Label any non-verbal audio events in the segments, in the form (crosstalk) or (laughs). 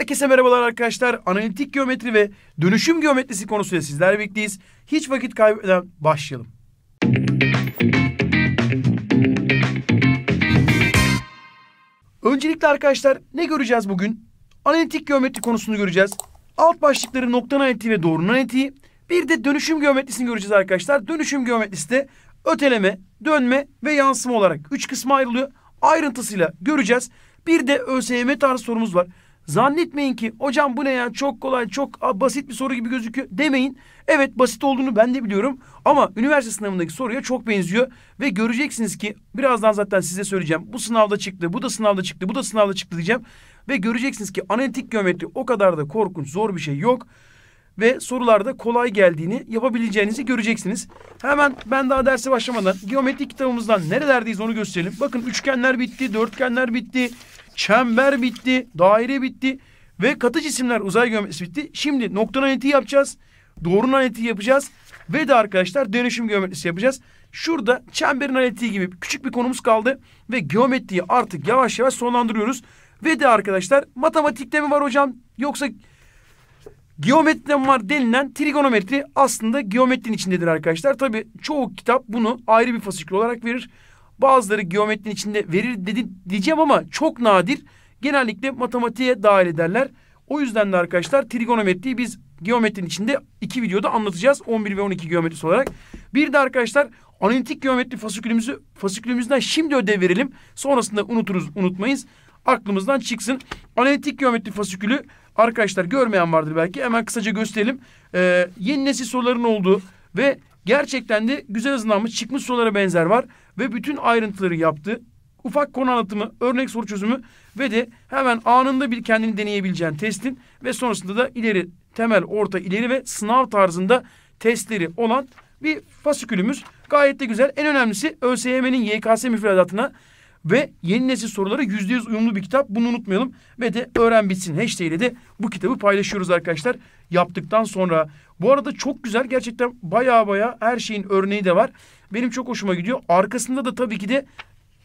Herkese merhabalar arkadaşlar. Analitik geometri ve dönüşüm geometrisi konusuyla sizler birlikteyiz. Hiç vakit kaybeden başlayalım. Öncelikle arkadaşlar ne göreceğiz bugün? Analitik geometri konusunu göreceğiz. Alt başlıkları nokta analitiği ve doğru analitiği. Bir de dönüşüm geometrisini göreceğiz arkadaşlar. Dönüşüm geometrisi de öteleme, dönme ve yansıma olarak üç kısma ayrılıyor. Ayrıntısıyla göreceğiz. Bir de ÖSYM tarzı sorumuz var. Zannetmeyin ki hocam bu ne ya çok kolay çok basit bir soru gibi gözüküyor demeyin. Evet basit olduğunu ben de biliyorum ama üniversite sınavındaki soruya çok benziyor. Ve göreceksiniz ki birazdan zaten size söyleyeceğim. Bu sınavda çıktı, bu da sınavda çıktı, bu da sınavda çıktı diyeceğim. Ve göreceksiniz ki analitik geometri o kadar da korkunç zor bir şey yok. Ve sorularda kolay geldiğini yapabileceğinizi göreceksiniz. Hemen ben daha derse başlamadan geometrik kitabımızdan nerelerdeyiz onu gösterelim. Bakın üçgenler bitti, dörtgenler bitti çember bitti, daire bitti ve katı cisimler uzay geometrisi bitti. Şimdi nokta analitiği yapacağız. Doğru analitiği yapacağız. Ve de arkadaşlar dönüşüm geometrisi yapacağız. Şurada çemberin analitiği gibi küçük bir konumuz kaldı. Ve geometriyi artık yavaş yavaş sonlandırıyoruz. Ve de arkadaşlar matematikte mi var hocam yoksa geometride mi var denilen trigonometri aslında geometrinin içindedir arkadaşlar. Tabi çoğu kitap bunu ayrı bir fasikül olarak verir. Bazıları geometrinin içinde verir dedi, diyeceğim ama çok nadir. Genellikle matematiğe dahil ederler. O yüzden de arkadaşlar trigonometriyi biz geometrinin içinde iki videoda anlatacağız. 11 ve 12 geometrisi olarak. Bir de arkadaşlar analitik geometri fasikülümüzü fasikülümüzden şimdi ödev verelim. Sonrasında unuturuz unutmayız. Aklımızdan çıksın. Analitik geometri fasikülü arkadaşlar görmeyen vardır belki. Hemen kısaca gösterelim. Ee, yeni nesil soruların olduğu ve gerçekten de güzel hazırlanmış çıkmış sorulara benzer var ve bütün ayrıntıları yaptı. Ufak konu anlatımı, örnek soru çözümü ve de hemen anında bir kendini deneyebileceğin testin ve sonrasında da ileri, temel, orta, ileri ve sınav tarzında testleri olan bir fasikülümüz. Gayet de güzel. En önemlisi ÖSYM'nin YKS müfredatına ve yeni nesil soruları yüzde yüz uyumlu bir kitap. Bunu unutmayalım. Ve de öğren bitsin hashtag ile de bu kitabı paylaşıyoruz arkadaşlar. Yaptıktan sonra. Bu arada çok güzel. Gerçekten baya baya her şeyin örneği de var. Benim çok hoşuma gidiyor. Arkasında da tabii ki de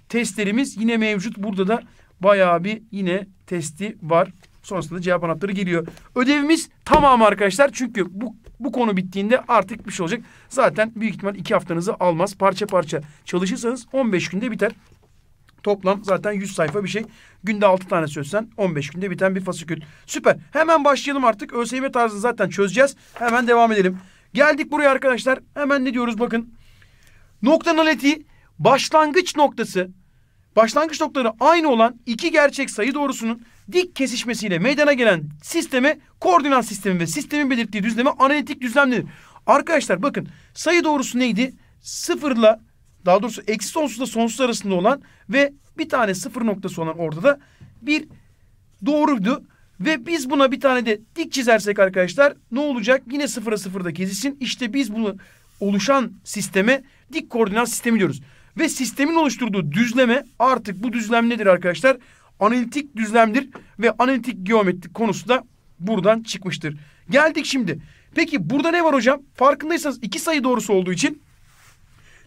testlerimiz yine mevcut. Burada da bayağı bir yine testi var. Sonrasında cevap anahtarı geliyor. Ödevimiz tamam arkadaşlar. Çünkü bu, bu konu bittiğinde artık bir şey olacak. Zaten büyük ihtimal iki haftanızı almaz. Parça parça çalışırsanız 15 günde biter. Toplam zaten 100 sayfa bir şey. Günde 6 tane sözsen 15 günde biten bir fasikül. Süper. Hemen başlayalım artık. ÖSYM tarzını zaten çözeceğiz. Hemen devam edelim. Geldik buraya arkadaşlar. Hemen ne diyoruz bakın. Nokta analitiği başlangıç noktası başlangıç noktaları aynı olan iki gerçek sayı doğrusunun dik kesişmesiyle meydana gelen sisteme koordinat sistemi ve sistemin belirttiği düzleme analitik düzlemdir. Arkadaşlar bakın sayı doğrusu neydi? Sıfırla daha doğrusu eksi sonsuzla sonsuz arasında olan ve bir tane sıfır noktası olan da bir doğruydu. Ve biz buna bir tane de dik çizersek arkadaşlar ne olacak? Yine sıfıra sıfırda kesişsin. İşte biz bunu oluşan sisteme dik koordinat sistemi diyoruz. Ve sistemin oluşturduğu düzleme artık bu düzlem nedir arkadaşlar? Analitik düzlemdir ve analitik geometri konusu da buradan çıkmıştır. Geldik şimdi. Peki burada ne var hocam? Farkındaysanız iki sayı doğrusu olduğu için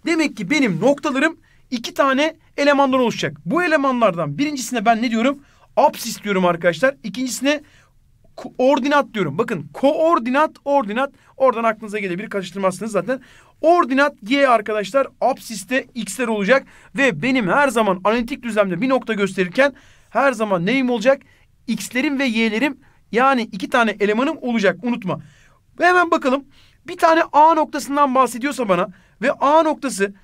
demek ki benim noktalarım iki tane elemandan oluşacak. Bu elemanlardan birincisine ben ne diyorum? Apsis diyorum arkadaşlar. İkincisine ordinat diyorum. Bakın koordinat, ordinat. Oradan aklınıza gelebilir. Karıştırmazsınız zaten. Ordinat y arkadaşlar absiste x'ler olacak. Ve benim her zaman analitik düzlemde bir nokta gösterirken her zaman neyim olacak? X'lerim ve y'lerim yani iki tane elemanım olacak unutma. Ve hemen bakalım. Bir tane A noktasından bahsediyorsa bana ve A noktası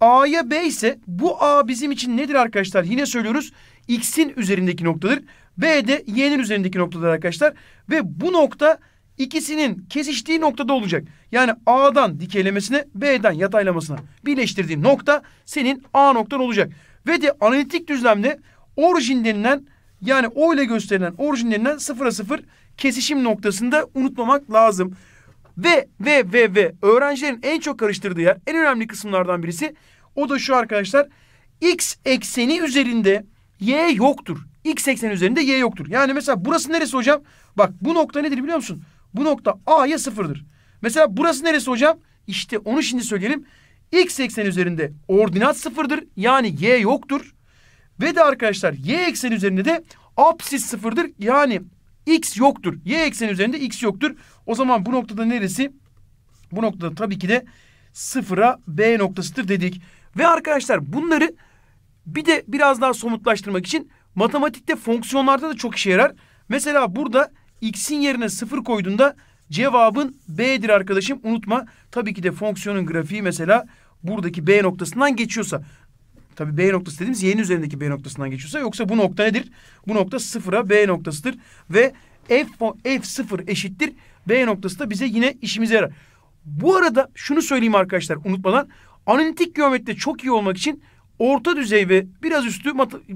A'ya B ise bu A bizim için nedir arkadaşlar? Yine söylüyoruz x'in üzerindeki noktadır. B de y'nin üzerindeki noktadır arkadaşlar. Ve bu nokta ikisinin kesiştiği noktada olacak. Yani A'dan dikeylemesine B'den yataylamasına birleştirdiğin nokta senin A noktan olacak. Ve de analitik düzlemde orijin denilen yani O ile gösterilen orijin denilen sıfıra sıfır kesişim noktasında unutmamak lazım. Ve ve ve ve öğrencilerin en çok karıştırdığı yer en önemli kısımlardan birisi o da şu arkadaşlar x ekseni üzerinde Y yoktur. X eksen üzerinde Y yoktur. Yani mesela burası neresi hocam? Bak bu nokta nedir biliyor musun? Bu nokta A'ya sıfırdır. Mesela burası neresi hocam? İşte onu şimdi söyleyelim. X eksen üzerinde ordinat sıfırdır. Yani Y yoktur. Ve de arkadaşlar Y eksen üzerinde de apsis sıfırdır. Yani X yoktur. Y eksen üzerinde X yoktur. O zaman bu noktada neresi? Bu noktada tabii ki de sıfıra B noktasıdır dedik. Ve arkadaşlar bunları bir de biraz daha somutlaştırmak için matematikte fonksiyonlarda da çok işe yarar. Mesela burada x'in yerine sıfır koyduğunda cevabın b'dir arkadaşım unutma. Tabii ki de fonksiyonun grafiği mesela buradaki b noktasından geçiyorsa. Tabii B noktası dediğimiz y'nin üzerindeki B noktasından geçiyorsa yoksa bu nokta nedir? Bu nokta sıfıra B noktasıdır ve F, F sıfır eşittir. B noktası da bize yine işimize yarar. Bu arada şunu söyleyeyim arkadaşlar unutmadan. Analitik geometride çok iyi olmak için orta düzey ve biraz üstü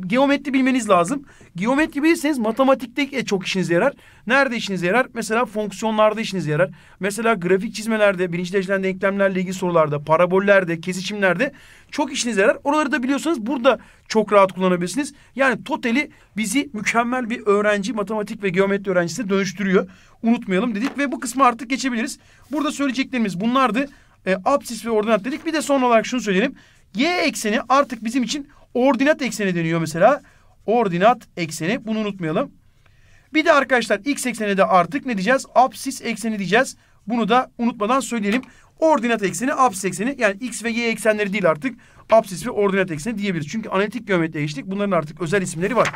geometri bilmeniz lazım. Geometri bilirseniz matematikte e, çok işinize yarar. Nerede işinize yarar? Mesela fonksiyonlarda işinize yarar. Mesela grafik çizmelerde, birinci dereceden denklemlerle ilgili sorularda, parabollerde, kesişimlerde çok işinize yarar. Oraları da biliyorsanız burada çok rahat kullanabilirsiniz. Yani toteli bizi mükemmel bir öğrenci, matematik ve geometri öğrencisine dönüştürüyor. Unutmayalım dedik ve bu kısmı artık geçebiliriz. Burada söyleyeceklerimiz bunlardı. E, apsis ve ordinat dedik. Bir de son olarak şunu söyleyelim. Y ekseni artık bizim için ordinat ekseni deniyor mesela. Ordinat ekseni bunu unutmayalım. Bir de arkadaşlar x ekseni de artık ne diyeceğiz? Absis ekseni diyeceğiz. Bunu da unutmadan söyleyelim. Ordinat ekseni, absis ekseni yani x ve y eksenleri değil artık. absis ve ordinat ekseni diyebiliriz. Çünkü analitik geometri eşlik. Bunların artık özel isimleri var.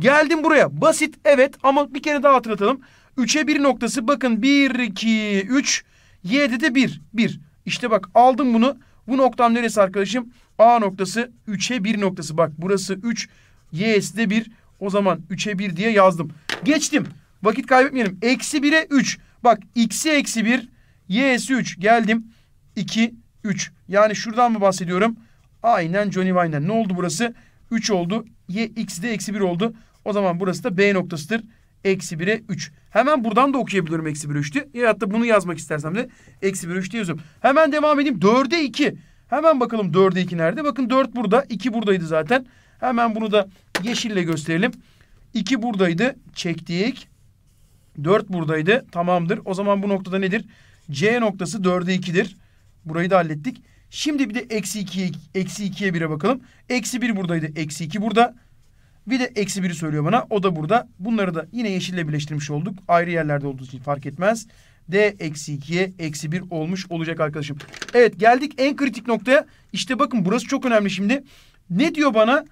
Geldim buraya. Basit evet ama bir kere daha hatırlatalım. 3'e 1 noktası bakın 1, 2, 3. Y'de de 1, 1. İşte bak aldım bunu. Bu noktam neresi arkadaşım? A noktası 3'e 1 noktası. Bak burası 3. Y'si de 1. O zaman 3'e 1 diye yazdım. Geçtim. Vakit kaybetmeyelim. Eksi 1'e 3. Bak x'i eksi 1. Y'si 3. Geldim. 2, 3. Yani şuradan mı bahsediyorum? Aynen Johnny Vine'den. Ne oldu burası? 3 oldu. Y, x de eksi 1 oldu. O zaman burası da B noktasıdır. Eksi 1'e 3. Hemen buradan da okuyabiliyorum eksi 1'e 3'tü. Ya da bunu yazmak istersem de eksi 1'e 3 diye yazıyorum. Hemen devam edeyim. 4'e 2. Hemen bakalım 4'e 2 nerede? Bakın 4 burada. 2 buradaydı zaten. Hemen bunu da yeşille gösterelim. 2 buradaydı. Çektik. 4 buradaydı. Tamamdır. O zaman bu noktada nedir? C noktası 4'e 2'dir. Burayı da hallettik. Şimdi bir de eksi 2'ye eksi 2'ye 1'e bakalım. Eksi 1 buradaydı. Eksi 2 burada. Bir de eksi 1'i söylüyor bana. O da burada. Bunları da yine yeşille birleştirmiş olduk. Ayrı yerlerde olduğu için fark etmez. D eksi 2'ye eksi 1 olmuş olacak arkadaşım. Evet geldik en kritik noktaya. İşte bakın burası çok önemli şimdi. Ne diyor bana?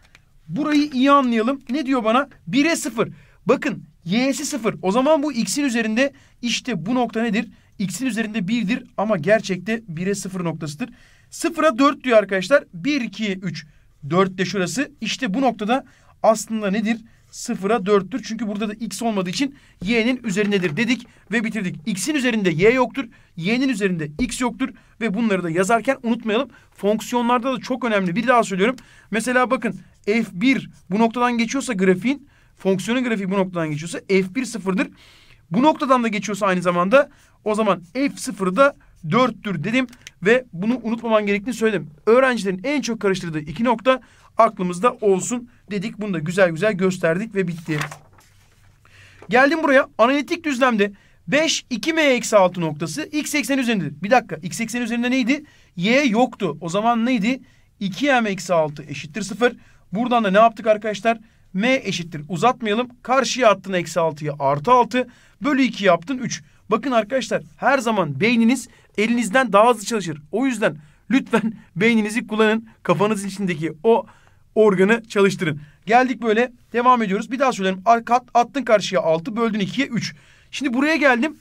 Burayı iyi anlayalım. Ne diyor bana? 1'e 0. Bakın y'si 0. O zaman bu x'in üzerinde işte bu nokta nedir? X'in üzerinde 1'dir ama gerçekte 1'e 0 noktasıdır. 0'a 4 diyor arkadaşlar. 1, 2, 3. 4 de şurası. İşte bu noktada aslında nedir? sıfıra 4'tür. Çünkü burada da x olmadığı için y'nin üzerindedir dedik ve bitirdik. x'in üzerinde y yoktur. y'nin üzerinde x yoktur. Ve bunları da yazarken unutmayalım. Fonksiyonlarda da çok önemli. Bir daha söylüyorum. Mesela bakın f1 bu noktadan geçiyorsa grafiğin fonksiyonun grafiği bu noktadan geçiyorsa f1 sıfırdır. Bu noktadan da geçiyorsa aynı zamanda o zaman f0 da 4'tür dedim ve bunu unutmaman gerektiğini söyledim. Öğrencilerin en çok karıştırdığı iki nokta aklımızda olsun dedik. Bunu da güzel güzel gösterdik ve bitti. Geldim buraya. Analitik düzlemde 5 2m eksi 6 noktası x eksen üzerindedir. Bir dakika x eksen üzerinde neydi? Y yoktu. O zaman neydi? 2m eksi 6 eşittir 0. Buradan da ne yaptık arkadaşlar? m eşittir. Uzatmayalım. Karşıya attın eksi 6'yı artı 6. Bölü 2 yaptın 3. Bakın arkadaşlar her zaman beyniniz elinizden daha hızlı çalışır. O yüzden lütfen (laughs) beyninizi kullanın. Kafanızın içindeki o organı çalıştırın. Geldik böyle devam ediyoruz. Bir daha söylerim. At, attın karşıya 6 böldün 2'ye 3. Şimdi buraya geldim.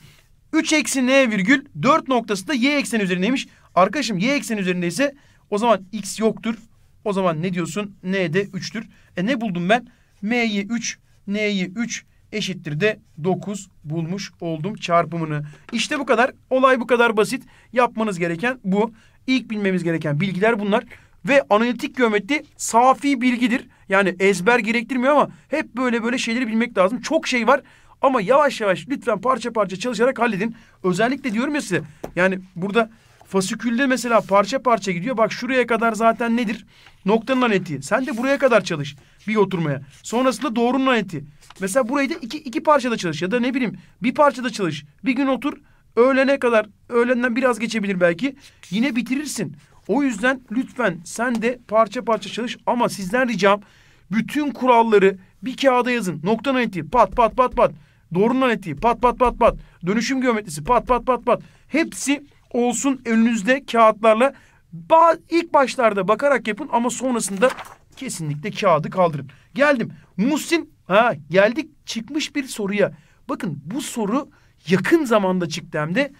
3 eksi n virgül 4 noktası da y ekseni üzerindeymiş. Arkadaşım y ekseni üzerindeyse o zaman x yoktur. O zaman ne diyorsun? n de 3'tür. E ne buldum ben? m'yi 3, n'yi 3 eşittir de 9 bulmuş oldum çarpımını. İşte bu kadar. Olay bu kadar basit. Yapmanız gereken bu. İlk bilmemiz gereken bilgiler bunlar. Ve analitik geometri safi bilgidir. Yani ezber gerektirmiyor ama hep böyle böyle şeyleri bilmek lazım. Çok şey var ama yavaş yavaş lütfen parça parça çalışarak halledin. Özellikle diyorum ya size yani burada fasikülde mesela parça parça gidiyor. Bak şuraya kadar zaten nedir? Noktanın aneti. Sen de buraya kadar çalış bir oturmaya. Sonrasında doğrunun aneti. Mesela burayı da iki, iki parçada çalış ya da ne bileyim bir parçada çalış. Bir gün otur öğlene kadar öğlenden biraz geçebilir belki. Yine bitirirsin. O yüzden lütfen sen de parça parça çalış ama sizden ricam bütün kuralları bir kağıda yazın. Nokta nanetiği pat pat pat pat. Doğru nanetiği pat pat pat pat. Dönüşüm geometrisi pat pat pat pat. Hepsi olsun önünüzde kağıtlarla. Ba ilk başlarda bakarak yapın ama sonrasında kesinlikle kağıdı kaldırın. Geldim. musin ha geldik çıkmış bir soruya. Bakın bu soru yakın zamanda çıktı hem de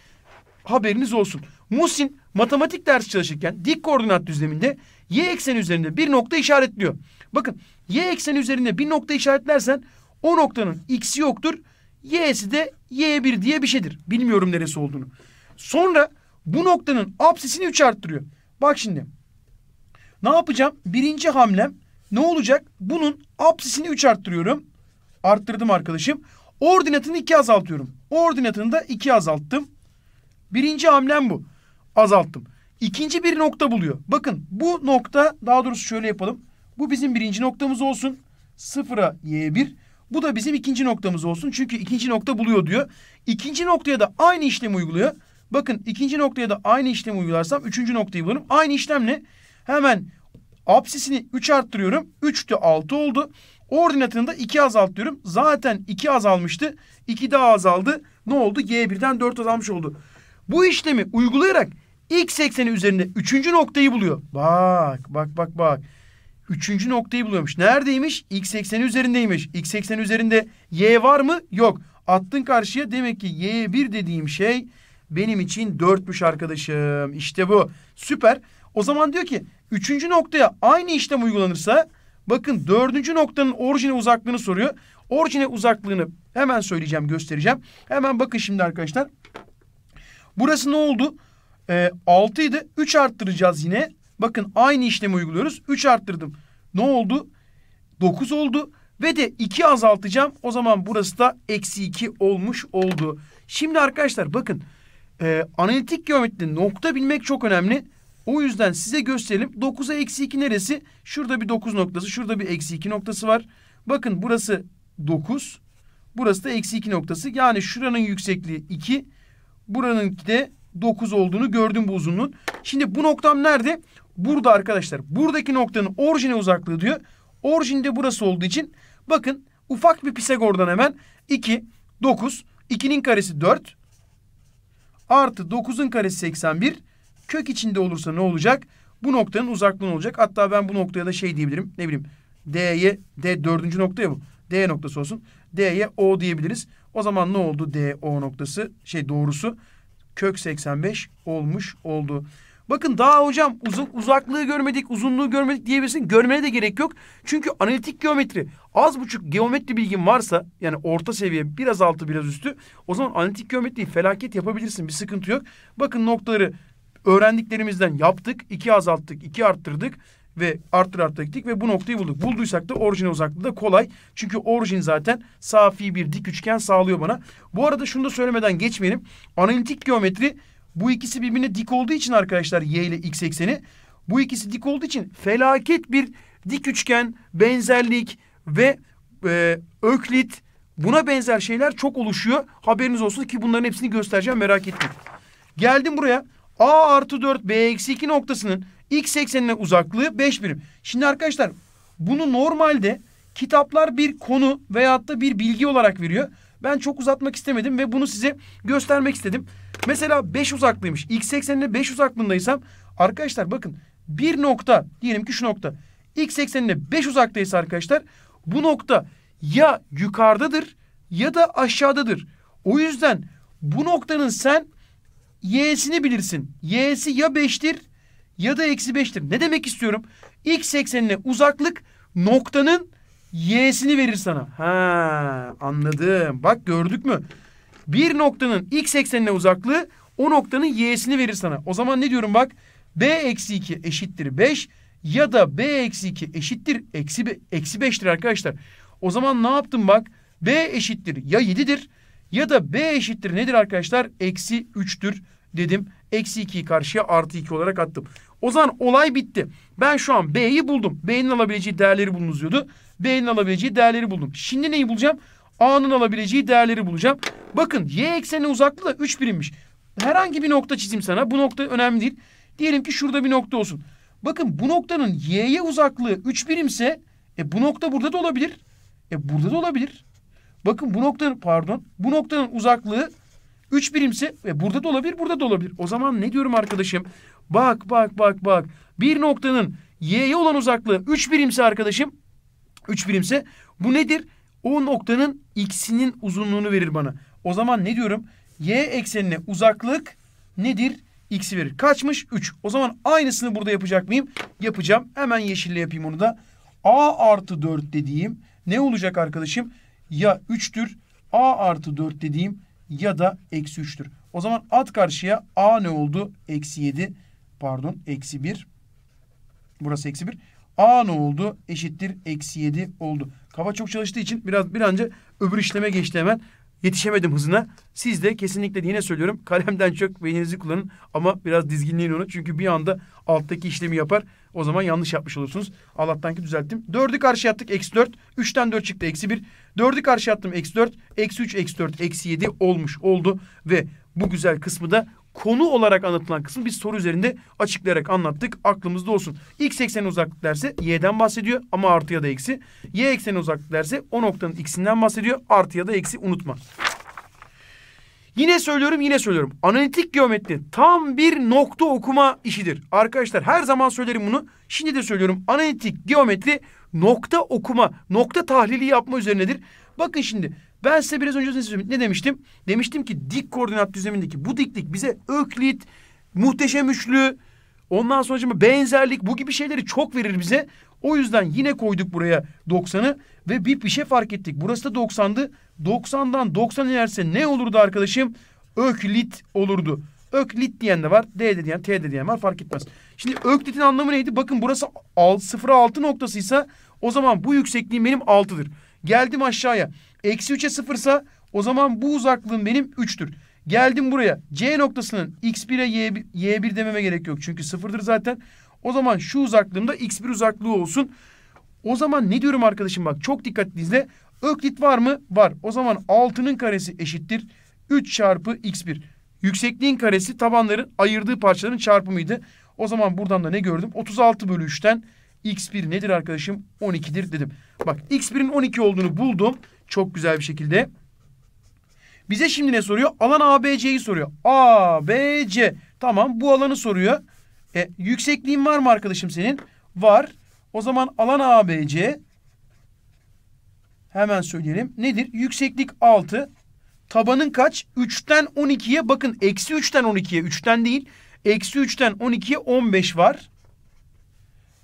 haberiniz olsun. Musin matematik dersi çalışırken dik koordinat düzleminde y ekseni üzerinde bir nokta işaretliyor. Bakın y ekseni üzerinde bir nokta işaretlersen o noktanın x'i yoktur. Y'si de y1 diye bir şeydir. Bilmiyorum neresi olduğunu. Sonra bu noktanın absisini 3 arttırıyor. Bak şimdi. Ne yapacağım? Birinci hamlem ne olacak? Bunun absisini 3 arttırıyorum. Arttırdım arkadaşım. Ordinatını 2 azaltıyorum. Ordinatını da 2 azalttım. Birinci hamlem bu azalttım. İkinci bir nokta buluyor. Bakın bu nokta daha doğrusu şöyle yapalım. Bu bizim birinci noktamız olsun. Sıfıra y1. Bu da bizim ikinci noktamız olsun. Çünkü ikinci nokta buluyor diyor. İkinci noktaya da aynı işlemi uyguluyor. Bakın ikinci noktaya da aynı işlemi uygularsam üçüncü noktayı bulurum. Aynı işlemle hemen absisini 3 arttırıyorum. 3'tü 6 oldu. Ordinatını da 2 azaltıyorum. Zaten 2 azalmıştı. 2 daha azaldı. Ne oldu? Y1'den 4 azalmış oldu. Bu işlemi uygulayarak X ekseni üzerinde üçüncü noktayı buluyor. Bak bak bak bak. Üçüncü noktayı buluyormuş. Neredeymiş? X ekseni üzerindeymiş. X ekseni üzerinde Y var mı? Yok. Attın karşıya demek ki Y1 dediğim şey benim için dörtmüş arkadaşım. İşte bu. Süper. O zaman diyor ki üçüncü noktaya aynı işlem uygulanırsa bakın dördüncü noktanın orijine uzaklığını soruyor. Orijine uzaklığını hemen söyleyeceğim göstereceğim. Hemen bakın şimdi arkadaşlar. Burası ne oldu? E, 6 idi. 3 arttıracağız yine. Bakın aynı işlemi uyguluyoruz. 3 arttırdım. Ne oldu? 9 oldu. Ve de 2 azaltacağım. O zaman burası da eksi 2 olmuş oldu. Şimdi arkadaşlar bakın. E, analitik geometride nokta bilmek çok önemli. O yüzden size gösterelim. 9'a eksi 2 neresi? Şurada bir 9 noktası. Şurada bir eksi 2 noktası var. Bakın burası 9. Burası da eksi 2 noktası. Yani şuranın yüksekliği 2. Buranınki de 9 olduğunu gördüm bu uzunluğun. Şimdi bu noktam nerede? Burada arkadaşlar. Buradaki noktanın orijine uzaklığı diyor. Orijinde burası olduğu için bakın ufak bir Pisagor'dan hemen 2, 9, 2'nin karesi 4 artı 9'un karesi 81 kök içinde olursa ne olacak? Bu noktanın uzaklığı olacak. Hatta ben bu noktaya da şey diyebilirim. Ne bileyim D'ye D dördüncü nokta ya bu. D noktası olsun. D'ye O diyebiliriz. O zaman ne oldu D O noktası? Şey doğrusu kök 85 olmuş oldu. Bakın daha hocam uzun, uzaklığı görmedik, uzunluğu görmedik diyebilirsin. Görmene de gerek yok. Çünkü analitik geometri az buçuk geometri bilgin varsa yani orta seviye biraz altı biraz üstü o zaman analitik geometriyi felaket yapabilirsin. Bir sıkıntı yok. Bakın noktaları öğrendiklerimizden yaptık. iki azalttık, iki arttırdık ve arttır arttır gittik ve bu noktayı bulduk. Bulduysak da orijine uzaklığı da kolay. Çünkü orijin zaten safi bir dik üçgen sağlıyor bana. Bu arada şunu da söylemeden geçmeyelim. Analitik geometri bu ikisi birbirine dik olduğu için arkadaşlar y ile x ekseni. Bu ikisi dik olduğu için felaket bir dik üçgen, benzerlik ve e, öklit buna benzer şeyler çok oluşuyor. Haberiniz olsun ki bunların hepsini göstereceğim merak etmeyin. Geldim buraya. A artı 4 B eksi 2 noktasının X eksenine uzaklığı 5 birim. Şimdi arkadaşlar bunu normalde kitaplar bir konu veyahut da bir bilgi olarak veriyor. Ben çok uzatmak istemedim ve bunu size göstermek istedim. Mesela 5 uzaklıymış. X eksenine 5 uzaklığındaysam arkadaşlar bakın bir nokta diyelim ki şu nokta. X eksenine 5 uzaktaysa arkadaşlar bu nokta ya yukarıdadır ya da aşağıdadır. O yüzden bu noktanın sen y'sini bilirsin. Y'si ya 5'tir ya da eksi beştir. Ne demek istiyorum? X eksenine uzaklık noktanın y'sini verir sana. Ha anladım. Bak gördük mü? Bir noktanın x eksenine uzaklığı o noktanın y'sini verir sana. O zaman ne diyorum bak? b eksi 2 eşittir 5 ya da b eksi 2 eşittir eksi, eksi 5'tir arkadaşlar. O zaman ne yaptım bak? b eşittir ya 7'dir ya da b eşittir nedir arkadaşlar? Eksi 3'tür dedim. Eksi 2'yi karşıya artı 2 olarak attım. O zaman olay bitti. Ben şu an B'yi buldum. B'nin alabileceği değerleri bulunuz diyordu. B'nin alabileceği değerleri buldum. Şimdi neyi bulacağım? A'nın alabileceği değerleri bulacağım. Bakın y eksenine uzaklığı da 3 birimmiş. Herhangi bir nokta çizeyim sana. Bu nokta önemli değil. Diyelim ki şurada bir nokta olsun. Bakın bu noktanın y'ye uzaklığı 3 birimse e bu nokta burada da olabilir. E burada da olabilir. Bakın bu noktanın pardon bu noktanın uzaklığı Üç birimse e, burada da olabilir, burada da olabilir. O zaman ne diyorum arkadaşım? Bak, bak, bak, bak. Bir noktanın y'ye olan uzaklığı üç birimse arkadaşım, üç birimse bu nedir? O noktanın x'inin uzunluğunu verir bana. O zaman ne diyorum? Y eksenine uzaklık nedir? X'i verir. Kaçmış? 3. O zaman aynısını burada yapacak mıyım? Yapacağım. Hemen yeşille yapayım onu da. A artı 4 dediğim ne olacak arkadaşım? Ya 3'tür. A artı 4 dediğim ya da eksi 3'tür. O zaman at karşıya A ne oldu? Eksi 7 pardon eksi 1. Burası eksi 1. A ne oldu? Eşittir eksi 7 oldu. Kafa çok çalıştığı için biraz bir anca öbür işleme geçti hemen. Yetişemedim hızına. Siz de kesinlikle yine söylüyorum kalemden çok beyninizi kullanın ama biraz dizginleyin onu. Çünkü bir anda alttaki işlemi yapar. O zaman yanlış yapmış olursunuz. Allah'tan ki düzelttim. Dördü karşı attık. Eksi dört. Üçten dört çıktı. Eksi bir. Dördü karşı attım. Eksi dört. Eksi üç. Eksi dört. Eksi yedi olmuş oldu. Ve bu güzel kısmı da konu olarak anlatılan kısım biz soru üzerinde açıklayarak anlattık. Aklımızda olsun. X ekseni uzaklık derse y'den bahsediyor ama artı ya da eksi. Y ekseni uzaklık derse o noktanın x'inden bahsediyor. Artı ya da eksi unutma. Yine söylüyorum yine söylüyorum. Analitik geometri tam bir nokta okuma işidir. Arkadaşlar her zaman söylerim bunu. Şimdi de söylüyorum. Analitik geometri nokta okuma, nokta tahlili yapma üzerinedir. Bakın şimdi ben size biraz önce ne demiştim? Demiştim ki dik koordinat düzlemindeki bu diklik bize öklit, muhteşem üçlü, ondan sonra benzerlik bu gibi şeyleri çok verir bize. O yüzden yine koyduk buraya 90'ı ve bir pişe fark ettik. Burası da 90'dı. 90'dan 90 inerse ne olurdu arkadaşım? Öklit olurdu. Öklit diyen de var. D de diyen, T de diyen var fark etmez. Şimdi öklitin anlamı neydi? Bakın burası 0'a 6 noktasıysa o zaman bu yüksekliğim benim 6'dır. Geldim aşağıya. Eksi 3'e 0 ise o zaman bu uzaklığım benim 3'tür. Geldim buraya. C noktasının X1'e Y1, Y1 dememe gerek yok. Çünkü sıfırdır zaten. O zaman şu uzaklığımda x1 uzaklığı olsun. O zaman ne diyorum arkadaşım bak çok dikkatli izle. Öklit var mı? Var. O zaman 6'nın karesi eşittir. 3 çarpı x1. Yüksekliğin karesi tabanların ayırdığı parçaların çarpımıydı. O zaman buradan da ne gördüm? 36 bölü 3'ten x1 nedir arkadaşım? 12'dir dedim. Bak x1'in 12 olduğunu buldum. Çok güzel bir şekilde. Bize şimdi ne soruyor? Alan ABC'yi soruyor. ABC. Tamam bu alanı soruyor. E, yüksekliğin var mı arkadaşım senin? Var. O zaman alan ABC hemen söyleyelim. Nedir? Yükseklik 6. Tabanın kaç? 3'ten 12'ye bakın. Eksi 3'ten 12'ye. 3'ten değil. Eksi 3'ten 12'ye 15 var.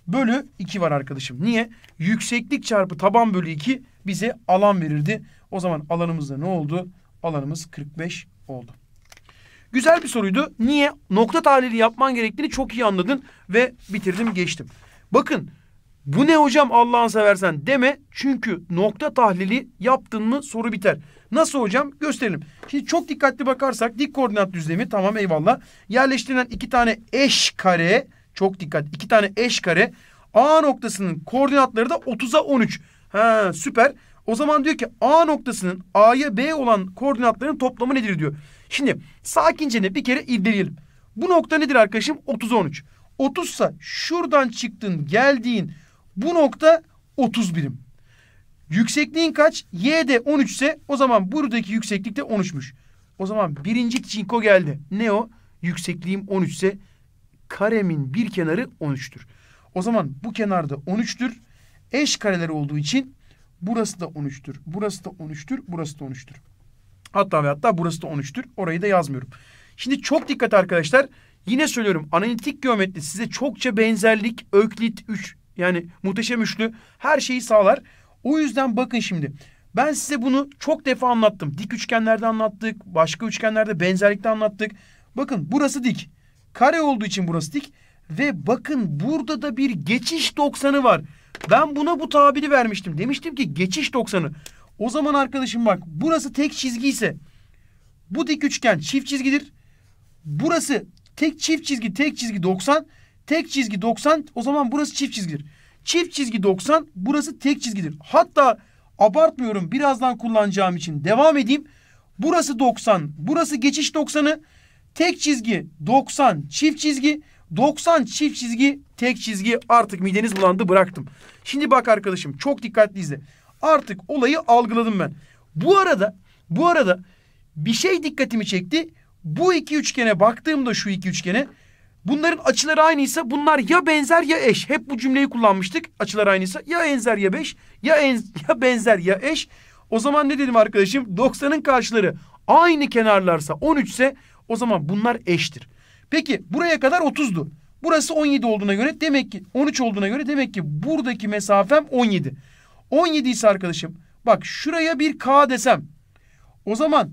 Bölü 2 var arkadaşım. Niye? Yükseklik çarpı taban bölü 2 bize alan verirdi. O zaman alanımız da ne oldu? Alanımız 45 oldu. Güzel bir soruydu. Niye? Nokta tahlili yapman gerektiğini çok iyi anladın ve bitirdim geçtim. Bakın bu ne hocam Allah'ın seversen deme. Çünkü nokta tahlili yaptın mı soru biter. Nasıl hocam? Gösterelim. Şimdi çok dikkatli bakarsak dik koordinat düzlemi tamam eyvallah. Yerleştirilen iki tane eş kare çok dikkat. iki tane eş kare A noktasının koordinatları da 30'a 13. Ha süper. O zaman diyor ki A noktasının A'ya B olan koordinatların toplamı nedir diyor. Şimdi sakince'ne bir kere irdeleyelim. Bu nokta nedir arkadaşım? 30 13. 30 ise şuradan çıktın geldiğin bu nokta 30 birim. Yüksekliğin kaç? Y de 13 ise o zaman buradaki yükseklik de 13'müş. O zaman birinci çinko geldi. Ne o? Yüksekliğim 13 ise karemin bir kenarı 13'tür. O zaman bu kenarda 13'tür. Eş kareler olduğu için burası da 13'tür. Burası da 13'tür. Burası da 13'tür. Hatta ve hatta burası da 13'tür. Orayı da yazmıyorum. Şimdi çok dikkat arkadaşlar. Yine söylüyorum analitik geometri size çokça benzerlik, öklit, üç yani muhteşem üçlü her şeyi sağlar. O yüzden bakın şimdi. Ben size bunu çok defa anlattım. Dik üçgenlerde anlattık. Başka üçgenlerde benzerlikte anlattık. Bakın burası dik. Kare olduğu için burası dik. Ve bakın burada da bir geçiş 90'ı var. Ben buna bu tabiri vermiştim. Demiştim ki geçiş 90'ı. O zaman arkadaşım bak burası tek çizgi ise bu dik üçgen çift çizgidir. Burası tek çift çizgi tek çizgi 90. Tek çizgi 90 o zaman burası çift çizgidir. Çift çizgi 90 burası tek çizgidir. Hatta abartmıyorum birazdan kullanacağım için devam edeyim. Burası 90 burası geçiş 90'ı tek çizgi 90 çift çizgi 90 çift çizgi tek çizgi artık mideniz bulandı bıraktım. Şimdi bak arkadaşım çok dikkatli izle. Artık olayı algıladım ben. Bu arada bu arada bir şey dikkatimi çekti. Bu iki üçgene baktığımda şu iki üçgene bunların açıları aynıysa bunlar ya benzer ya eş. Hep bu cümleyi kullanmıştık. Açılar aynıysa ya benzer ya beş ya, en, ya benzer ya eş. O zaman ne dedim arkadaşım? 90'ın karşıları aynı kenarlarsa 13 ise o zaman bunlar eştir. Peki buraya kadar 30'du. Burası 17 olduğuna göre demek ki 13 olduğuna göre demek ki buradaki mesafem 17. 17 ise arkadaşım bak şuraya bir K desem o zaman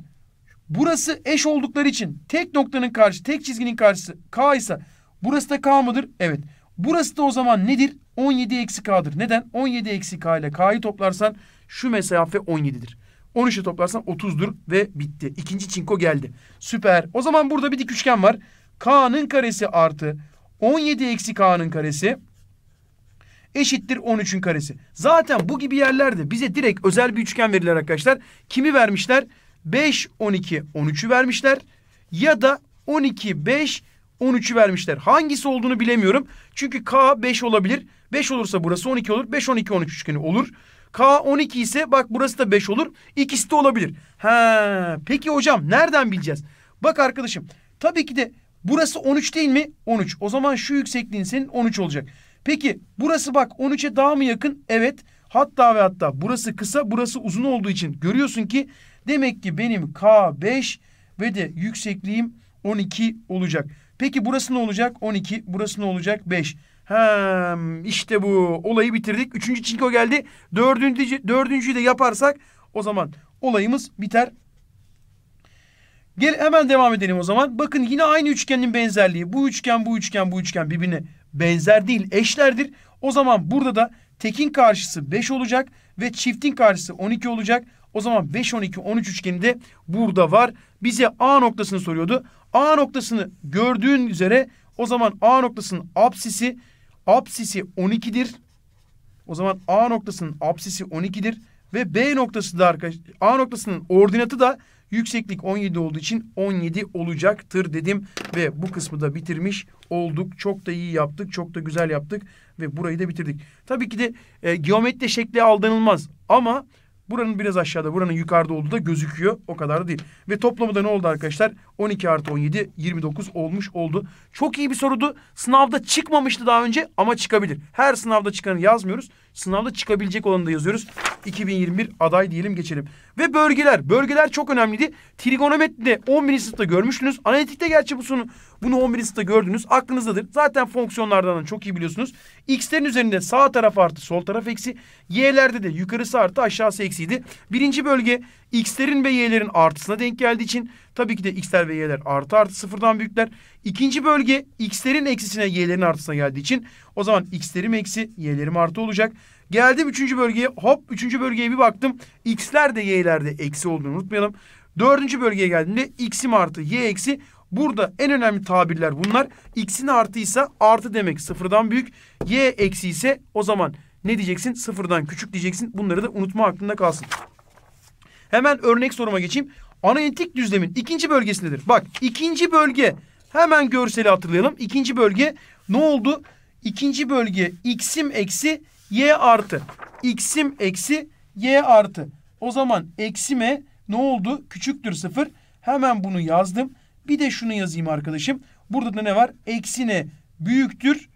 burası eş oldukları için tek noktanın karşı tek çizginin karşısı K ise burası da K mıdır? Evet. Burası da o zaman nedir? 17 eksi K'dır. Neden? 17 eksi K ile K'yı toplarsan şu mesafe 17'dir. 13'e toplarsan 30'dur ve bitti. İkinci çinko geldi. Süper. O zaman burada bir dik üçgen var. K'nın karesi artı 17 eksi K'nın karesi eşittir 13'ün karesi. Zaten bu gibi yerlerde bize direkt özel bir üçgen verilir arkadaşlar. Kimi vermişler? 5, 12, 13'ü vermişler. Ya da 12, 5, 13'ü vermişler. Hangisi olduğunu bilemiyorum. Çünkü K 5 olabilir. 5 olursa burası 12 olur. 5, 12, 13 üçgeni olur. K 12 ise bak burası da 5 olur. İkisi de olabilir. Ha, peki hocam nereden bileceğiz? Bak arkadaşım tabii ki de burası 13 değil mi? 13. O zaman şu yüksekliğin senin 13 olacak. Peki burası bak 13'e daha mı yakın? Evet. Hatta ve hatta burası kısa burası uzun olduğu için görüyorsun ki demek ki benim K5 ve de yüksekliğim 12 olacak. Peki burası ne olacak? 12. Burası ne olacak? 5. Hem işte bu olayı bitirdik. Üçüncü çinko geldi. Dördüncü, dördüncüyü de yaparsak o zaman olayımız biter. Gel hemen devam edelim o zaman. Bakın yine aynı üçgenin benzerliği. Bu üçgen, bu üçgen, bu üçgen birbirine benzer değil eşlerdir. O zaman burada da tekin karşısı 5 olacak ve çiftin karşısı 12 olacak. O zaman 5, 12, 13 üçgeni de burada var. Bize A noktasını soruyordu. A noktasını gördüğün üzere o zaman A noktasının apsisi apsisi 12'dir. O zaman A noktasının apsisi 12'dir ve B noktası da arkadaş A noktasının ordinatı da Yükseklik 17 olduğu için 17 olacaktır dedim. Ve bu kısmı da bitirmiş olduk. Çok da iyi yaptık. Çok da güzel yaptık. Ve burayı da bitirdik. Tabii ki de e, geometri şekli aldanılmaz. Ama buranın biraz aşağıda buranın yukarıda olduğu da gözüküyor. O kadar da değil. Ve toplamı da ne oldu arkadaşlar? 12 artı 17 29 olmuş oldu. Çok iyi bir sorudu. Sınavda çıkmamıştı daha önce ama çıkabilir. Her sınavda çıkanı yazmıyoruz. Sınavda çıkabilecek olanı da yazıyoruz. 2021 aday diyelim geçelim. Ve bölgeler. Bölgeler çok önemliydi. Trigonometride 11. sınıfta görmüştünüz. Analitikte gerçi bu sunu, bunu 11. sınıfta gördünüz. Aklınızdadır. Zaten fonksiyonlardan çok iyi biliyorsunuz. X'lerin üzerinde sağ taraf artı sol taraf eksi. Y'lerde de yukarısı artı aşağısı eksiydi. Birinci bölge X'lerin ve Y'lerin artısına denk geldiği için Tabii ki de x'ler ve y'ler artı artı sıfırdan büyükler. İkinci bölge x'lerin eksisine y'lerin artısına geldiği için o zaman x'lerim eksi y'lerim artı olacak. Geldim üçüncü bölgeye hop üçüncü bölgeye bir baktım. X'ler de y'ler de eksi olduğunu unutmayalım. Dördüncü bölgeye geldiğimde x'im artı y eksi. Burada en önemli tabirler bunlar. X'in artıysa artı demek sıfırdan büyük. Y eksi ise o zaman ne diyeceksin? Sıfırdan küçük diyeceksin. Bunları da unutma aklında kalsın. Hemen örnek soruma geçeyim. Analitik düzlemin ikinci bölgesindedir. Bak ikinci bölge hemen görseli hatırlayalım. İkinci bölge ne oldu? İkinci bölge x'im eksi y artı. x'im eksi y artı. O zaman eksime ne oldu? Küçüktür sıfır. Hemen bunu yazdım. Bir de şunu yazayım arkadaşım. Burada da ne var? Eksine büyüktür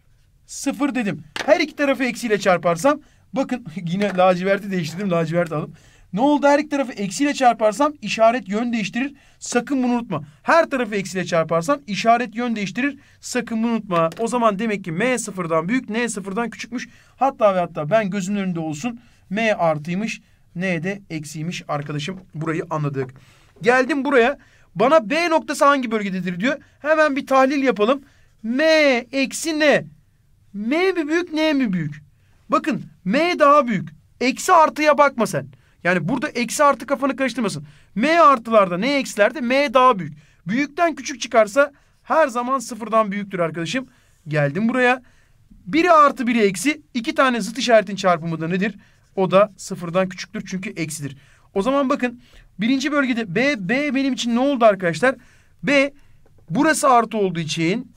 sıfır dedim. Her iki tarafı eksiyle çarparsam bakın (laughs) yine laciverti değiştirdim. Lacivert alıp ne oldu her iki tarafı eksiyle çarparsam işaret yön değiştirir. Sakın bunu unutma. Her tarafı eksiyle çarparsam işaret yön değiştirir. Sakın bunu unutma. O zaman demek ki M sıfırdan büyük N sıfırdan küçükmüş. Hatta ve hatta ben gözümün önünde olsun M artıymış N de eksiymiş arkadaşım. Burayı anladık. Geldim buraya. Bana B noktası hangi bölgededir diyor. Hemen bir tahlil yapalım. M eksi N. M mi büyük N mi büyük? Bakın M daha büyük. Eksi artıya bakma sen. Yani burada eksi artı kafanı karıştırmasın. M artılarda ne eksilerde M daha büyük. Büyükten küçük çıkarsa her zaman sıfırdan büyüktür arkadaşım. Geldim buraya. Biri artı biri eksi. iki tane zıt işaretin çarpımı da nedir? O da sıfırdan küçüktür çünkü eksidir. O zaman bakın birinci bölgede B, B benim için ne oldu arkadaşlar? B burası artı olduğu için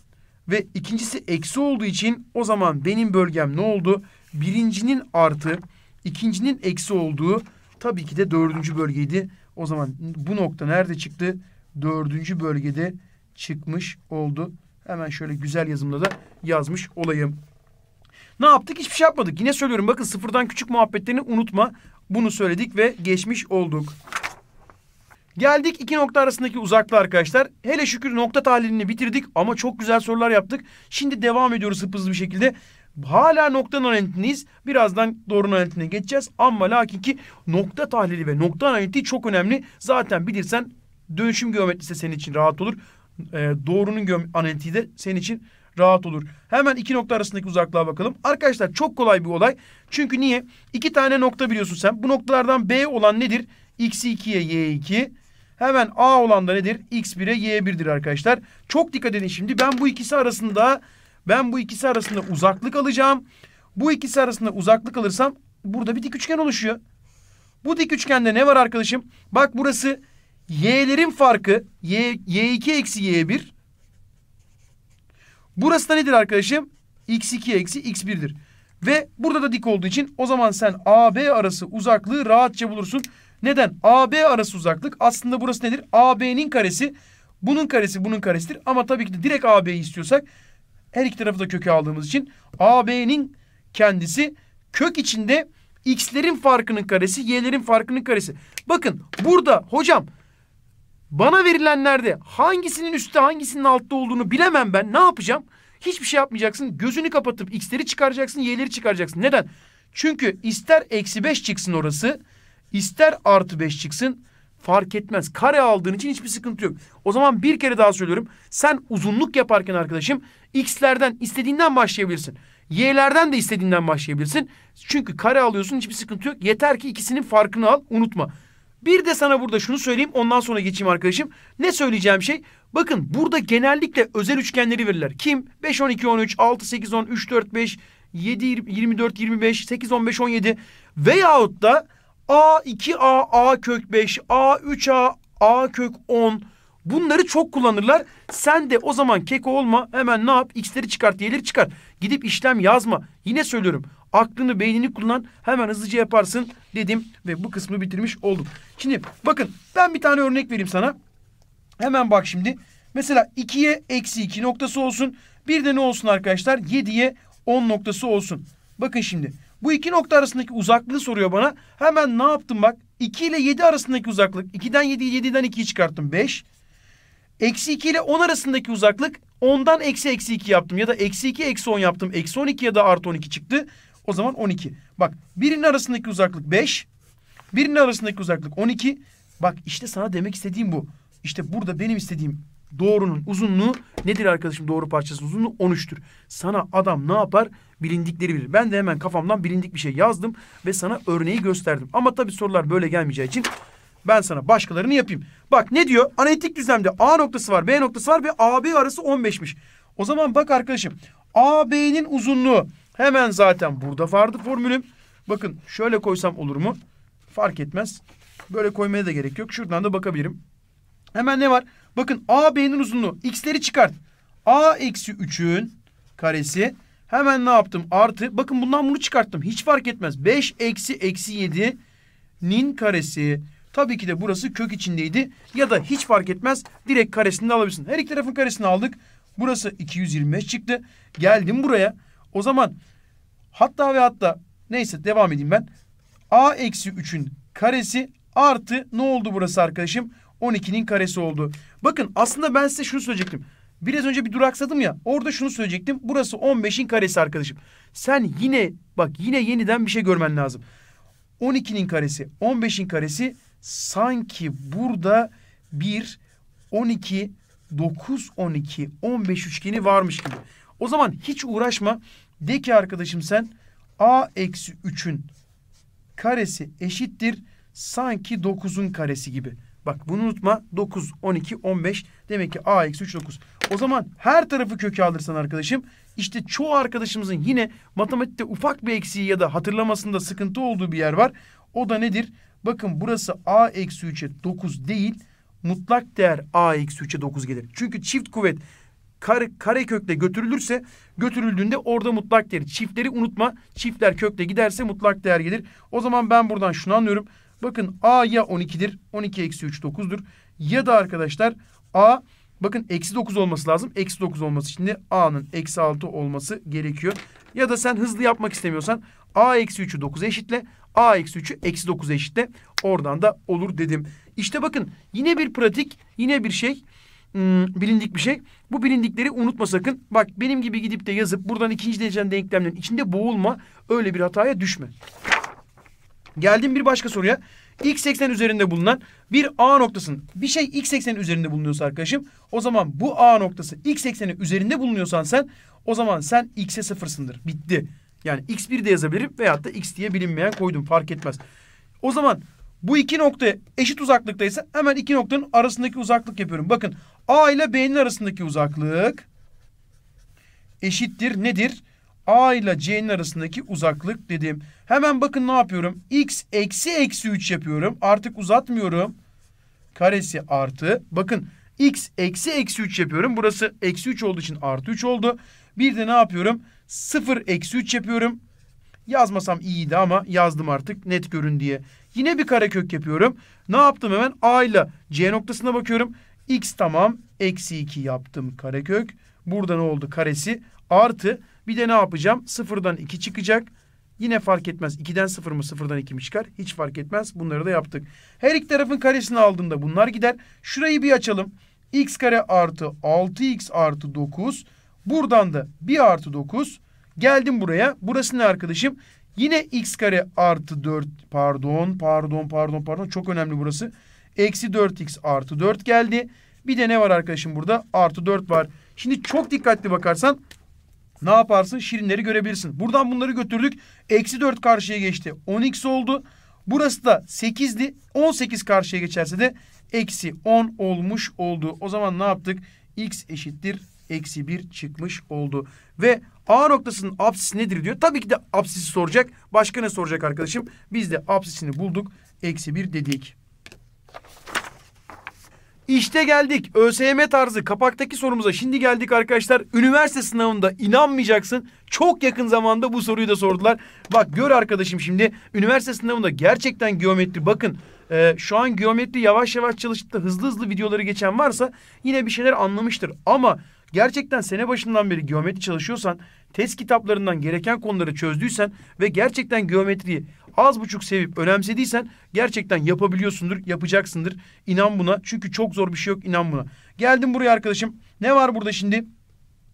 ve ikincisi eksi olduğu için o zaman benim bölgem ne oldu? Birincinin artı, ikincinin eksi olduğu Tabii ki de dördüncü bölgeydi. O zaman bu nokta nerede çıktı? Dördüncü bölgede çıkmış oldu. Hemen şöyle güzel yazımda da yazmış olayım. Ne yaptık? Hiçbir şey yapmadık. Yine söylüyorum bakın sıfırdan küçük muhabbetlerini unutma. Bunu söyledik ve geçmiş olduk. Geldik iki nokta arasındaki uzaklığı arkadaşlar. Hele şükür nokta tahlilini bitirdik ama çok güzel sorular yaptık. Şimdi devam ediyoruz hızlı bir şekilde. Hala nokta analitiniz, Birazdan doğru analitine geçeceğiz. Ama lakin ki nokta tahlili ve nokta analitiği çok önemli. Zaten bilirsen dönüşüm geometrisi senin için rahat olur. E, doğrunun analitiği de senin için rahat olur. Hemen iki nokta arasındaki uzaklığa bakalım. Arkadaşlar çok kolay bir olay. Çünkü niye? İki tane nokta biliyorsun sen. Bu noktalardan B olan nedir? X2'ye Y2. Hemen A olan da nedir? X1'e Y1'dir arkadaşlar. Çok dikkat edin şimdi. Ben bu ikisi arasında ben bu ikisi arasında uzaklık alacağım. Bu ikisi arasında uzaklık alırsam burada bir dik üçgen oluşuyor. Bu dik üçgende ne var arkadaşım? Bak burası y'lerin farkı. Y, y2 eksi y1. Burası da nedir arkadaşım? x2 eksi x1'dir. Ve burada da dik olduğu için o zaman sen AB arası uzaklığı rahatça bulursun. Neden? AB arası uzaklık aslında burası nedir? AB'nin karesi. Bunun karesi bunun karesidir. Ama tabii ki de direkt AB'yi istiyorsak her iki tarafı da köke aldığımız için AB'nin kendisi kök içinde x'lerin farkının karesi, y'lerin farkının karesi. Bakın burada hocam bana verilenlerde hangisinin üstte hangisinin altta olduğunu bilemem ben. Ne yapacağım? Hiçbir şey yapmayacaksın. Gözünü kapatıp x'leri çıkaracaksın, y'leri çıkaracaksın. Neden? Çünkü ister eksi 5 çıksın orası, ister artı 5 çıksın fark etmez. Kare aldığın için hiçbir sıkıntı yok. O zaman bir kere daha söylüyorum. Sen uzunluk yaparken arkadaşım x'lerden istediğinden başlayabilirsin. Y'lerden de istediğinden başlayabilirsin. Çünkü kare alıyorsun hiçbir sıkıntı yok. Yeter ki ikisinin farkını al unutma. Bir de sana burada şunu söyleyeyim ondan sonra geçeyim arkadaşım. Ne söyleyeceğim şey? Bakın burada genellikle özel üçgenleri verirler. Kim? 5, 12, 13, 6, 8, 10, 3, 4, 5, 7, 24, 25, 8, 15, 17 veyahut da A2A, A kök 5, A3A, A kök 10 bunları çok kullanırlar. Sen de o zaman keko olma hemen ne yap? X'leri çıkart, Y'leri çıkar, Gidip işlem yazma. Yine söylüyorum aklını beynini kullan hemen hızlıca yaparsın dedim ve bu kısmı bitirmiş oldum. Şimdi bakın ben bir tane örnek vereyim sana. Hemen bak şimdi. Mesela 2'ye eksi 2 noktası olsun. Bir de ne olsun arkadaşlar? 7'ye 10 noktası olsun. Bakın şimdi. Bu iki nokta arasındaki uzaklığı soruyor bana. Hemen ne yaptım bak. 2 ile 7 arasındaki uzaklık. 2'den 7'yi 7'den 2'yi çıkarttım. 5. Eksi 2 ile 10 arasındaki uzaklık. 10'dan eksi eksi 2 yaptım. Ya da eksi 2 eksi 10 yaptım. Eksi 12 ya da artı 12 çıktı. O zaman 12. Bak birinin arasındaki uzaklık 5. Birinin arasındaki uzaklık 12. Bak işte sana demek istediğim bu. İşte burada benim istediğim doğrunun uzunluğu nedir arkadaşım doğru parçasının uzunluğu 13'tür. Sana adam ne yapar? Bilindikleri bilir. Ben de hemen kafamdan bilindik bir şey yazdım ve sana örneği gösterdim. Ama tabii sorular böyle gelmeyeceği için ben sana başkalarını yapayım. Bak ne diyor? Analitik düzlemde A noktası var, B noktası var ve AB arası 15'miş. O zaman bak arkadaşım AB'nin uzunluğu hemen zaten burada vardı formülüm. Bakın şöyle koysam olur mu? Fark etmez. Böyle koymaya da gerek yok. Şuradan da bakabilirim. Hemen ne var? Bakın AB'nin uzunluğu. X'leri çıkart. A eksi 3'ün karesi. Hemen ne yaptım? Artı. Bakın bundan bunu çıkarttım. Hiç fark etmez. 5 eksi eksi 7'nin karesi. Tabii ki de burası kök içindeydi. Ya da hiç fark etmez. Direkt karesini de alabilirsin. Her iki tarafın karesini aldık. Burası 225 çıktı. Geldim buraya. O zaman hatta ve hatta neyse devam edeyim ben. A eksi 3'ün karesi artı ne oldu burası arkadaşım? 12'nin karesi oldu. Bakın aslında ben size şunu söyleyecektim. Biraz önce bir duraksadım ya. Orada şunu söyleyecektim. Burası 15'in karesi arkadaşım. Sen yine bak yine yeniden bir şey görmen lazım. 12'nin karesi, 15'in karesi sanki burada bir 12 9 12 15 üçgeni varmış gibi. O zaman hiç uğraşma. De ki arkadaşım sen a eksi 3'ün karesi eşittir sanki 9'un karesi gibi. Bak bunu unutma. 9, 12, 15. Demek ki ax 3, 9. O zaman her tarafı köke alırsan arkadaşım. işte çoğu arkadaşımızın yine matematikte ufak bir eksiği ya da hatırlamasında sıkıntı olduğu bir yer var. O da nedir? Bakın burası a eksi 3'e 9 değil. Mutlak değer a eksi 3'e 9 gelir. Çünkü çift kuvvet kare, kare kökle götürülürse götürüldüğünde orada mutlak değer. Çiftleri unutma. Çiftler kökle giderse mutlak değer gelir. O zaman ben buradan şunu anlıyorum. Bakın A ya 12'dir. 12 eksi 3 9'dur. Ya da arkadaşlar A bakın eksi 9 olması lazım. Eksi 9 olması için de A'nın eksi 6 olması gerekiyor. Ya da sen hızlı yapmak istemiyorsan A eksi 3'ü 9 eşitle. A eksi 3'ü eksi 9 eşitle. Oradan da olur dedim. İşte bakın yine bir pratik yine bir şey. Hmm, bilindik bir şey. Bu bilindikleri unutma sakın. Bak benim gibi gidip de yazıp buradan ikinci derecen denklemlerin içinde boğulma. Öyle bir hataya düşme. Geldim bir başka soruya. X eksen üzerinde bulunan bir A noktasının bir şey X eksenin üzerinde bulunuyorsa arkadaşım o zaman bu A noktası X ekseni üzerinde bulunuyorsan sen o zaman sen X'e sıfırsındır. Bitti. Yani X1 de yazabilirim veyahut da X diye bilinmeyen koydum fark etmez. O zaman bu iki noktaya eşit uzaklıktaysa hemen iki noktanın arasındaki uzaklık yapıyorum. Bakın A ile B'nin arasındaki uzaklık eşittir nedir? A ile C'nin arasındaki uzaklık dedim. Hemen bakın ne yapıyorum? X eksi eksi 3 yapıyorum. Artık uzatmıyorum. Karesi artı. Bakın X eksi eksi 3 yapıyorum. Burası eksi 3 olduğu için artı 3 oldu. Bir de ne yapıyorum? 0 eksi 3 yapıyorum. Yazmasam iyiydi ama yazdım artık net görün diye. Yine bir kare kök yapıyorum. Ne yaptım hemen? A ile C noktasına bakıyorum. X tamam. Eksi 2 yaptım kare kök Burada ne oldu? Karesi artı bir de ne yapacağım? Sıfırdan iki çıkacak. Yine fark etmez. 2'den 0 mı 0'dan 2 mi çıkar? Hiç fark etmez. Bunları da yaptık. Her iki tarafın karesini aldığında bunlar gider. Şurayı bir açalım. x kare artı 6x artı 9. Buradan da 1 artı 9. Geldim buraya. Burası ne arkadaşım? Yine x kare artı 4 pardon pardon pardon pardon çok önemli burası. Eksi 4x artı 4 geldi. Bir de ne var arkadaşım burada? Artı 4 var. Şimdi çok dikkatli bakarsan ne yaparsın? Şirinleri görebilirsin. Buradan bunları götürdük. Eksi 4 karşıya geçti. 10x oldu. Burası da 8'di. 18 karşıya geçerse de eksi 10 olmuş oldu. O zaman ne yaptık? x eşittir eksi 1 çıkmış oldu. Ve A noktasının apsisi nedir diyor. Tabii ki de apsisi soracak. Başka ne soracak arkadaşım? Biz de absisini bulduk. Eksi 1 dedik. İşte geldik ÖSYM tarzı kapaktaki sorumuza şimdi geldik arkadaşlar. Üniversite sınavında inanmayacaksın çok yakın zamanda bu soruyu da sordular. Bak gör arkadaşım şimdi üniversite sınavında gerçekten geometri bakın e, şu an geometri yavaş yavaş çalışıp da hızlı hızlı videoları geçen varsa yine bir şeyler anlamıştır. Ama gerçekten sene başından beri geometri çalışıyorsan test kitaplarından gereken konuları çözdüysen ve gerçekten geometriyi az buçuk sevip önemsediysen gerçekten yapabiliyorsundur, yapacaksındır. İnan buna. Çünkü çok zor bir şey yok. İnan buna. Geldim buraya arkadaşım. Ne var burada şimdi?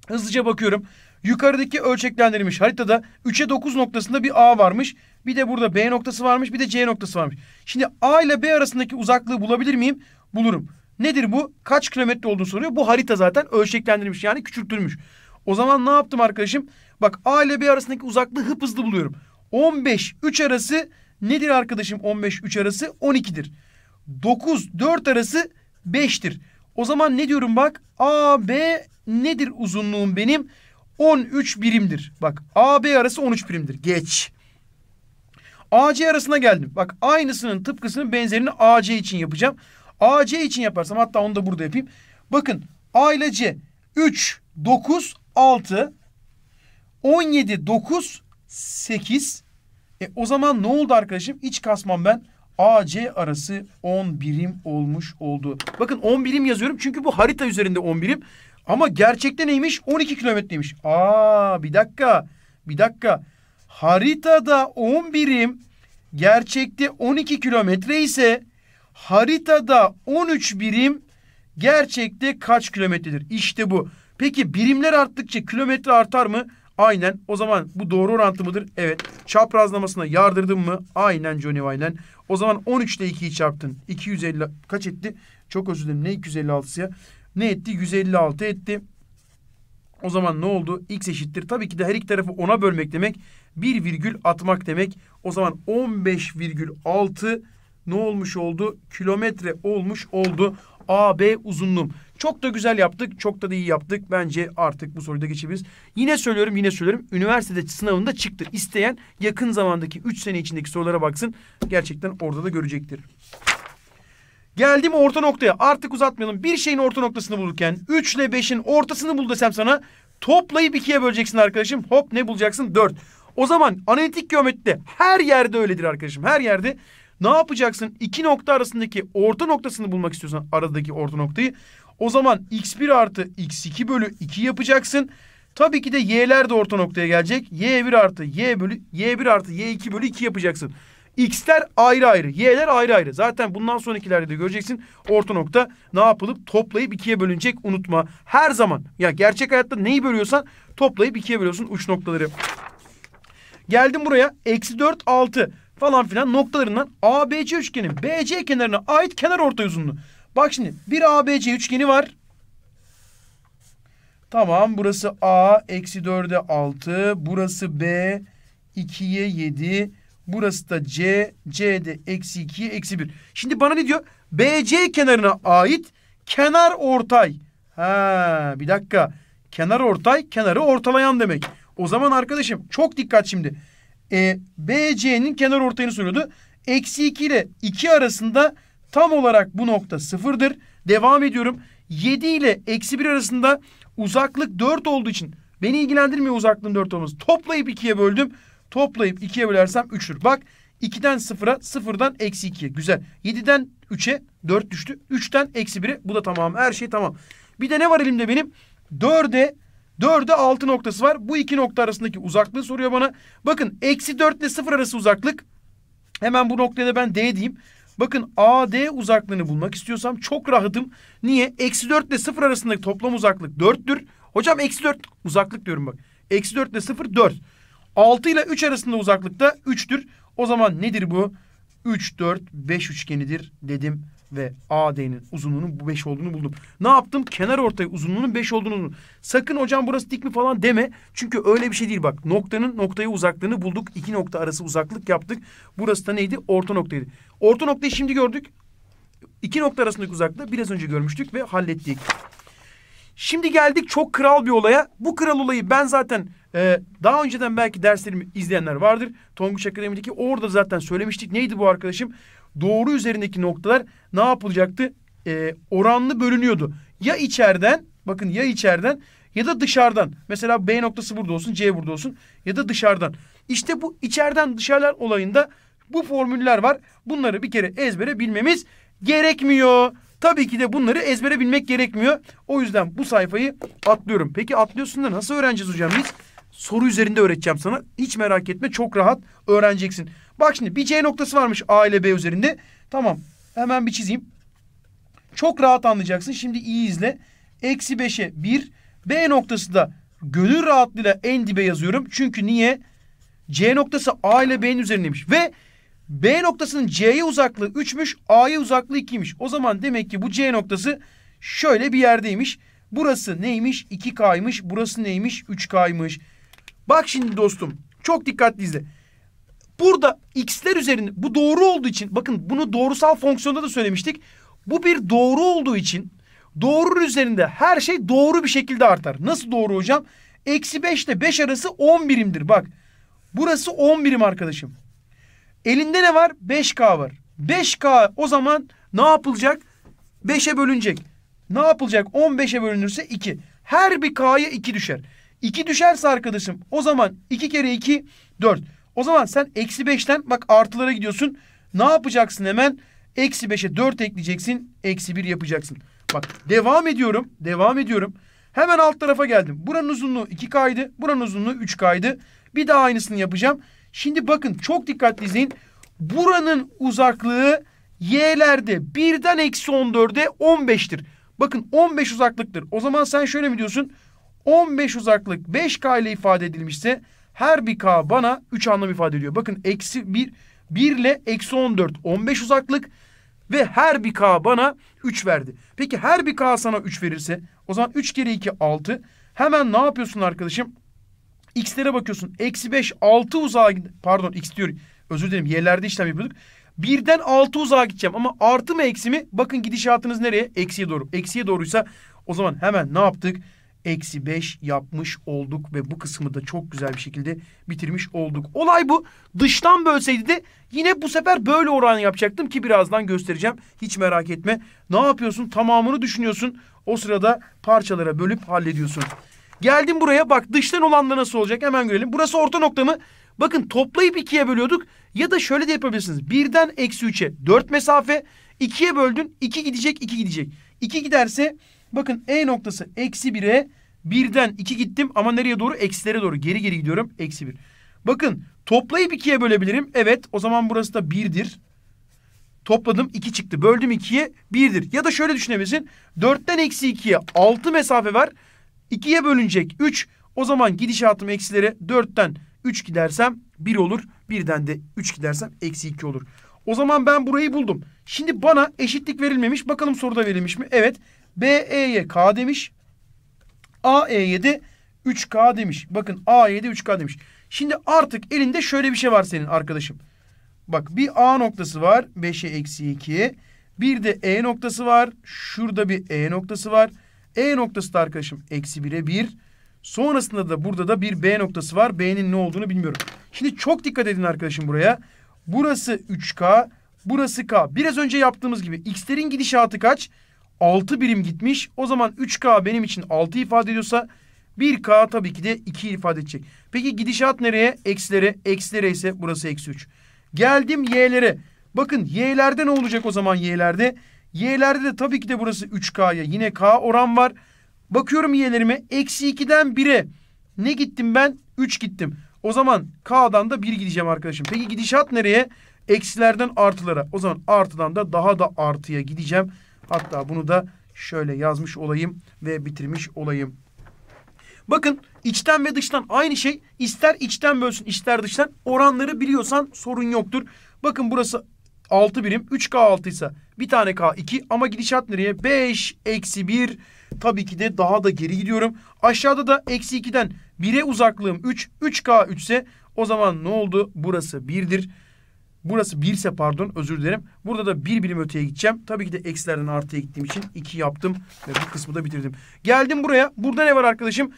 Hızlıca bakıyorum. Yukarıdaki ölçeklendirilmiş haritada 3'e 9 noktasında bir A varmış. Bir de burada B noktası varmış. Bir de C noktası varmış. Şimdi A ile B arasındaki uzaklığı bulabilir miyim? Bulurum. Nedir bu? Kaç kilometre olduğunu soruyor. Bu harita zaten ölçeklendirilmiş yani küçültülmüş. O zaman ne yaptım arkadaşım? Bak A ile B arasındaki uzaklığı hıp hızlı buluyorum. 15-3 arası nedir arkadaşım 15-3 arası? 12'dir. 9-4 arası 5'tir. O zaman ne diyorum bak A B nedir uzunluğum benim? 13 birimdir. Bak A B arası 13 birimdir. Geç. A C arasına geldim. Bak aynısının tıpkısının benzerini A C için yapacağım. A C için yaparsam hatta onu da burada yapayım. Bakın A ile C 3, 9, 6, 17, 9, 8, e, o zaman ne oldu arkadaşım? İç kasmam ben AC arası 10 birim olmuş oldu. Bakın 10 birim yazıyorum çünkü bu harita üzerinde 10 birim. Ama gerçekte neymiş? 12 kilometreymiş. Aa bir dakika. Bir dakika. Haritada 10 birim gerçekte 12 kilometre ise haritada 13 birim gerçekte kaç kilometredir? İşte bu. Peki birimler arttıkça kilometre artar mı? Aynen. O zaman bu doğru orantı mıdır? Evet. Çaprazlamasına yardırdın mı? Aynen Johnny aynen. O zaman 13 ile 2'yi çarptın. 250 kaç etti? Çok özür dilerim. Ne ya? Ne etti? 156 etti. O zaman ne oldu? X eşittir. Tabii ki de her iki tarafı 10'a bölmek demek. Bir virgül atmak demek. O zaman 15,6 ne olmuş oldu? Kilometre olmuş oldu. AB uzunluğum. Çok da güzel yaptık, çok da, da iyi yaptık. Bence artık bu soruda da geçebiliriz. Yine söylüyorum, yine söylüyorum. Üniversitede sınavında çıktı. İsteyen yakın zamandaki üç sene içindeki sorulara baksın. Gerçekten orada da görecektir. Geldim orta noktaya? Artık uzatmayalım. Bir şeyin orta noktasını bulurken üç ile beşin ortasını bul desem sana toplayıp ikiye böleceksin arkadaşım. Hop ne bulacaksın? Dört. O zaman analitik geometride her yerde öyledir arkadaşım. Her yerde ne yapacaksın? İki nokta arasındaki orta noktasını bulmak istiyorsan aradaki orta noktayı o zaman x1 artı x2 bölü 2 yapacaksın. Tabii ki de y'ler de orta noktaya gelecek. y1 artı y bölü y1 artı y2 bölü 2 yapacaksın. X'ler ayrı ayrı, y'ler ayrı ayrı. Zaten bundan sonrakilerde de göreceksin orta nokta ne yapılıp toplayıp ikiye bölünecek unutma. Her zaman ya gerçek hayatta neyi bölüyorsan toplayıp ikiye bölüyorsun uç noktaları. Geldim buraya eksi 4 6 falan filan noktalarından ABC üçgenin BC kenarına ait kenar orta uzunluğu. Bak şimdi bir ABC üçgeni var. Tamam burası A eksi 4'e 6. Burası B 2'ye 7. Burası da C. C de eksi 2'ye eksi 1. Şimdi bana ne diyor? BC kenarına ait kenar ortay. Ha bir dakika. Kenar ortay kenarı ortalayan demek. O zaman arkadaşım çok dikkat şimdi. E, BC'nin kenar ortayını soruyordu. Eksi 2 ile 2 arasında Tam olarak bu nokta sıfırdır. Devam ediyorum. 7 ile eksi 1 arasında uzaklık 4 olduğu için beni ilgilendirmiyor uzaklığın 4 olması. Toplayıp 2'ye böldüm. Toplayıp 2'ye bölersem 3'tür. Bak 2'den 0'a 0'dan eksi 2'ye. Güzel. 7'den 3'e 4 düştü. 3'ten eksi 1'e bu da tamam. Her şey tamam. Bir de ne var elimde benim? 4'e 4'e 6 noktası var. Bu iki nokta arasındaki uzaklığı soruyor bana. Bakın eksi 4 ile 0 arası uzaklık. Hemen bu noktaya da ben D diyeyim. Bakın AD uzaklığını bulmak istiyorsam çok rahatım. Niye? Eksi 4 ile 0 arasındaki toplam uzaklık 4'tür. Hocam eksi 4 uzaklık diyorum bak. Eksi 4 ile 0 4. 6 ile 3 arasında uzaklık da 3'tür. O zaman nedir bu? 3, 4, 5 üçgenidir dedim ve AD'nin uzunluğunun bu 5 olduğunu buldum. Ne yaptım? Kenar ortay uzunluğunun 5 olduğunu buldum. Sakın hocam burası dik mi falan deme. Çünkü öyle bir şey değil bak. Noktanın noktaya uzaklığını bulduk. İki nokta arası uzaklık yaptık. Burası da neydi? Orta noktaydı. Orta noktayı şimdi gördük. İki nokta arasındaki uzaklığı biraz önce görmüştük ve hallettik. Şimdi geldik çok kral bir olaya. Bu kral olayı ben zaten e, daha önceden belki derslerimi izleyenler vardır. Tonguç Akademi'deki orada zaten söylemiştik. Neydi bu arkadaşım? doğru üzerindeki noktalar ne yapılacaktı? E, oranlı bölünüyordu. Ya içeriden bakın ya içeriden ya da dışarıdan. Mesela B noktası burada olsun C burada olsun ya da dışarıdan. İşte bu içeriden dışarılar olayında bu formüller var. Bunları bir kere ezbere bilmemiz gerekmiyor. Tabii ki de bunları ezbere bilmek gerekmiyor. O yüzden bu sayfayı atlıyorum. Peki atlıyorsun da nasıl öğreneceğiz hocam biz? Soru üzerinde öğreteceğim sana. Hiç merak etme çok rahat öğreneceksin. Bak şimdi bir C noktası varmış A ile B üzerinde. Tamam hemen bir çizeyim. Çok rahat anlayacaksın. Şimdi iyi izle. Eksi 5'e 1. B noktası da gönül rahatlığıyla en dibe yazıyorum. Çünkü niye? C noktası A ile B'nin üzerindeymiş. Ve B noktasının C'ye uzaklığı 3'müş. A'ya uzaklığı 2'ymiş. O zaman demek ki bu C noktası şöyle bir yerdeymiş. Burası neymiş? 2K'ymış. Burası neymiş? 3K'ymış. Bak şimdi dostum. Çok dikkatli izle. Burada x'ler üzerinde bu doğru olduğu için bakın bunu doğrusal fonksiyonda da söylemiştik. Bu bir doğru olduğu için doğru üzerinde her şey doğru bir şekilde artar. Nasıl doğru hocam? Eksi 5 ile 5 arası 10 birimdir. Bak burası 10 birim arkadaşım. Elinde ne var? 5K var. 5K o zaman ne yapılacak? 5'e bölünecek. Ne yapılacak? 15'e bölünürse 2. Her bir K'ya 2 düşer. 2 düşerse arkadaşım o zaman 2 kere 2 4. O zaman sen eksi beşten bak artılara gidiyorsun. Ne yapacaksın hemen? Eksi beşe dört ekleyeceksin. Eksi bir yapacaksın. Bak devam ediyorum. Devam ediyorum. Hemen alt tarafa geldim. Buranın uzunluğu 2 kaydı, Buranın uzunluğu 3 kaydı. Bir daha aynısını yapacağım. Şimdi bakın çok dikkatli izleyin. Buranın uzaklığı y'lerde birden eksi 14'e 15'tir. Bakın 15 uzaklıktır. O zaman sen şöyle mi diyorsun? 15 uzaklık 5K ile ifade edilmişse her bir k bana 3 anlam ifade ediyor. Bakın eksi 1, 1 ile eksi 14, 15 uzaklık ve her bir k bana 3 verdi. Peki her bir k sana 3 verirse o zaman 3 kere 2 6. Hemen ne yapıyorsun arkadaşım? X'lere bakıyorsun. Eksi 5 6 uzağa pardon x diyorum. Özür dilerim y'lerde işlem yapıyorduk. Birden 6 uzağa gideceğim ama artı mı eksi mi? Bakın gidişatınız nereye? Eksiye doğru. Eksiye doğruysa o zaman hemen ne yaptık? eksi 5 yapmış olduk ve bu kısmı da çok güzel bir şekilde bitirmiş olduk. Olay bu. Dıştan bölseydi de yine bu sefer böyle oran yapacaktım ki birazdan göstereceğim. Hiç merak etme. Ne yapıyorsun? Tamamını düşünüyorsun. O sırada parçalara bölüp hallediyorsun. Geldim buraya. Bak dıştan olan da nasıl olacak? Hemen görelim. Burası orta nokta mı? Bakın toplayıp ikiye bölüyorduk. Ya da şöyle de yapabilirsiniz. Birden eksi üçe dört mesafe. ikiye böldün. iki gidecek, iki gidecek. İki giderse Bakın E noktası eksi 1'e birden 2 gittim ama nereye doğru? Eksilere doğru. Geri geri gidiyorum. Eksi 1. Bakın toplayıp 2'ye bölebilirim. Evet o zaman burası da 1'dir. Topladım 2 çıktı. Böldüm 2'ye 1'dir. Ya da şöyle düşünebilirsin. 4'ten eksi 2'ye 6 mesafe var. 2'ye bölünecek 3. O zaman gidişatım eksilere 4'ten 3 gidersem 1 olur. birden de 3 gidersem eksi 2 olur. O zaman ben burayı buldum. Şimdi bana eşitlik verilmemiş. Bakalım soruda verilmiş mi? Evet. B E'ye K demiş. A E'ye de 3K demiş. Bakın A'ye de 3K demiş. Şimdi artık elinde şöyle bir şey var senin arkadaşım. Bak bir A noktası var. 5'e eksi 2. Bir de E noktası var. Şurada bir E noktası var. E noktası da arkadaşım eksi 1'e 1. Sonrasında da burada da bir B noktası var. B'nin ne olduğunu bilmiyorum. Şimdi çok dikkat edin arkadaşım buraya. Burası 3K. Burası K. Biraz önce yaptığımız gibi. X'lerin gidişatı kaç? Kaç? 6 birim gitmiş. O zaman 3K benim için 6 ifade ediyorsa 1K tabii ki de 2 ifade edecek. Peki gidişat nereye? X'lere. X'lere ise burası eksi 3. Geldim Y'lere. Bakın Y'lerde ne olacak o zaman Y'lerde? Y'lerde de tabii ki de burası 3K'ya. Yine K oran var. Bakıyorum Y'lerime. Eksi 2'den 1'e. Ne gittim ben? 3 gittim. O zaman K'dan da 1 gideceğim arkadaşım. Peki gidişat nereye? Eksilerden artılara. O zaman artıdan da daha da artıya gideceğim. Hatta bunu da şöyle yazmış olayım ve bitirmiş olayım. Bakın içten ve dıştan aynı şey. İster içten bölsün ister dıştan. Oranları biliyorsan sorun yoktur. Bakın burası 6 birim. 3K 6 ise bir tane K 2 ama gidişat nereye? 5 eksi 1 tabii ki de daha da geri gidiyorum. Aşağıda da eksi 2'den 1'e uzaklığım 3. 3K 3 ise o zaman ne oldu? Burası 1'dir. Burası bir ise pardon özür dilerim. Burada da bir birim öteye gideceğim. Tabii ki de eksilerden artıya gittiğim için iki yaptım ve bu kısmı da bitirdim. Geldim buraya. Burada ne var arkadaşım?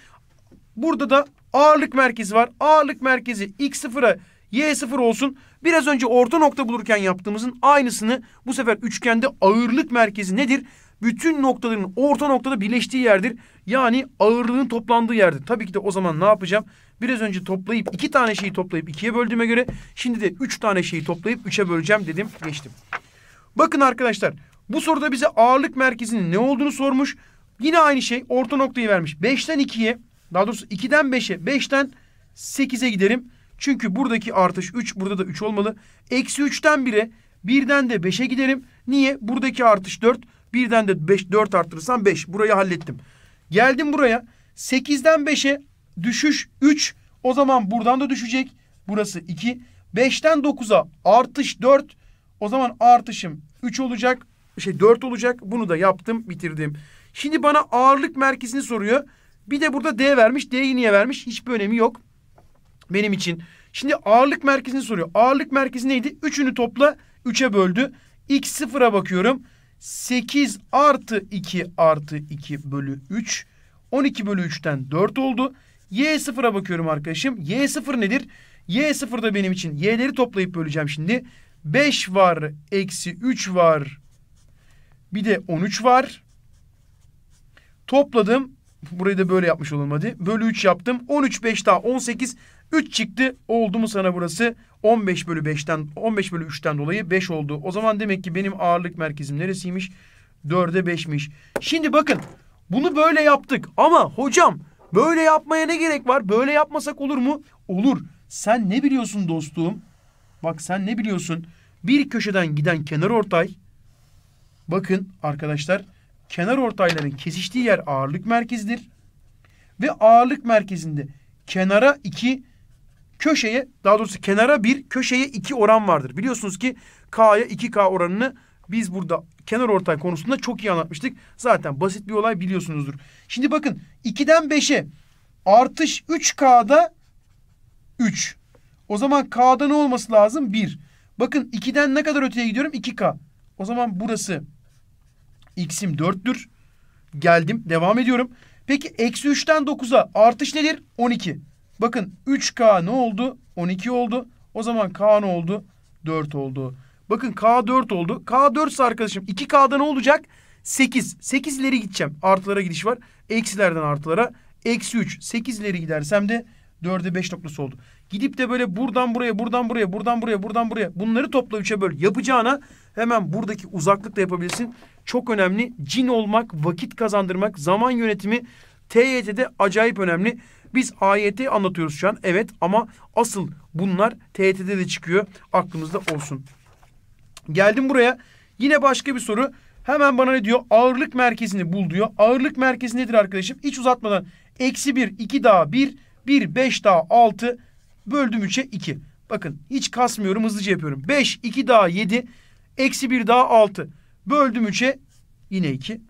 Burada da ağırlık merkezi var. Ağırlık merkezi x0'a y0 olsun. Biraz önce orta nokta bulurken yaptığımızın aynısını bu sefer üçgende ağırlık merkezi nedir? bütün noktaların orta noktada birleştiği yerdir. Yani ağırlığın toplandığı yerdir. Tabii ki de o zaman ne yapacağım? Biraz önce toplayıp iki tane şeyi toplayıp ikiye böldüğüme göre şimdi de üç tane şeyi toplayıp üçe böleceğim dedim geçtim. Bakın arkadaşlar bu soruda bize ağırlık merkezinin ne olduğunu sormuş. Yine aynı şey orta noktayı vermiş. Beşten ikiye daha doğrusu ikiden beşe beşten sekize giderim. Çünkü buradaki artış üç burada da üç olmalı. Eksi üçten bire birden de beşe giderim. Niye? Buradaki artış dört. Birden de beş dört arttırırsam beş. Burayı hallettim. Geldim buraya. Sekizden beşe düşüş üç. O zaman buradan da düşecek. Burası iki. Beşten dokuza artış dört. O zaman artışım üç olacak. Şey dört olacak. Bunu da yaptım bitirdim. Şimdi bana ağırlık merkezini soruyor. Bir de burada D vermiş. D'yi niye vermiş? Hiçbir önemi yok. Benim için. Şimdi ağırlık merkezini soruyor. Ağırlık merkezi neydi? Üçünü topla. Üçe böldü. X sıfıra bakıyorum. 8 artı 2 artı 2 bölü 3. 12 bölü 3'ten 4 oldu. Y sıfıra bakıyorum arkadaşım. Y sıfır nedir? Y sıfır da benim için. Y'leri toplayıp böleceğim şimdi. 5 var, eksi 3 var. Bir de 13 var. Topladım. Burayı da böyle yapmış olalım hadi. Bölü 3 yaptım. 13, 5 daha 18. 3 çıktı. Oldu mu sana burası? 15 bölü 5'ten 15 bölü 3'ten dolayı 5 oldu. O zaman demek ki benim ağırlık merkezim neresiymiş? 4'e 5'miş. Şimdi bakın bunu böyle yaptık ama hocam böyle yapmaya ne gerek var? Böyle yapmasak olur mu? Olur. Sen ne biliyorsun dostum? Bak sen ne biliyorsun? Bir köşeden giden kenar ortay. Bakın arkadaşlar kenar ortayların kesiştiği yer ağırlık merkezidir. Ve ağırlık merkezinde kenara 2 köşeye daha doğrusu kenara bir köşeye iki oran vardır. Biliyorsunuz ki K'ya 2K oranını biz burada kenar ortay konusunda çok iyi anlatmıştık. Zaten basit bir olay biliyorsunuzdur. Şimdi bakın 2'den 5'e artış 3K'da 3. O zaman K'da ne olması lazım? 1. Bakın 2'den ne kadar öteye gidiyorum? 2K. O zaman burası x'im 4'tür. Geldim. Devam ediyorum. Peki eksi 3'ten 9'a artış nedir? 12. Bakın 3K ne oldu? 12 oldu. O zaman K ne oldu? 4 oldu. Bakın K 4 oldu. K 4 ise arkadaşım 2K'da ne olacak? 8. 8 ileri gideceğim. Artılara gidiş var. Eksilerden artılara. Eksi 3. 8 ileri gidersem de 4'e 5 noktası oldu. Gidip de böyle buradan buraya, buradan buraya, buradan buraya, buradan buraya bunları topla 3'e böl. Yapacağına hemen buradaki uzaklıkla yapabilirsin. Çok önemli. Cin olmak, vakit kazandırmak, zaman yönetimi TYT'de acayip önemli. Biz AYT anlatıyoruz şu an. Evet ama asıl bunlar TET'de de çıkıyor. Aklımızda olsun. Geldim buraya. Yine başka bir soru. Hemen bana ne diyor? Ağırlık merkezini bul diyor. Ağırlık merkezi nedir arkadaşım? Hiç uzatmadan eksi bir, iki daha bir, bir, beş daha altı, böldüm üçe iki. Bakın hiç kasmıyorum hızlıca yapıyorum. Beş, iki daha yedi, eksi bir daha altı. Böldüm üçe yine iki.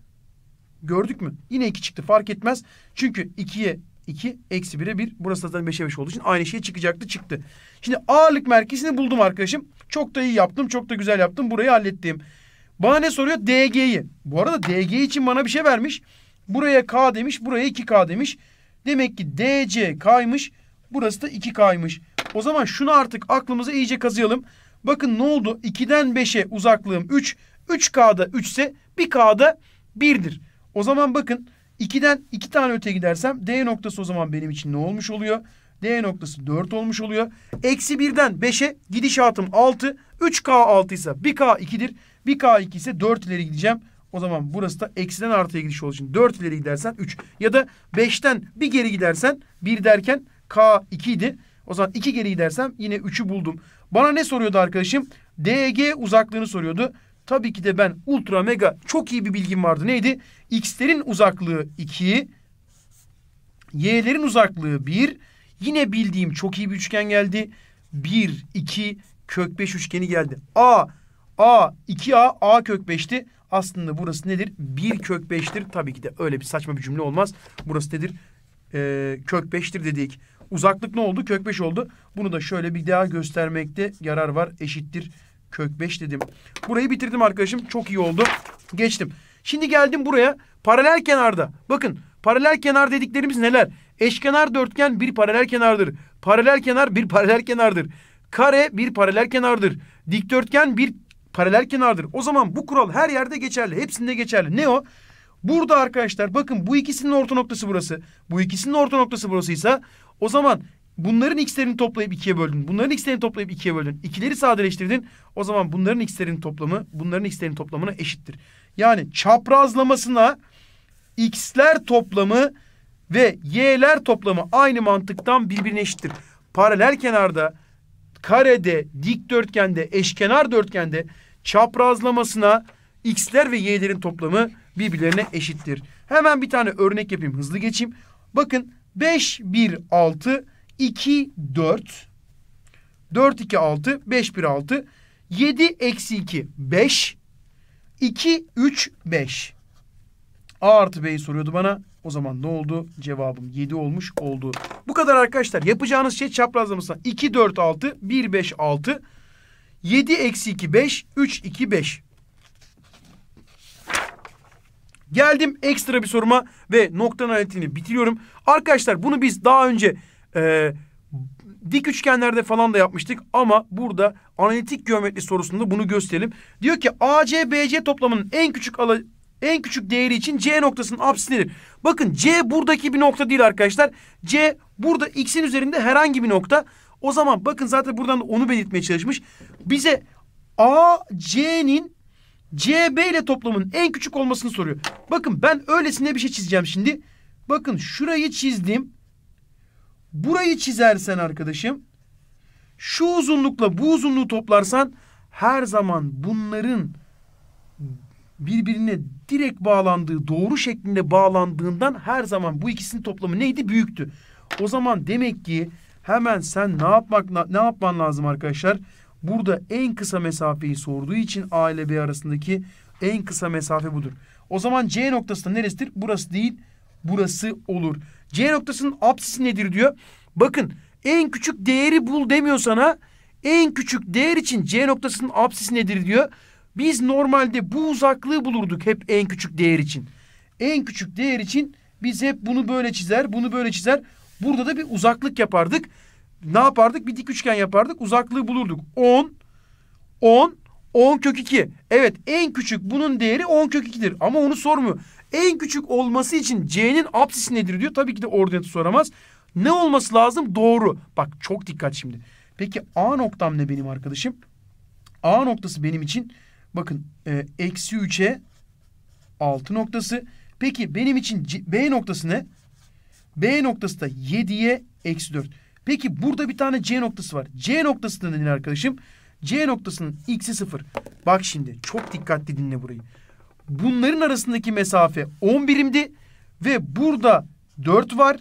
Gördük mü? Yine iki çıktı fark etmez. Çünkü ikiye 2 eksi 1'e 1. Burası zaten 5'e 5 olduğu için aynı şey çıkacaktı çıktı. Şimdi ağırlık merkezini buldum arkadaşım. Çok da iyi yaptım. Çok da güzel yaptım. Burayı hallettim. Bana ne soruyor? DG'yi. Bu arada DG için bana bir şey vermiş. Buraya K demiş. Buraya 2K demiş. Demek ki DC kaymış Burası da 2K'ymış. O zaman şunu artık aklımıza iyice kazıyalım. Bakın ne oldu? 2'den 5'e uzaklığım 3. 3K'da 3 ise 1K'da 1'dir. O zaman bakın 2'den 2 tane öte gidersem D noktası o zaman benim için ne olmuş oluyor? D noktası 4 olmuş oluyor. Eksi 1'den 5'e gidişatım 6. 3K 6 ise 1K 2'dir. 1K 2 ise 4 ileri gideceğim. O zaman burası da eksiden artıya gidiş olduğu için 4 ileri gidersen 3. Ya da 5'ten bir geri gidersen 1 derken K 2 idi. O zaman 2 geri gidersem yine 3'ü buldum. Bana ne soruyordu arkadaşım? DG uzaklığını soruyordu. Tabii ki de ben ultra mega çok iyi bir bilgim vardı. Neydi? X'lerin uzaklığı 2, Y'lerin uzaklığı 1. Yine bildiğim çok iyi bir üçgen geldi. 1, 2, kök 5 üçgeni geldi. A, A, 2A, A kök 5'ti. Aslında burası nedir? 1 kök 5'tir. Tabii ki de öyle bir saçma bir cümle olmaz. Burası nedir? Ee, kök 5'tir dedik. Uzaklık ne oldu? Kök 5 oldu. Bunu da şöyle bir daha göstermekte yarar var. Eşittir Kök 5 dedim. Burayı bitirdim arkadaşım. Çok iyi oldu. Geçtim. Şimdi geldim buraya. Paralel kenarda. Bakın paralel kenar dediklerimiz neler? Eşkenar dörtgen bir paralel kenardır. Paralel kenar bir paralel kenardır. Kare bir paralel kenardır. Dikdörtgen bir paralel kenardır. O zaman bu kural her yerde geçerli. Hepsinde geçerli. Ne o? Burada arkadaşlar bakın bu ikisinin orta noktası burası. Bu ikisinin orta noktası burasıysa o zaman Bunların x'lerini toplayıp ikiye böldün. Bunların x'lerini toplayıp ikiye böldün. İkileri sadeleştirdin. O zaman bunların xlerinin toplamı bunların xlerinin toplamına eşittir. Yani çaprazlamasına x'ler toplamı ve y'ler toplamı aynı mantıktan birbirine eşittir. Paralel kenarda, karede, dikdörtgende, eşkenar dörtgende çaprazlamasına x'ler ve y'lerin toplamı birbirlerine eşittir. Hemen bir tane örnek yapayım, hızlı geçeyim. Bakın 5 1 6 2, 4. 4, 2, 6. 5, 1, 6. 7, eksi 2, 5. 2, 3, 5. A artı B'yi soruyordu bana. O zaman ne oldu? Cevabım 7 olmuş oldu. Bu kadar arkadaşlar. Yapacağınız şey çaprazlamasına 2, 4, 6, 1, 5, 6. 7, eksi 2, 5. 3, 2, 5. Geldim ekstra bir soruma ve nokta analitiğini bitiriyorum. Arkadaşlar bunu biz daha önce e, dik üçgenlerde falan da yapmıştık ama burada analitik geometri sorusunda bunu gösterelim. Diyor ki AC BC toplamının en küçük ala, en küçük değeri için C noktasının apsisi nedir? Bakın C buradaki bir nokta değil arkadaşlar. C burada x'in üzerinde herhangi bir nokta. O zaman bakın zaten buradan onu belirtmeye çalışmış. Bize AC'nin CB ile toplamın en küçük olmasını soruyor. Bakın ben öylesine bir şey çizeceğim şimdi. Bakın şurayı çizdim. Burayı çizersen arkadaşım şu uzunlukla bu uzunluğu toplarsan her zaman bunların birbirine direkt bağlandığı doğru şeklinde bağlandığından her zaman bu ikisinin toplamı neydi? Büyüktü. O zaman demek ki hemen sen ne yapmak ne yapman lazım arkadaşlar? Burada en kısa mesafeyi sorduğu için A ile B arasındaki en kısa mesafe budur. O zaman C noktasında neresidir? Burası değil, burası olur. C noktasının apsisi nedir diyor. Bakın en küçük değeri bul demiyor sana. En küçük değer için C noktasının apsisi nedir diyor. Biz normalde bu uzaklığı bulurduk hep en küçük değer için. En küçük değer için biz hep bunu böyle çizer, bunu böyle çizer. Burada da bir uzaklık yapardık. Ne yapardık? Bir dik üçgen yapardık. Uzaklığı bulurduk. 10, 10, 10 kök 2. Evet en küçük bunun değeri 10 kök 2'dir. Ama onu sormuyor. En küçük olması için C'nin apsisi nedir diyor. Tabii ki de ordinatı soramaz. Ne olması lazım? Doğru. Bak çok dikkat şimdi. Peki A noktam ne benim arkadaşım? A noktası benim için bakın e, eksi 3'e 6 noktası. Peki benim için C, B noktası ne? B noktası da 7'ye eksi 4. Peki burada bir tane C noktası var. C noktası da ne arkadaşım? C noktasının x'i 0. Bak şimdi çok dikkatli dinle burayı. Bunların arasındaki mesafe 10 birimdi ve burada 4 var,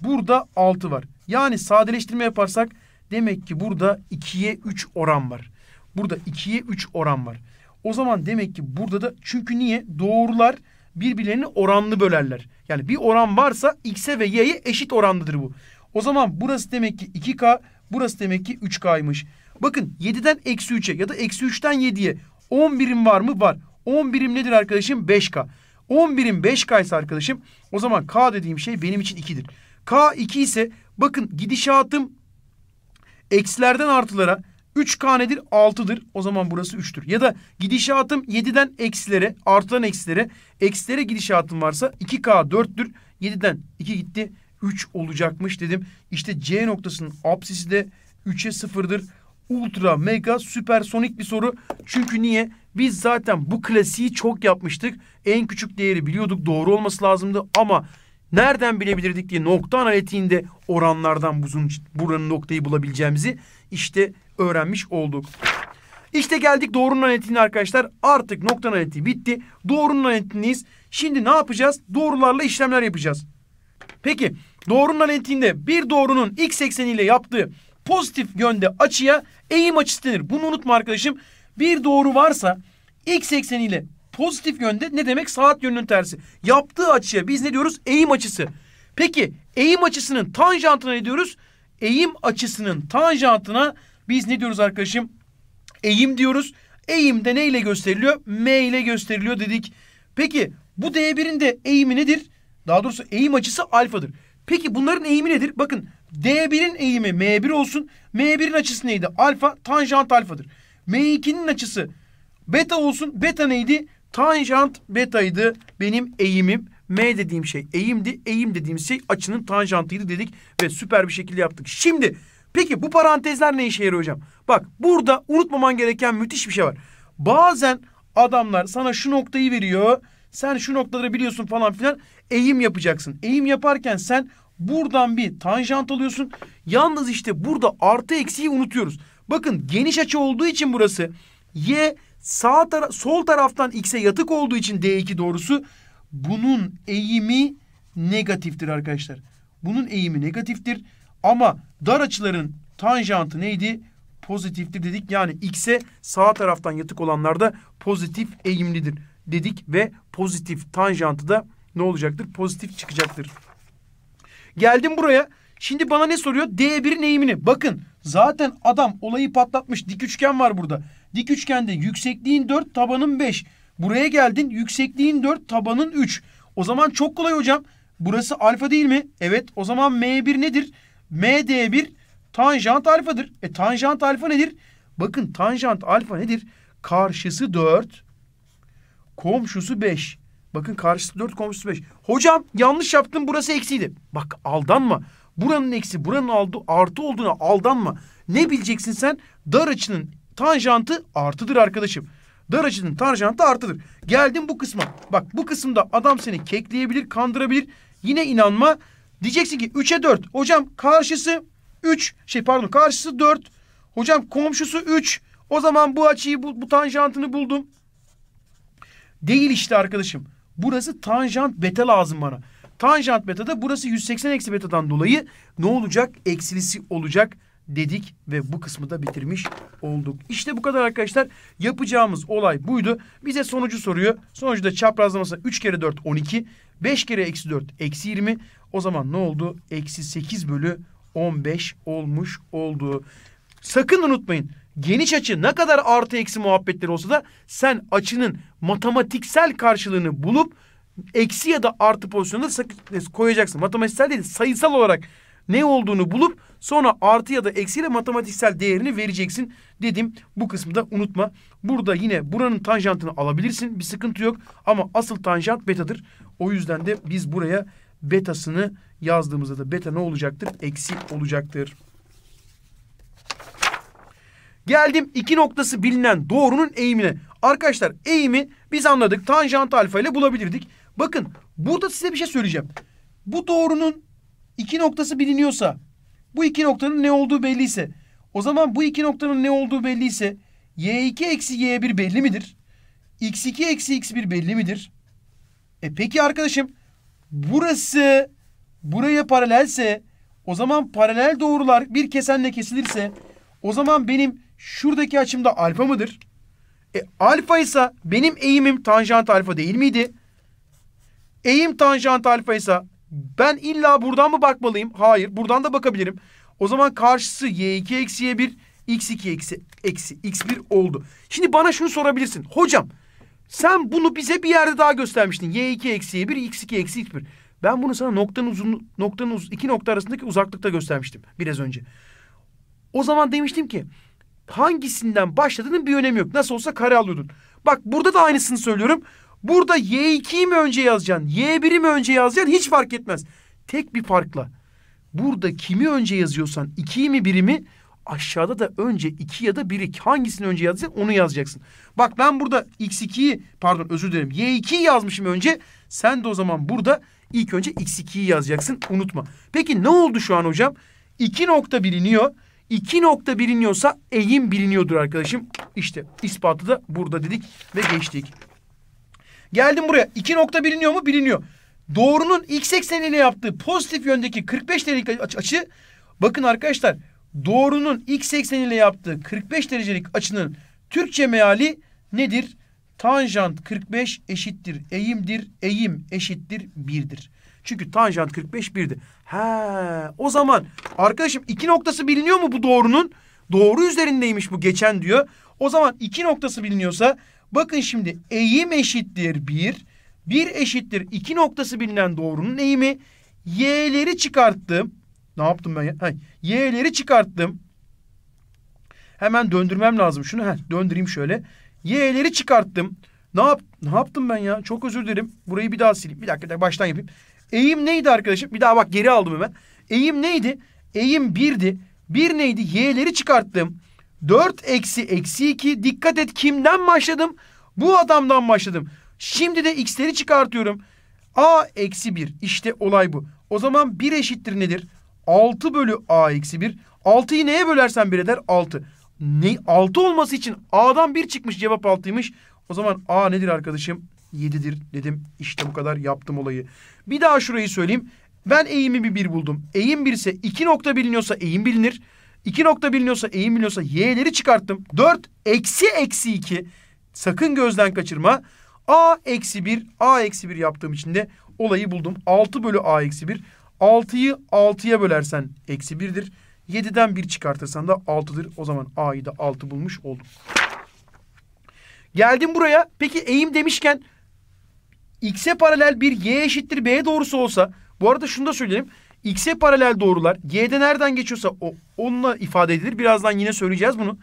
burada 6 var. Yani sadeleştirme yaparsak demek ki burada 2'ye 3 oran var. Burada 2'ye 3 oran var. O zaman demek ki burada da çünkü niye? Doğrular birbirlerini oranlı bölerler. Yani bir oran varsa x'e ve y'ye eşit oranlıdır bu. O zaman burası demek ki 2k, burası demek ki 3k'ymış. Bakın 7'den eksi 3'e ya da eksi 3'ten 7'ye 10 birim var mı? Var. 10 birim nedir arkadaşım? 5K. 10 birim 5K ise arkadaşım o zaman K dediğim şey benim için 2'dir. K 2 ise bakın gidişatım eksilerden artılara 3K nedir? 6'dır. O zaman burası 3'tür. Ya da gidişatım 7'den eksilere, artıdan eksilere, eksilere gidişatım varsa 2K 4'tür. 7'den 2 gitti. 3 olacakmış dedim. İşte C noktasının apsisi de 3'e 0'dır. Ultra, mega, süpersonik bir soru. Çünkü niye? Biz zaten bu klasiği çok yapmıştık. En küçük değeri biliyorduk doğru olması lazımdı ama nereden bilebilirdik diye nokta analitiğinde oranlardan buzun, buranın noktayı bulabileceğimizi işte öğrenmiş olduk. İşte geldik doğrunun analitiğine arkadaşlar. Artık nokta analitiği bitti. Doğrunun analitiğindeyiz. Şimdi ne yapacağız? Doğrularla işlemler yapacağız. Peki doğrunun analitiğinde bir doğrunun x ekseniyle yaptığı pozitif yönde açıya eğim açısı denir. Bunu unutma arkadaşım. Bir doğru varsa x ekseniyle pozitif yönde ne demek? Saat yönünün tersi. Yaptığı açıya biz ne diyoruz? Eğim açısı. Peki eğim açısının tanjantına ne diyoruz? Eğim açısının tanjantına biz ne diyoruz arkadaşım? Eğim diyoruz. Eğim de neyle gösteriliyor? M ile gösteriliyor dedik. Peki bu D1'in de eğimi nedir? Daha doğrusu eğim açısı alfadır. Peki bunların eğimi nedir? Bakın D1'in eğimi M1 olsun. M1'in açısı neydi? Alfa tanjant alfadır. M2'nin açısı beta olsun. Beta neydi? Tanjant betaydı benim eğimim. M dediğim şey eğimdi. Eğim dediğim şey açının tanjantıydı dedik ve süper bir şekilde yaptık. Şimdi peki bu parantezler ne işe yarıyor hocam? Bak burada unutmaman gereken müthiş bir şey var. Bazen adamlar sana şu noktayı veriyor. Sen şu noktaları biliyorsun falan filan. Eğim yapacaksın. Eğim yaparken sen buradan bir tanjant alıyorsun. Yalnız işte burada artı eksiği unutuyoruz. Bakın geniş açı olduğu için burası y sağ tara sol taraftan x'e yatık olduğu için d2 doğrusu bunun eğimi negatiftir arkadaşlar. Bunun eğimi negatiftir ama dar açıların tanjantı neydi? Pozitiftir dedik. Yani x'e sağ taraftan yatık olanlar da pozitif eğimlidir dedik ve pozitif tanjantı da ne olacaktır? Pozitif çıkacaktır. Geldim buraya. Şimdi bana ne soruyor? D1'in eğimini. Bakın Zaten adam olayı patlatmış. Dik üçgen var burada. Dik üçgende yüksekliğin 4, tabanın 5. Buraya geldin. Yüksekliğin 4, tabanın 3. O zaman çok kolay hocam. Burası alfa değil mi? Evet. O zaman M1 nedir? MD1 tanjant alfadır. E tanjant alfa nedir? Bakın tanjant alfa nedir? Karşısı 4, komşusu 5. Bakın karşısı 4, komşusu 5. Hocam yanlış yaptım burası eksiydi. Bak aldanma. Buranın eksi, buranın aldı, artı olduğuna aldanma. Ne bileceksin sen? Dar açının tanjantı artıdır arkadaşım. Dar açının tanjantı artıdır. Geldim bu kısma. Bak bu kısımda adam seni kekleyebilir, kandırabilir. Yine inanma. Diyeceksin ki 3'e 4. Hocam karşısı 3. Şey pardon karşısı 4. Hocam komşusu 3. O zaman bu açıyı bu, bu tanjantını buldum. Değil işte arkadaşım. Burası tanjant beta lazım bana. Tanjant beta'da burası 180 eksi beta'dan dolayı ne olacak? Eksilisi olacak dedik ve bu kısmı da bitirmiş olduk. İşte bu kadar arkadaşlar. Yapacağımız olay buydu. Bize sonucu soruyor. Sonucu da çaprazlaması 3 kere 4 12. 5 kere eksi 4 eksi 20. O zaman ne oldu? Eksi 8 bölü 15 olmuş oldu. Sakın unutmayın. Geniş açı ne kadar artı eksi muhabbetleri olsa da sen açının matematiksel karşılığını bulup eksi ya da artı pozisyonda e, koyacaksın. Matematiksel değil sayısal olarak ne olduğunu bulup sonra artı ya da eksiyle matematiksel değerini vereceksin dedim. Bu kısmı da unutma. Burada yine buranın tanjantını alabilirsin. Bir sıkıntı yok ama asıl tanjant betadır. O yüzden de biz buraya betasını yazdığımızda da beta ne olacaktır? Eksi olacaktır. Geldim iki noktası bilinen doğrunun eğimine. Arkadaşlar eğimi biz anladık. Tanjant alfa ile bulabilirdik. Bakın burada size bir şey söyleyeceğim. Bu doğrunun iki noktası biliniyorsa bu iki noktanın ne olduğu belliyse o zaman bu iki noktanın ne olduğu belliyse y2 eksi y1 belli midir? x2 eksi x1 belli midir? E peki arkadaşım burası buraya paralelse o zaman paralel doğrular bir kesenle kesilirse o zaman benim şuradaki açımda alfa mıdır? E, alfa ise benim eğimim tanjant alfa değil miydi? Eğim tanjant alfa ise ben illa buradan mı bakmalıyım? Hayır. Buradan da bakabilirim. O zaman karşısı y2 eksi y1 x2 eksi, eksi x1 oldu. Şimdi bana şunu sorabilirsin. Hocam sen bunu bize bir yerde daha göstermiştin. y2 eksi y1 x2 eksi x1. Ben bunu sana noktanın uzun noktanın uz, iki nokta arasındaki uzaklıkta göstermiştim biraz önce. O zaman demiştim ki hangisinden başladığının bir önemi yok. Nasıl olsa kare alıyordun. Bak burada da aynısını söylüyorum. Burada Y2'yi mi önce yazacaksın? Y1'i mi önce yazacaksın? Hiç fark etmez. Tek bir farkla. Burada kimi önce yazıyorsan 2'yi mi 1'i mi aşağıda da önce 2 ya da 1'i hangisini önce yazacaksın onu yazacaksın. Bak ben burada X2'yi pardon özür dilerim Y2'yi yazmışım önce. Sen de o zaman burada ilk önce X2'yi yazacaksın unutma. Peki ne oldu şu an hocam? 2.1 iniyor. 2 nokta biliniyorsa eğim biliniyordur arkadaşım. İşte ispatı da burada dedik ve geçtik. Geldim buraya. 2 nokta biliniyor mu? Biliniyor. Doğrunun x ekseniyle yaptığı pozitif yöndeki 45 derecelik açı. Bakın arkadaşlar doğrunun x ekseniyle yaptığı 45 derecelik açının Türkçe meali nedir? Tanjant 45 eşittir eğimdir. Eğim eşittir 1'dir. Çünkü tanjant 45 birdi. He o zaman arkadaşım iki noktası biliniyor mu bu doğrunun? Doğru üzerindeymiş bu geçen diyor. O zaman iki noktası biliniyorsa bakın şimdi eğim eşittir 1. 1 eşittir iki noktası bilinen doğrunun eğimi. Y'leri çıkarttım. Ne yaptım ben? Ha, Y'leri çıkarttım. Hemen döndürmem lazım şunu. Heh, döndüreyim şöyle. Y'leri çıkarttım. Ne, yap ne yaptım ben ya? Çok özür dilerim. Burayı bir daha sileyim. Bir dakika, bir dakika baştan yapayım. Eğim neydi arkadaşım? Bir daha bak geri aldım hemen. Eğim neydi? Eğim birdi. Bir neydi? Y'leri çıkarttım. 4 eksi eksi 2. Dikkat et kimden başladım? Bu adamdan başladım. Şimdi de x'leri çıkartıyorum. a eksi 1. İşte olay bu. O zaman 1 eşittir nedir? 6 bölü a eksi 1. 6'yı neye bölersen 1 eder? 6. Ne, 6 olması için a'dan 1 çıkmış cevap 6'ymış. O zaman a nedir arkadaşım? 7'dir dedim. İşte bu kadar yaptım olayı. Bir daha şurayı söyleyeyim. Ben eğimi bir, bir buldum. Eğim birse iki nokta biliniyorsa eğim bilinir. İki nokta biliniyorsa eğim biliniyorsa y'leri çıkarttım. 4 eksi eksi 2. Sakın gözden kaçırma. A eksi 1, A eksi 1 yaptığım için de olayı buldum. 6 bölü A eksi 1. 6'yı 6'ya bölersen eksi birdir. 7'den bir çıkartırsan da 6'dır. O zaman A'yı da 6 bulmuş oldum. Geldim buraya. Peki eğim demişken x'e paralel bir y eşittir b doğrusu olsa bu arada şunu da söyleyeyim. X'e paralel doğrular Y'de nereden geçiyorsa o, onunla ifade edilir. Birazdan yine söyleyeceğiz bunu.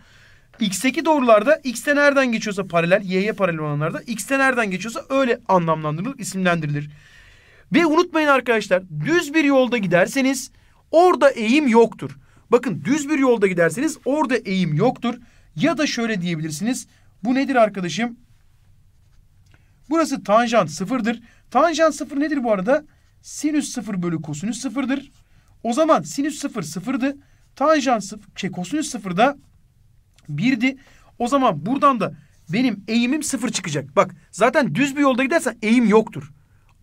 X'teki doğrularda X'te nereden geçiyorsa paralel, Y'ye paralel olanlarda X'te nereden geçiyorsa öyle anlamlandırılır, isimlendirilir. Ve unutmayın arkadaşlar düz bir yolda giderseniz orada eğim yoktur. Bakın düz bir yolda giderseniz orada eğim yoktur. Ya da şöyle diyebilirsiniz. Bu nedir arkadaşım? Burası tanjant sıfırdır. Tanjant sıfır nedir bu arada? Sinüs sıfır bölü kosinüs sıfırdır. O zaman sinüs sıfır sıfırdı. Tanjant sıfır, şey kosinüs sıfır da birdi. O zaman buradan da benim eğimim sıfır çıkacak. Bak zaten düz bir yolda gidersen eğim yoktur.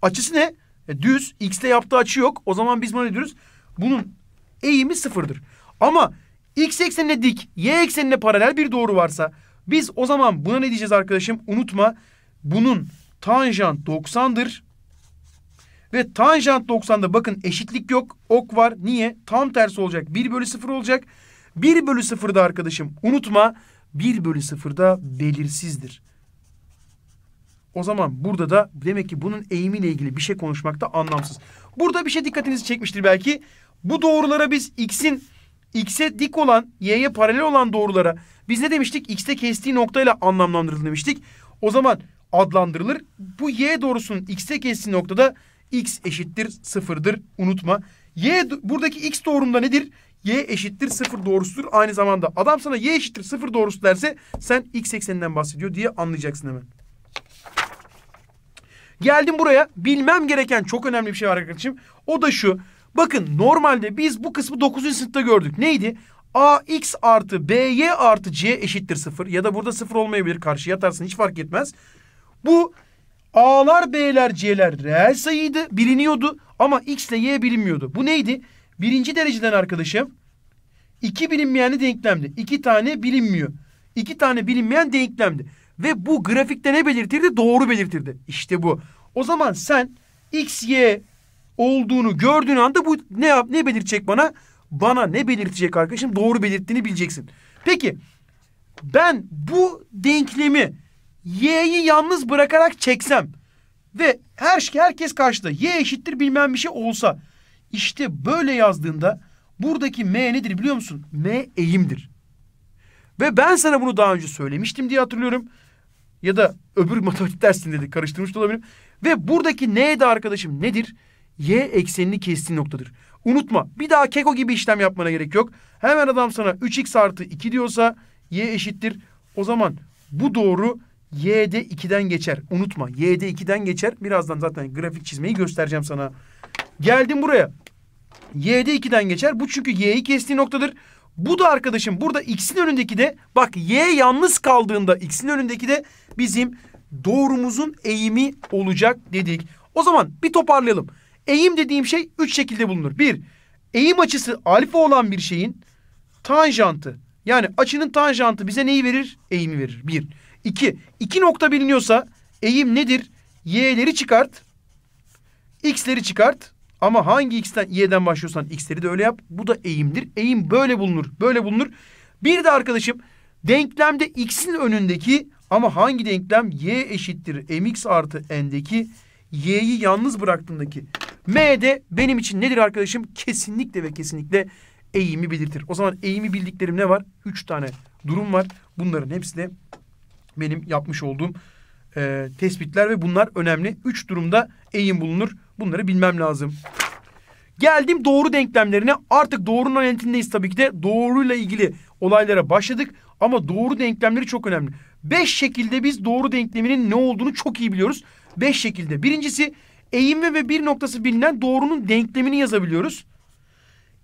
Açısı ne? E, düz. X'te yaptığı açı yok. O zaman biz buna ne diyoruz? Bunun eğimi sıfırdır. Ama X eksenine dik, Y eksenine paralel bir doğru varsa biz o zaman buna ne diyeceğiz arkadaşım? Unutma bunun tanjant 90'dır. Ve tanjant 90'da bakın eşitlik yok. Ok var. Niye? Tam tersi olacak. 1 bölü 0 olacak. 1 bölü 0'da arkadaşım unutma 1 bölü 0'da belirsizdir. O zaman burada da demek ki bunun eğimiyle ilgili bir şey konuşmak da anlamsız. Burada bir şey dikkatinizi çekmiştir belki. Bu doğrulara biz x'in x'e dik olan, y'ye paralel olan doğrulara biz ne demiştik? x'te kestiği noktayla anlamlandırıldı demiştik. O zaman adlandırılır. Bu y doğrusunun x'e kestiği noktada x eşittir sıfırdır unutma. Y buradaki x doğrumda nedir? Y eşittir sıfır doğrusudur. Aynı zamanda adam sana y eşittir sıfır doğrusu derse sen x ekseninden bahsediyor diye anlayacaksın hemen. Geldim buraya. Bilmem gereken çok önemli bir şey var arkadaşım. O da şu. Bakın normalde biz bu kısmı 9. sınıfta gördük. Neydi? AX artı BY artı C eşittir 0. Ya da burada 0 olmayabilir. Karşıya atarsın hiç fark etmez. Bu A'lar B'ler C'ler reel sayıydı biliniyordu ama X ile Y bilinmiyordu. Bu neydi? Birinci dereceden arkadaşım iki bilinmeyenli denklemdi. İki tane bilinmiyor. İki tane bilinmeyen denklemdi. Ve bu grafikte ne belirtirdi? Doğru belirtirdi. İşte bu. O zaman sen X, Y olduğunu gördüğün anda bu ne yap ne belirtecek bana? Bana ne belirtecek arkadaşım? Doğru belirttiğini bileceksin. Peki ben bu denklemi Y'yi yalnız bırakarak çeksem ve her şey, herkes karşıda Y eşittir bilmem bir şey olsa işte böyle yazdığında buradaki M nedir biliyor musun? M eğimdir. Ve ben sana bunu daha önce söylemiştim diye hatırlıyorum. Ya da öbür (laughs) matematik dersinde de karıştırmış da olabilirim. Ve buradaki N de arkadaşım nedir? Y eksenini kestiği noktadır. Unutma bir daha keko gibi işlem yapmana gerek yok. Hemen adam sana 3x artı 2 diyorsa y eşittir. O zaman bu doğru Y'de 2'den geçer. Unutma. Y'de 2'den geçer. Birazdan zaten grafik çizmeyi göstereceğim sana. Geldim buraya. Y'de 2'den geçer. Bu çünkü Y'yi kestiği noktadır. Bu da arkadaşım burada X'in önündeki de bak Y yalnız kaldığında X'in önündeki de bizim doğrumuzun eğimi olacak dedik. O zaman bir toparlayalım. Eğim dediğim şey üç şekilde bulunur. Bir, eğim açısı alfa olan bir şeyin tanjantı. Yani açının tanjantı bize neyi verir? Eğimi verir. Bir. 2. 2 nokta biliniyorsa eğim nedir? Y'leri çıkart. X'leri çıkart. Ama hangi X'ten Y'den başlıyorsan X'leri de öyle yap. Bu da eğimdir. Eğim böyle bulunur. Böyle bulunur. Bir de arkadaşım denklemde X'in önündeki ama hangi denklem Y eşittir MX artı N'deki Y'yi yalnız bıraktığındaki M de benim için nedir arkadaşım? Kesinlikle ve kesinlikle eğimi belirtir. O zaman eğimi bildiklerim ne var? Üç tane durum var. Bunların hepsi de benim yapmış olduğum e, tespitler ve bunlar önemli. Üç durumda eğim bulunur. Bunları bilmem lazım. Geldim doğru denklemlerine. Artık doğrunun anetindeyiz tabii ki de. Doğruyla ilgili olaylara başladık. Ama doğru denklemleri çok önemli. Beş şekilde biz doğru denkleminin ne olduğunu çok iyi biliyoruz. Beş şekilde. Birincisi eğim ve bir noktası bilinen doğrunun denklemini yazabiliyoruz.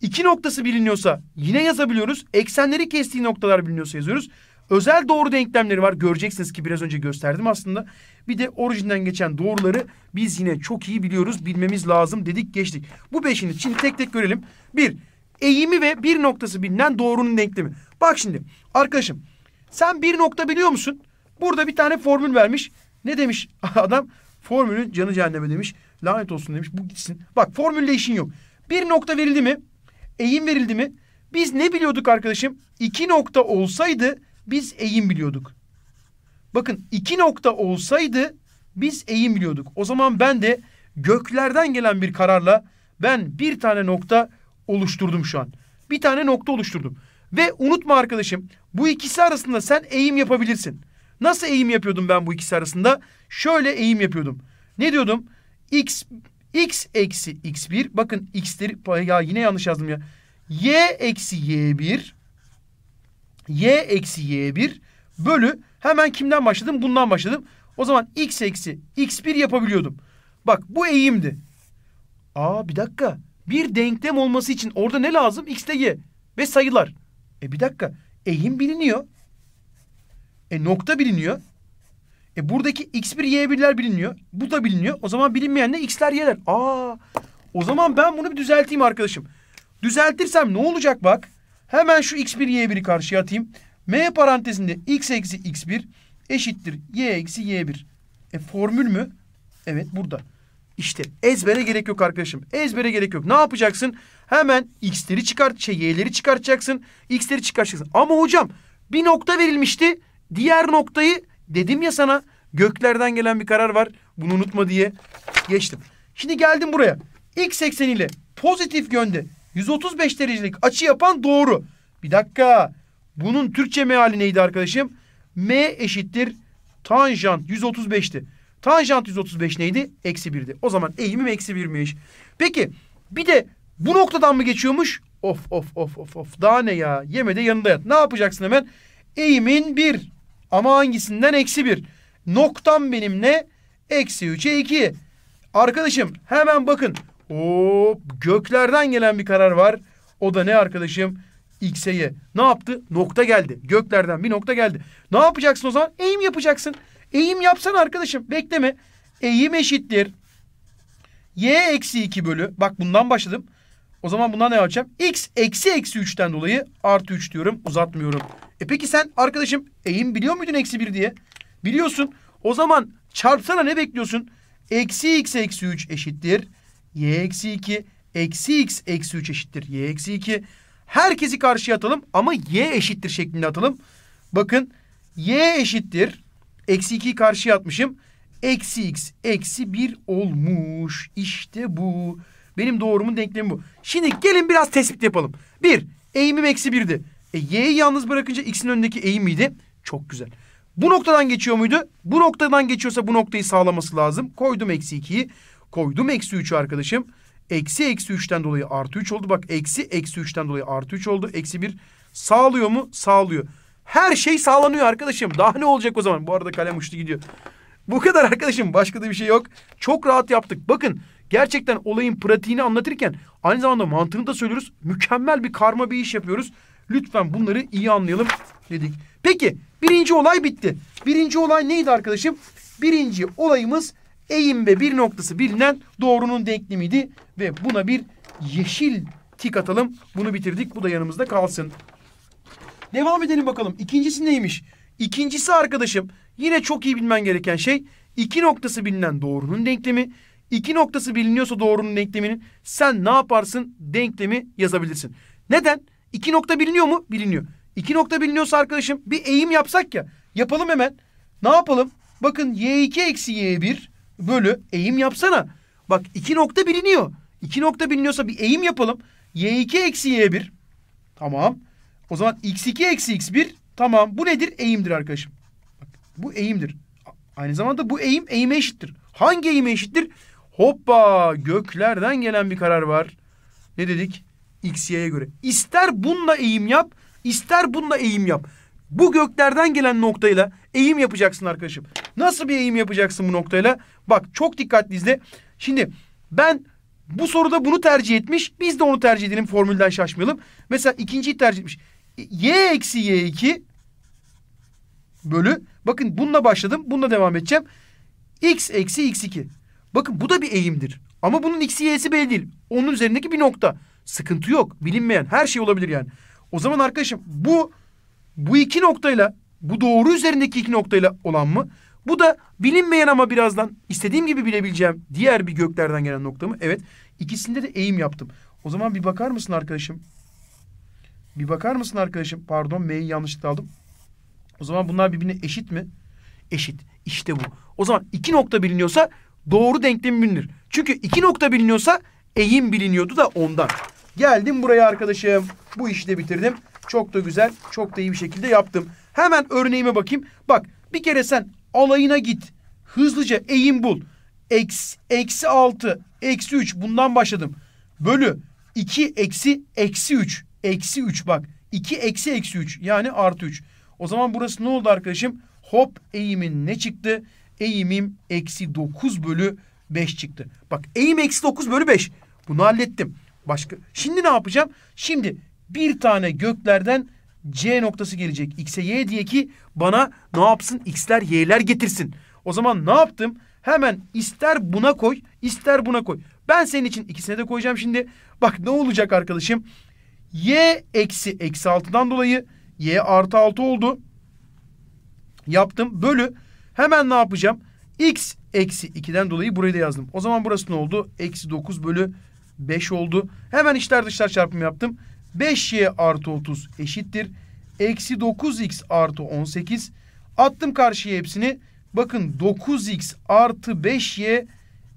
İki noktası biliniyorsa yine yazabiliyoruz. Eksenleri kestiği noktalar biliniyorsa yazıyoruz. Özel doğru denklemleri var. Göreceksiniz ki biraz önce gösterdim aslında. Bir de orijinden geçen doğruları biz yine çok iyi biliyoruz. Bilmemiz lazım dedik geçtik. Bu beşini şimdi tek tek görelim. Bir, eğimi ve bir noktası bilinen doğrunun denklemi. Bak şimdi arkadaşım sen bir nokta biliyor musun? Burada bir tane formül vermiş. Ne demiş (laughs) adam? Formülün canı cehenneme demiş. Lanet olsun demiş. Bu gitsin. Bak formülle işin yok. Bir nokta verildi mi? Eğim verildi mi? Biz ne biliyorduk arkadaşım? İki nokta olsaydı biz eğim biliyorduk. Bakın iki nokta olsaydı biz eğim biliyorduk. O zaman ben de göklerden gelen bir kararla ben bir tane nokta oluşturdum şu an. Bir tane nokta oluşturdum. Ve unutma arkadaşım bu ikisi arasında sen eğim yapabilirsin. Nasıl eğim yapıyordum ben bu ikisi arasında? Şöyle eğim yapıyordum. Ne diyordum? X x eksi x1 bakın x'leri ya yine yanlış yazdım ya. y eksi y1 y eksi y1 bölü hemen kimden başladım? Bundan başladım. O zaman x eksi x1 yapabiliyordum. Bak bu eğimdi. Aa bir dakika. Bir denklem olması için orada ne lazım? X ile y ve sayılar. E bir dakika. Eğim biliniyor. E nokta biliniyor. E buradaki x1 y1'ler biliniyor. Bu da biliniyor. O zaman bilinmeyen ne? X'ler y'ler. Aa. O zaman ben bunu bir düzelteyim arkadaşım. Düzeltirsem ne olacak bak? Hemen şu x1 y1'i karşıya atayım. M parantezinde x eksi x1 eşittir y eksi y1. E formül mü? Evet burada. İşte ezbere gerek yok arkadaşım. Ezbere gerek yok. Ne yapacaksın? Hemen x'leri çıkart, şey y'leri çıkartacaksın. X'leri çıkartacaksın. Ama hocam bir nokta verilmişti. Diğer noktayı dedim ya sana göklerden gelen bir karar var. Bunu unutma diye geçtim. Şimdi geldim buraya. X ekseniyle pozitif yönde 135 derecelik açı yapan doğru. Bir dakika. Bunun Türkçe meali neydi arkadaşım? M eşittir tanjant 135'ti. Tanjant 135 neydi? Eksi 1'di. O zaman eğimim eksi 1'miş. Peki bir de bu noktadan mı geçiyormuş? Of of of of of. Daha ne ya? Yeme yanında yat. Ne yapacaksın hemen? Eğimin 1. Ama hangisinden? Eksi 1. Noktam benim ne? Eksi 3'e 2. Arkadaşım hemen bakın. Hop göklerden gelen bir karar var. O da ne arkadaşım? X'e Y. Ne yaptı? Nokta geldi. Göklerden bir nokta geldi. Ne yapacaksın o zaman? Eğim yapacaksın. Eğim yapsan arkadaşım. Bekleme. Eğim eşittir. Y eksi 2 bölü. Bak bundan başladım. O zaman bundan ne yapacağım? X eksi eksi 3'ten dolayı artı 3 diyorum. Uzatmıyorum. E peki sen arkadaşım eğim biliyor muydun eksi 1 diye? Biliyorsun. O zaman çarpsana ne bekliyorsun? Eksi x eksi 3 eşittir y eksi 2 eksi x eksi 3 eşittir y eksi 2. Herkesi karşıya atalım ama y eşittir şeklinde atalım. Bakın y eşittir. Eksi 2'yi karşıya atmışım. Eksi x eksi 1 olmuş. İşte bu. Benim doğrumun denklemi bu. Şimdi gelin biraz tespit yapalım. Bir, eğimim eksi 1'di. E, y'yi yalnız bırakınca x'in önündeki eğim miydi? Çok güzel. Bu noktadan geçiyor muydu? Bu noktadan geçiyorsa bu noktayı sağlaması lazım. Koydum eksi 2'yi. Koydum eksi 3 arkadaşım. Eksi eksi 3'ten dolayı artı 3 oldu. Bak eksi eksi 3'ten dolayı artı 3 oldu. Eksi 1 sağlıyor mu? Sağlıyor. Her şey sağlanıyor arkadaşım. Daha ne olacak o zaman? Bu arada kalem uçtu gidiyor. Bu kadar arkadaşım. Başka da bir şey yok. Çok rahat yaptık. Bakın gerçekten olayın pratiğini anlatırken aynı zamanda mantığını da söylüyoruz. Mükemmel bir karma bir iş yapıyoruz. Lütfen bunları iyi anlayalım dedik. Peki birinci olay bitti. Birinci olay neydi arkadaşım? Birinci olayımız eğim ve bir noktası bilinen doğrunun denklemiydi. Ve buna bir yeşil tik atalım. Bunu bitirdik. Bu da yanımızda kalsın. Devam edelim bakalım. İkincisi neymiş? İkincisi arkadaşım yine çok iyi bilmen gereken şey iki noktası bilinen doğrunun denklemi. İki noktası biliniyorsa doğrunun denkleminin sen ne yaparsın? Denklemi yazabilirsin. Neden? İki nokta biliniyor mu? Biliniyor. İki nokta biliniyorsa arkadaşım bir eğim yapsak ya. Yapalım hemen. Ne yapalım? Bakın y2 eksi y1 bölü eğim yapsana. Bak iki nokta biliniyor. İki nokta biliniyorsa bir eğim yapalım. Y2 eksi Y1. Tamam. O zaman X2 eksi X1. Tamam. Bu nedir? Eğimdir arkadaşım. Bak, bu eğimdir. Aynı zamanda bu eğim eğime eşittir. Hangi eğime eşittir? Hoppa göklerden gelen bir karar var. Ne dedik? X, Y'ye göre. İster bununla eğim yap, ister bununla eğim yap. Bu göklerden gelen noktayla Eğim yapacaksın arkadaşım. Nasıl bir eğim yapacaksın bu noktayla? Bak çok dikkatli izle. Şimdi ben bu soruda bunu tercih etmiş. Biz de onu tercih edelim formülden şaşmayalım. Mesela ikinciyi tercih etmiş. Y eksi Y2 bölü. Bakın bununla başladım. Bununla devam edeceğim. X eksi X2. Bakın bu da bir eğimdir. Ama bunun X'i Y'si belli değil. Onun üzerindeki bir nokta. Sıkıntı yok. Bilinmeyen her şey olabilir yani. O zaman arkadaşım bu bu iki noktayla bu doğru üzerindeki iki noktayla olan mı? Bu da bilinmeyen ama birazdan istediğim gibi bilebileceğim diğer bir göklerden gelen nokta mı? Evet. İkisinde de eğim yaptım. O zaman bir bakar mısın arkadaşım? Bir bakar mısın arkadaşım? Pardon M'yi yanlışlıkla aldım. O zaman bunlar birbirine eşit mi? Eşit. İşte bu. O zaman iki nokta biliniyorsa doğru denklem bilinir. Çünkü iki nokta biliniyorsa eğim biliniyordu da ondan. Geldim buraya arkadaşım. Bu işi de bitirdim. Çok da güzel, çok da iyi bir şekilde yaptım. Hemen örneğime bakayım. Bak bir kere sen alayına git. Hızlıca eğim bul. Eks, eksi altı, eksi üç bundan başladım. Bölü iki eksi eksi üç. Eksi üç bak. İki eksi eksi üç yani artı üç. O zaman burası ne oldu arkadaşım? Hop eğimin ne çıktı? Eğimim eksi dokuz bölü beş çıktı. Bak eğim eksi dokuz bölü beş. Bunu hallettim. Başka. Şimdi ne yapacağım? Şimdi bir tane göklerden C noktası gelecek X'e Y diye ki bana ne yapsın X'ler Y'ler getirsin. O zaman ne yaptım? Hemen ister buna koy ister buna koy. Ben senin için ikisine de koyacağım şimdi. Bak ne olacak arkadaşım? Y eksi eksi altıdan dolayı Y artı altı oldu. Yaptım bölü. Hemen ne yapacağım? X eksi 2'den dolayı burayı da yazdım. O zaman burası ne oldu? Eksi 9 bölü 5 oldu. Hemen içler dışlar çarpımı yaptım. 5y artı 30 eşittir. Eksi 9x artı 18. Attım karşıya hepsini. Bakın 9x artı 5y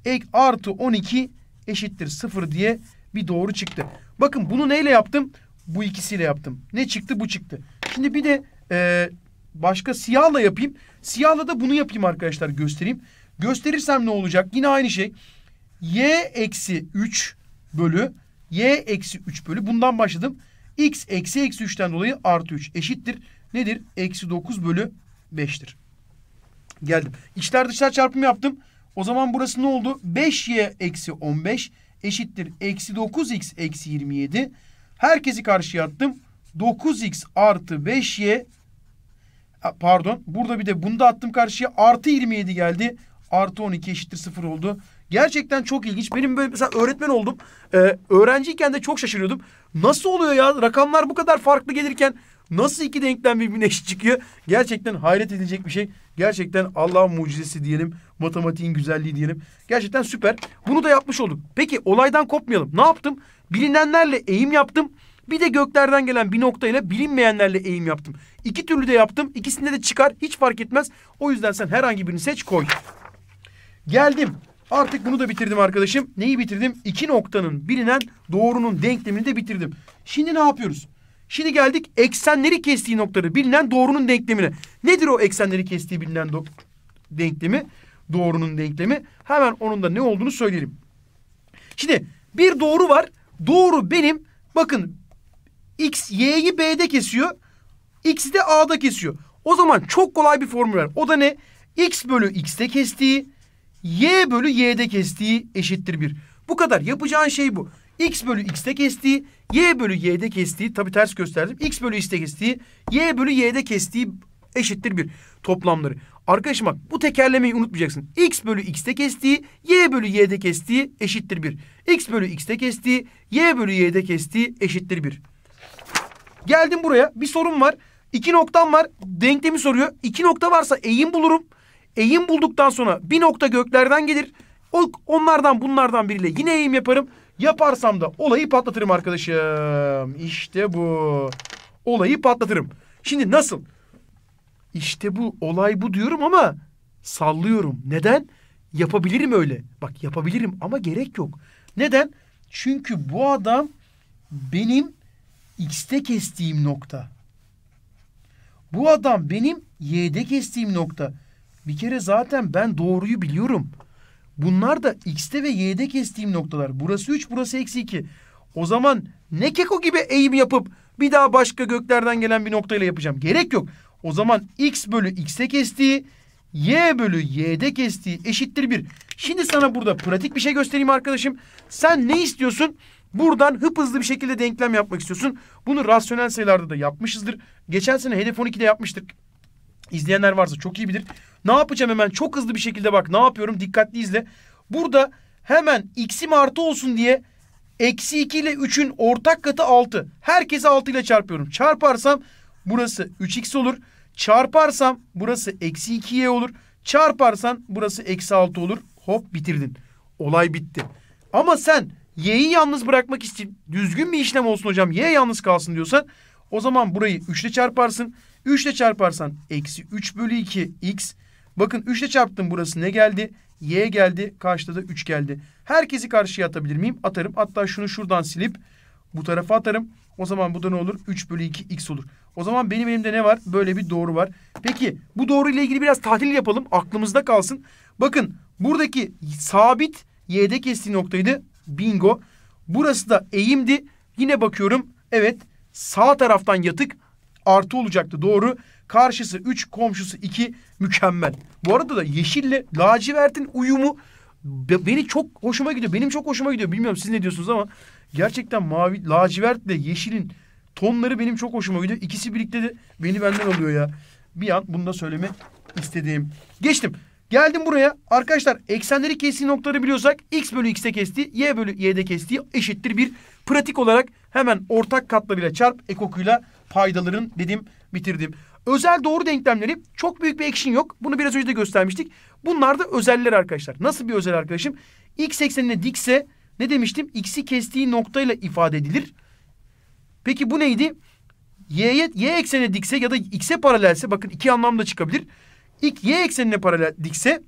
ek artı 12 eşittir 0 diye bir doğru çıktı. Bakın bunu neyle yaptım? Bu ikisiyle yaptım. Ne çıktı? Bu çıktı. Şimdi bir de e, başka siyahla yapayım. Siyahla da bunu yapayım arkadaşlar göstereyim. Gösterirsem ne olacak? Yine aynı şey. y eksi 3 bölü y eksi 3 bölü bundan başladım. x eksi eksi 3'ten dolayı artı 3 eşittir. Nedir? Eksi 9 bölü 5'tir. Geldim. İçler dışlar çarpımı yaptım. O zaman burası ne oldu? 5y eksi 15 eşittir. Eksi 9x eksi 27. Herkesi karşıya attım. 9x artı 5y pardon burada bir de bunu da attım karşıya artı 27 geldi. Artı 12 eşittir 0 oldu. Gerçekten çok ilginç. Benim böyle mesela öğretmen oldum. Ee, öğrenciyken de çok şaşırıyordum. Nasıl oluyor ya? Rakamlar bu kadar farklı gelirken nasıl iki denklem birbirine eşit çıkıyor? Gerçekten hayret edilecek bir şey. Gerçekten Allah'ın mucizesi diyelim. Matematiğin güzelliği diyelim. Gerçekten süper. Bunu da yapmış olduk. Peki olaydan kopmayalım. Ne yaptım? Bilinenlerle eğim yaptım. Bir de göklerden gelen bir noktayla bilinmeyenlerle eğim yaptım. İki türlü de yaptım. İkisinde de çıkar. Hiç fark etmez. O yüzden sen herhangi birini seç koy. Geldim Artık bunu da bitirdim arkadaşım. Neyi bitirdim? İki noktanın bilinen doğrunun denklemini de bitirdim. Şimdi ne yapıyoruz? Şimdi geldik eksenleri kestiği noktaları bilinen doğrunun denklemine. Nedir o eksenleri kestiği bilinen do denklemi? Doğrunun denklemi. Hemen onun da ne olduğunu söyleyelim. Şimdi bir doğru var. Doğru benim bakın x y'yi b'de kesiyor. x'i de a'da kesiyor. O zaman çok kolay bir formül var. O da ne? x bölü x'de kestiği y bölü y'de kestiği eşittir 1. Bu kadar. Yapacağın şey bu. x bölü X'de kestiği, y bölü y'de kestiği, tabii ters gösterdim. x bölü X'de kestiği, y bölü y'de kestiği eşittir 1 toplamları. Arkadaşım bak bu tekerlemeyi unutmayacaksın. x bölü X'de kestiği, y bölü y'de kestiği eşittir 1. x bölü X'de kestiği, y bölü y'de kestiği eşittir 1. Geldim buraya. Bir sorun var. İki noktam var. Denklemi soruyor. İki nokta varsa eğim bulurum. Eğim bulduktan sonra bir nokta göklerden gelir. Onlardan bunlardan biriyle yine eğim yaparım. Yaparsam da olayı patlatırım arkadaşım. İşte bu. Olayı patlatırım. Şimdi nasıl? İşte bu olay bu diyorum ama sallıyorum. Neden? Yapabilirim öyle. Bak yapabilirim ama gerek yok. Neden? Çünkü bu adam benim x'te kestiğim nokta. Bu adam benim y'de kestiğim nokta. Bir kere zaten ben doğruyu biliyorum. Bunlar da x'te ve y'de kestiğim noktalar. Burası 3, burası eksi 2. O zaman ne keko gibi eğim yapıp bir daha başka göklerden gelen bir noktayla yapacağım. Gerek yok. O zaman x bölü x'te kestiği, y bölü y'de kestiği eşittir 1. Şimdi sana burada pratik bir şey göstereyim arkadaşım. Sen ne istiyorsun? Buradan hıp hızlı bir şekilde denklem yapmak istiyorsun. Bunu rasyonel sayılarda da yapmışızdır. Geçen sene hedef 12'de yapmıştık. İzleyenler varsa çok iyi bilir. Ne yapacağım hemen çok hızlı bir şekilde bak ne yapıyorum dikkatli izle. Burada hemen x'im artı olsun diye eksi 2 ile 3'ün ortak katı 6. Herkese 6 ile çarpıyorum. Çarparsam burası 3x olur. Çarparsam burası eksi 2y olur. Çarparsan burası eksi 6 olur. Hop bitirdin. Olay bitti. Ama sen y'yi yalnız bırakmak için düzgün bir işlem olsun hocam. y yalnız kalsın diyorsan o zaman burayı 3 ile çarparsın. 3 ile çarparsan eksi 3 bölü 2 x. Bakın 3 ile çarptım burası ne geldi? Y geldi. Karşıda da 3 geldi. Herkesi karşıya atabilir miyim? Atarım. Hatta şunu şuradan silip bu tarafa atarım. O zaman bu da ne olur? 3 bölü 2 x olur. O zaman benim elimde ne var? Böyle bir doğru var. Peki bu doğru ile ilgili biraz tahlil yapalım. Aklımızda kalsın. Bakın buradaki sabit y'de kestiği noktaydı. Bingo. Burası da eğimdi. Yine bakıyorum. Evet sağ taraftan yatık artı olacaktı doğru. Karşısı 3, komşusu 2 mükemmel. Bu arada da yeşille lacivertin uyumu beni çok hoşuma gidiyor. Benim çok hoşuma gidiyor. Bilmiyorum siz ne diyorsunuz ama gerçekten mavi lacivertle yeşilin tonları benim çok hoşuma gidiyor. İkisi birlikte de beni benden alıyor ya. Bir an bunu da söyleme istediğim. Geçtim. Geldim buraya. Arkadaşlar eksenleri kestiği noktaları biliyorsak x bölü x'te kestiği, y bölü y'de kestiği eşittir bir. Pratik olarak hemen ortak katla bile çarp ekokuyla paydaların dedim bitirdim. Özel doğru denklemleri çok büyük bir ekşin yok. Bunu biraz önce de göstermiştik. Bunlar da özeller arkadaşlar. Nasıl bir özel arkadaşım? X eksenine dikse ne demiştim? X'i kestiği noktayla ifade edilir. Peki bu neydi? Y'ye y eksenine dikse ya da x'e paralelse bakın iki anlamda çıkabilir. İlk y eksenine paralel dikse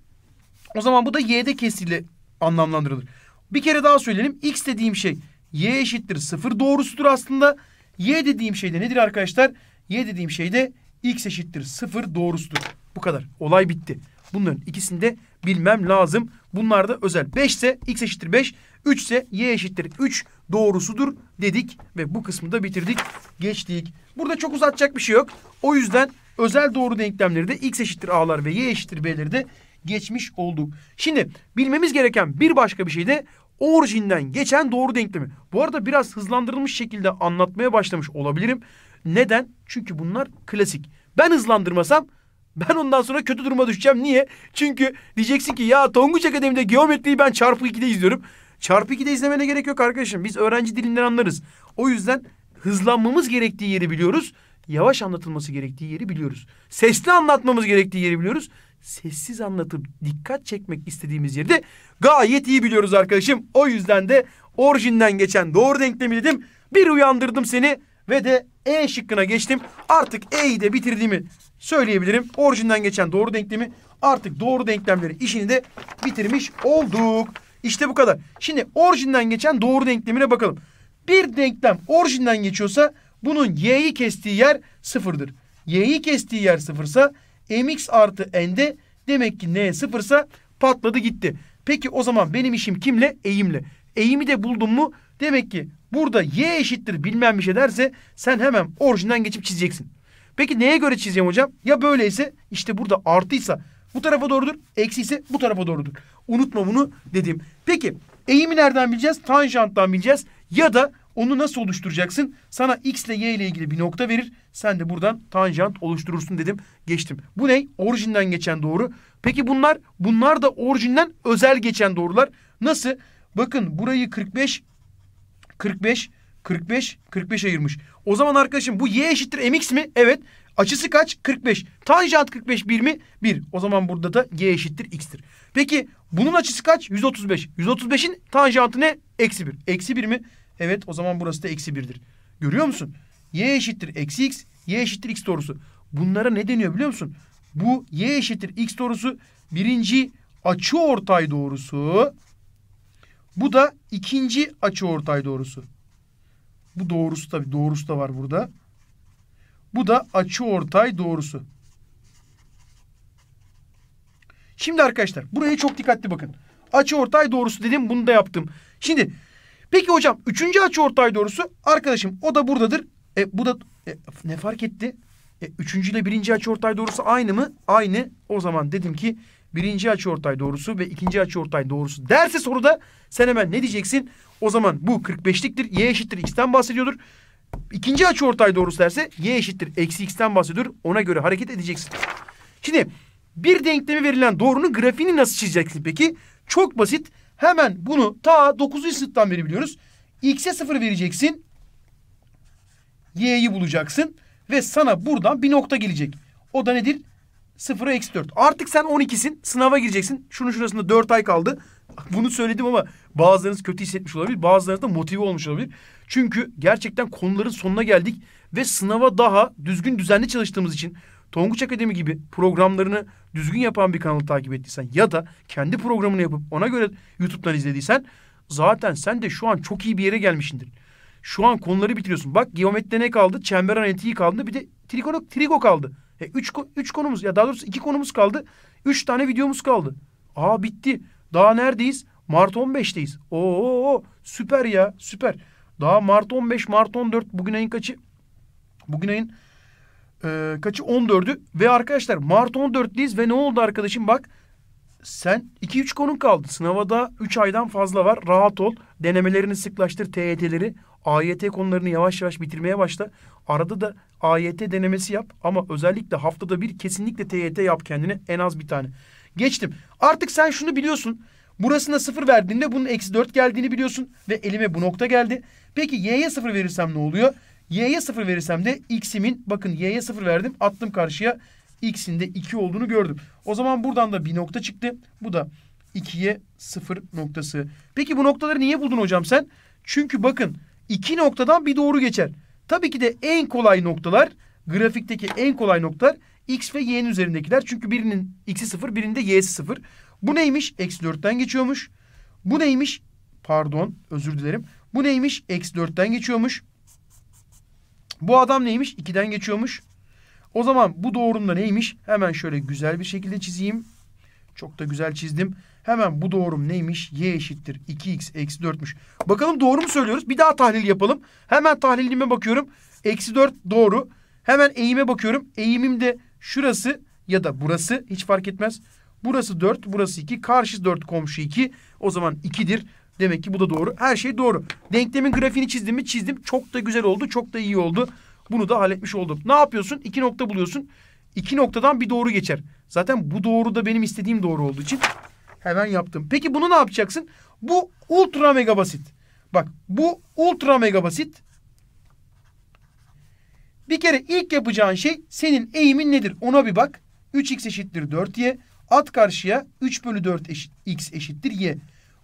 o zaman bu da y'de kesiyle anlamlandırılır. Bir kere daha söyleyelim. X dediğim şey y eşittir sıfır doğrusudur aslında. Y dediğim şey de nedir arkadaşlar? Y dediğim şey de x eşittir sıfır doğrusudur. Bu kadar. Olay bitti. Bunların ikisini de bilmem lazım. Bunlar da özel. 5 ise x eşittir 5. 3 ise y eşittir 3 doğrusudur dedik. Ve bu kısmı da bitirdik. Geçtik. Burada çok uzatacak bir şey yok. O yüzden özel doğru denklemleri de x eşittir a'lar ve y eşittir b'leri de geçmiş olduk. Şimdi bilmemiz gereken bir başka bir şey de orijinden geçen doğru denklemi. Bu arada biraz hızlandırılmış şekilde anlatmaya başlamış olabilirim. Neden? Çünkü bunlar klasik. Ben hızlandırmasam ben ondan sonra kötü duruma düşeceğim. Niye? Çünkü diyeceksin ki ya Tonguç Akademi'de geometriyi ben çarpı 2'de izliyorum. Çarpı 2'de izlemene gerek yok arkadaşım. Biz öğrenci dilinden anlarız. O yüzden hızlanmamız gerektiği yeri biliyoruz. Yavaş anlatılması gerektiği yeri biliyoruz. Sesli anlatmamız gerektiği yeri biliyoruz sessiz anlatıp dikkat çekmek istediğimiz yerde gayet iyi biliyoruz arkadaşım. O yüzden de orijinden geçen doğru denklemi dedim. Bir uyandırdım seni ve de E şıkkına geçtim. Artık E'yi de bitirdiğimi söyleyebilirim. Orijinden geçen doğru denklemi artık doğru denklemleri işini de bitirmiş olduk. İşte bu kadar. Şimdi orijinden geçen doğru denklemine bakalım. Bir denklem orijinden geçiyorsa bunun y'yi kestiği yer sıfırdır. Y'yi kestiği yer sıfırsa mx artı n'de demek ki n sıfırsa patladı gitti. Peki o zaman benim işim kimle? Eğimle. Eğimi de buldum mu? Demek ki burada y eşittir bilmem bir şey derse sen hemen orijinden geçip çizeceksin. Peki neye göre çizeceğim hocam? Ya böyleyse işte burada artıysa bu tarafa doğrudur. Eksi ise bu tarafa doğrudur. Unutma bunu dedim. Peki eğimi nereden bileceğiz? Tanjanttan bileceğiz. Ya da onu nasıl oluşturacaksın? Sana x ile y ile ilgili bir nokta verir. Sen de buradan tanjant oluşturursun dedim. Geçtim. Bu ne? Orijinden geçen doğru. Peki bunlar? Bunlar da orijinden özel geçen doğrular. Nasıl? Bakın burayı 45, 45, 45, 45 ayırmış. O zaman arkadaşım bu y eşittir mx mi? Evet. Açısı kaç? 45. Tanjant 45 1 mi? 1. O zaman burada da y eşittir x'tir. Peki bunun açısı kaç? 135. 135'in tanjantı ne? Eksi 1. Eksi 1 mi? Evet o zaman burası da eksi birdir. Görüyor musun? Y eşittir eksi x, y eşittir x doğrusu. Bunlara ne deniyor biliyor musun? Bu y eşittir x doğrusu birinci açı ortay doğrusu. Bu da ikinci açı ortay doğrusu. Bu doğrusu tabii doğrusu da var burada. Bu da açı ortay doğrusu. Şimdi arkadaşlar buraya çok dikkatli bakın. Açı ortay doğrusu dedim bunu da yaptım. Şimdi Peki hocam üçüncü açı ortay doğrusu arkadaşım o da buradadır. E, bu da e, ne fark etti? E, üçüncü ile birinci açı ortay doğrusu aynı mı? Aynı. O zaman dedim ki birinci açı ortay doğrusu ve ikinci açı ortay doğrusu derse soruda sen hemen ne diyeceksin? O zaman bu 45'liktir. Y eşittir x'ten bahsediyordur. İkinci açı ortay doğrusu derse y eşittir eksi x'ten bahsediyor. Ona göre hareket edeceksin. Şimdi bir denklemi verilen doğrunun grafiğini nasıl çizeceksin peki? Çok basit. Hemen bunu ta 9. sınıftan beri biliyoruz. X'e 0 vereceksin. Y'yi bulacaksın. Ve sana buradan bir nokta gelecek. O da nedir? 0'a eksi 4. Artık sen 12'sin. Sınava gireceksin. Şunun şurasında 4 ay kaldı. Bunu söyledim ama bazılarınız kötü hissetmiş olabilir. Bazılarınız da motive olmuş olabilir. Çünkü gerçekten konuların sonuna geldik. Ve sınava daha düzgün düzenli çalıştığımız için Tonguç Akademi gibi programlarını düzgün yapan bir kanalı takip ettiysen ya da kendi programını yapıp ona göre YouTube'dan izlediysen zaten sen de şu an çok iyi bir yere gelmişsindir. Şu an konuları bitiriyorsun. Bak geometride ne kaldı? Çember analitiği kaldı. Bir de trigonok trigo kaldı. E, üç, üç konumuz ya daha doğrusu iki konumuz kaldı. Üç tane videomuz kaldı. Aa bitti. Daha neredeyiz? Mart 15'teyiz. Oo süper ya süper. Daha Mart 15, Mart 14. Bugün ayın kaçı? Bugün ayın e, kaçı 14'ü ve arkadaşlar Mart 14'teyiz ve ne oldu arkadaşım bak sen 2-3 konun kaldı. Sınava 3 aydan fazla var. Rahat ol. Denemelerini sıklaştır. TYT'leri. E AYT konularını yavaş yavaş bitirmeye başla. Arada da AYT denemesi yap. Ama özellikle haftada bir kesinlikle TYT yap kendine. En az bir tane. Geçtim. Artık sen şunu biliyorsun. Burasına 0 verdiğinde bunun eksi 4 geldiğini biliyorsun. Ve elime bu nokta geldi. Peki y'ye 0 verirsem ne oluyor? Y'ye 0 verirsem de x'imin bakın y'ye 0 verdim. Attım karşıya x'in de 2 olduğunu gördüm. O zaman buradan da bir nokta çıktı. Bu da 2'ye 0 noktası. Peki bu noktaları niye buldun hocam sen? Çünkü bakın iki noktadan bir doğru geçer. Tabii ki de en kolay noktalar grafikteki en kolay noktalar x ve y'nin üzerindekiler. Çünkü birinin x'i 0 birinde y'si 0. Bu neymiş? Eksi 4'ten geçiyormuş. Bu neymiş? Pardon özür dilerim. Bu neymiş? Eksi 4'ten geçiyormuş. Bu adam neymiş? 2'den geçiyormuş. O zaman bu doğrumda neymiş? Hemen şöyle güzel bir şekilde çizeyim. Çok da güzel çizdim. Hemen bu doğrum neymiş? Y eşittir 2x eksi 4'müş. Bakalım doğru mu söylüyoruz? Bir daha tahlil yapalım. Hemen tahlilime bakıyorum. Eksi 4 doğru. Hemen eğime bakıyorum. Eğimim de şurası ya da burası hiç fark etmez. Burası 4, burası 2. Karşı 4 komşu 2. O zaman 2'dir. Demek ki bu da doğru. Her şey doğru. Denklemin grafiğini çizdim mi? Çizdim. Çok da güzel oldu. Çok da iyi oldu. Bunu da halletmiş oldum. Ne yapıyorsun? İki nokta buluyorsun. İki noktadan bir doğru geçer. Zaten bu doğru da benim istediğim doğru olduğu için hemen yaptım. Peki bunu ne yapacaksın? Bu ultra mega basit. Bak bu ultra mega basit. Bir kere ilk yapacağın şey senin eğimin nedir? Ona bir bak. 3x eşittir 4y. At karşıya 3 bölü 4 eşit, x eşittir y.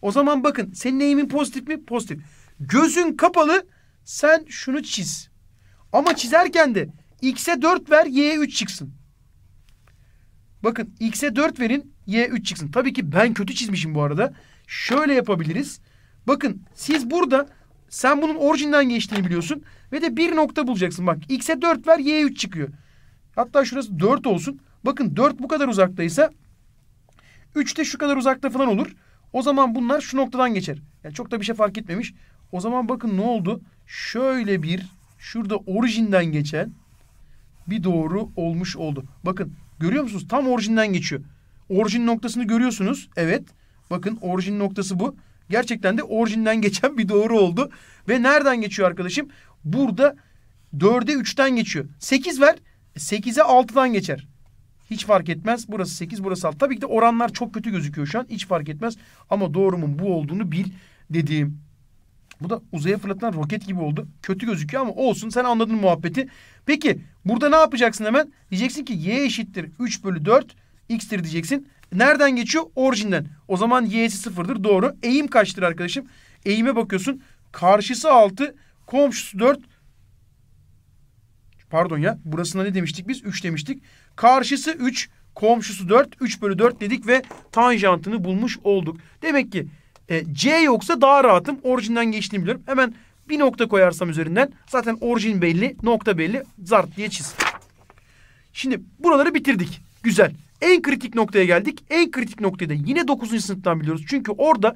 O zaman bakın senin eğimin pozitif mi? Pozitif. Gözün kapalı sen şunu çiz. Ama çizerken de x'e 4 ver y'ye 3 çıksın. Bakın x'e 4 verin y 3 çıksın. Tabii ki ben kötü çizmişim bu arada. Şöyle yapabiliriz. Bakın siz burada sen bunun orijinden geçtiğini biliyorsun. Ve de bir nokta bulacaksın. Bak x'e 4 ver y'ye 3 çıkıyor. Hatta şurası 4 olsun. Bakın 4 bu kadar uzaktaysa 3 de şu kadar uzakta falan olur. O zaman bunlar şu noktadan geçer. Yani çok da bir şey fark etmemiş. O zaman bakın ne oldu? Şöyle bir şurada orijinden geçen bir doğru olmuş oldu. Bakın görüyor musunuz? Tam orijinden geçiyor. Orijin noktasını görüyorsunuz. Evet. Bakın orijin noktası bu. Gerçekten de orijinden geçen bir doğru oldu. Ve nereden geçiyor arkadaşım? Burada dörde üçten geçiyor. Sekiz ver. Sekize altıdan geçer. Hiç fark etmez. Burası 8, burası 6. Tabii ki de oranlar çok kötü gözüküyor şu an. Hiç fark etmez. Ama doğrumun bu olduğunu bil dediğim. Bu da uzaya fırlatılan roket gibi oldu. Kötü gözüküyor ama olsun sen anladın muhabbeti. Peki burada ne yapacaksın hemen? Diyeceksin ki y eşittir 3 bölü 4 x'tir diyeceksin. Nereden geçiyor? Orijinden. O zaman y'si sıfırdır doğru. Eğim kaçtır arkadaşım? Eğime bakıyorsun. Karşısı 6, komşusu 4. Pardon ya burasına ne demiştik biz? 3 demiştik. Karşısı 3, komşusu 4. 3 bölü 4 dedik ve tanjantını bulmuş olduk. Demek ki e, C yoksa daha rahatım. Orijinden geçtiğini biliyorum. Hemen bir nokta koyarsam üzerinden zaten orijin belli, nokta belli. Zart diye çiz. Şimdi buraları bitirdik. Güzel. En kritik noktaya geldik. En kritik noktayı da yine 9. sınıftan biliyoruz. Çünkü orada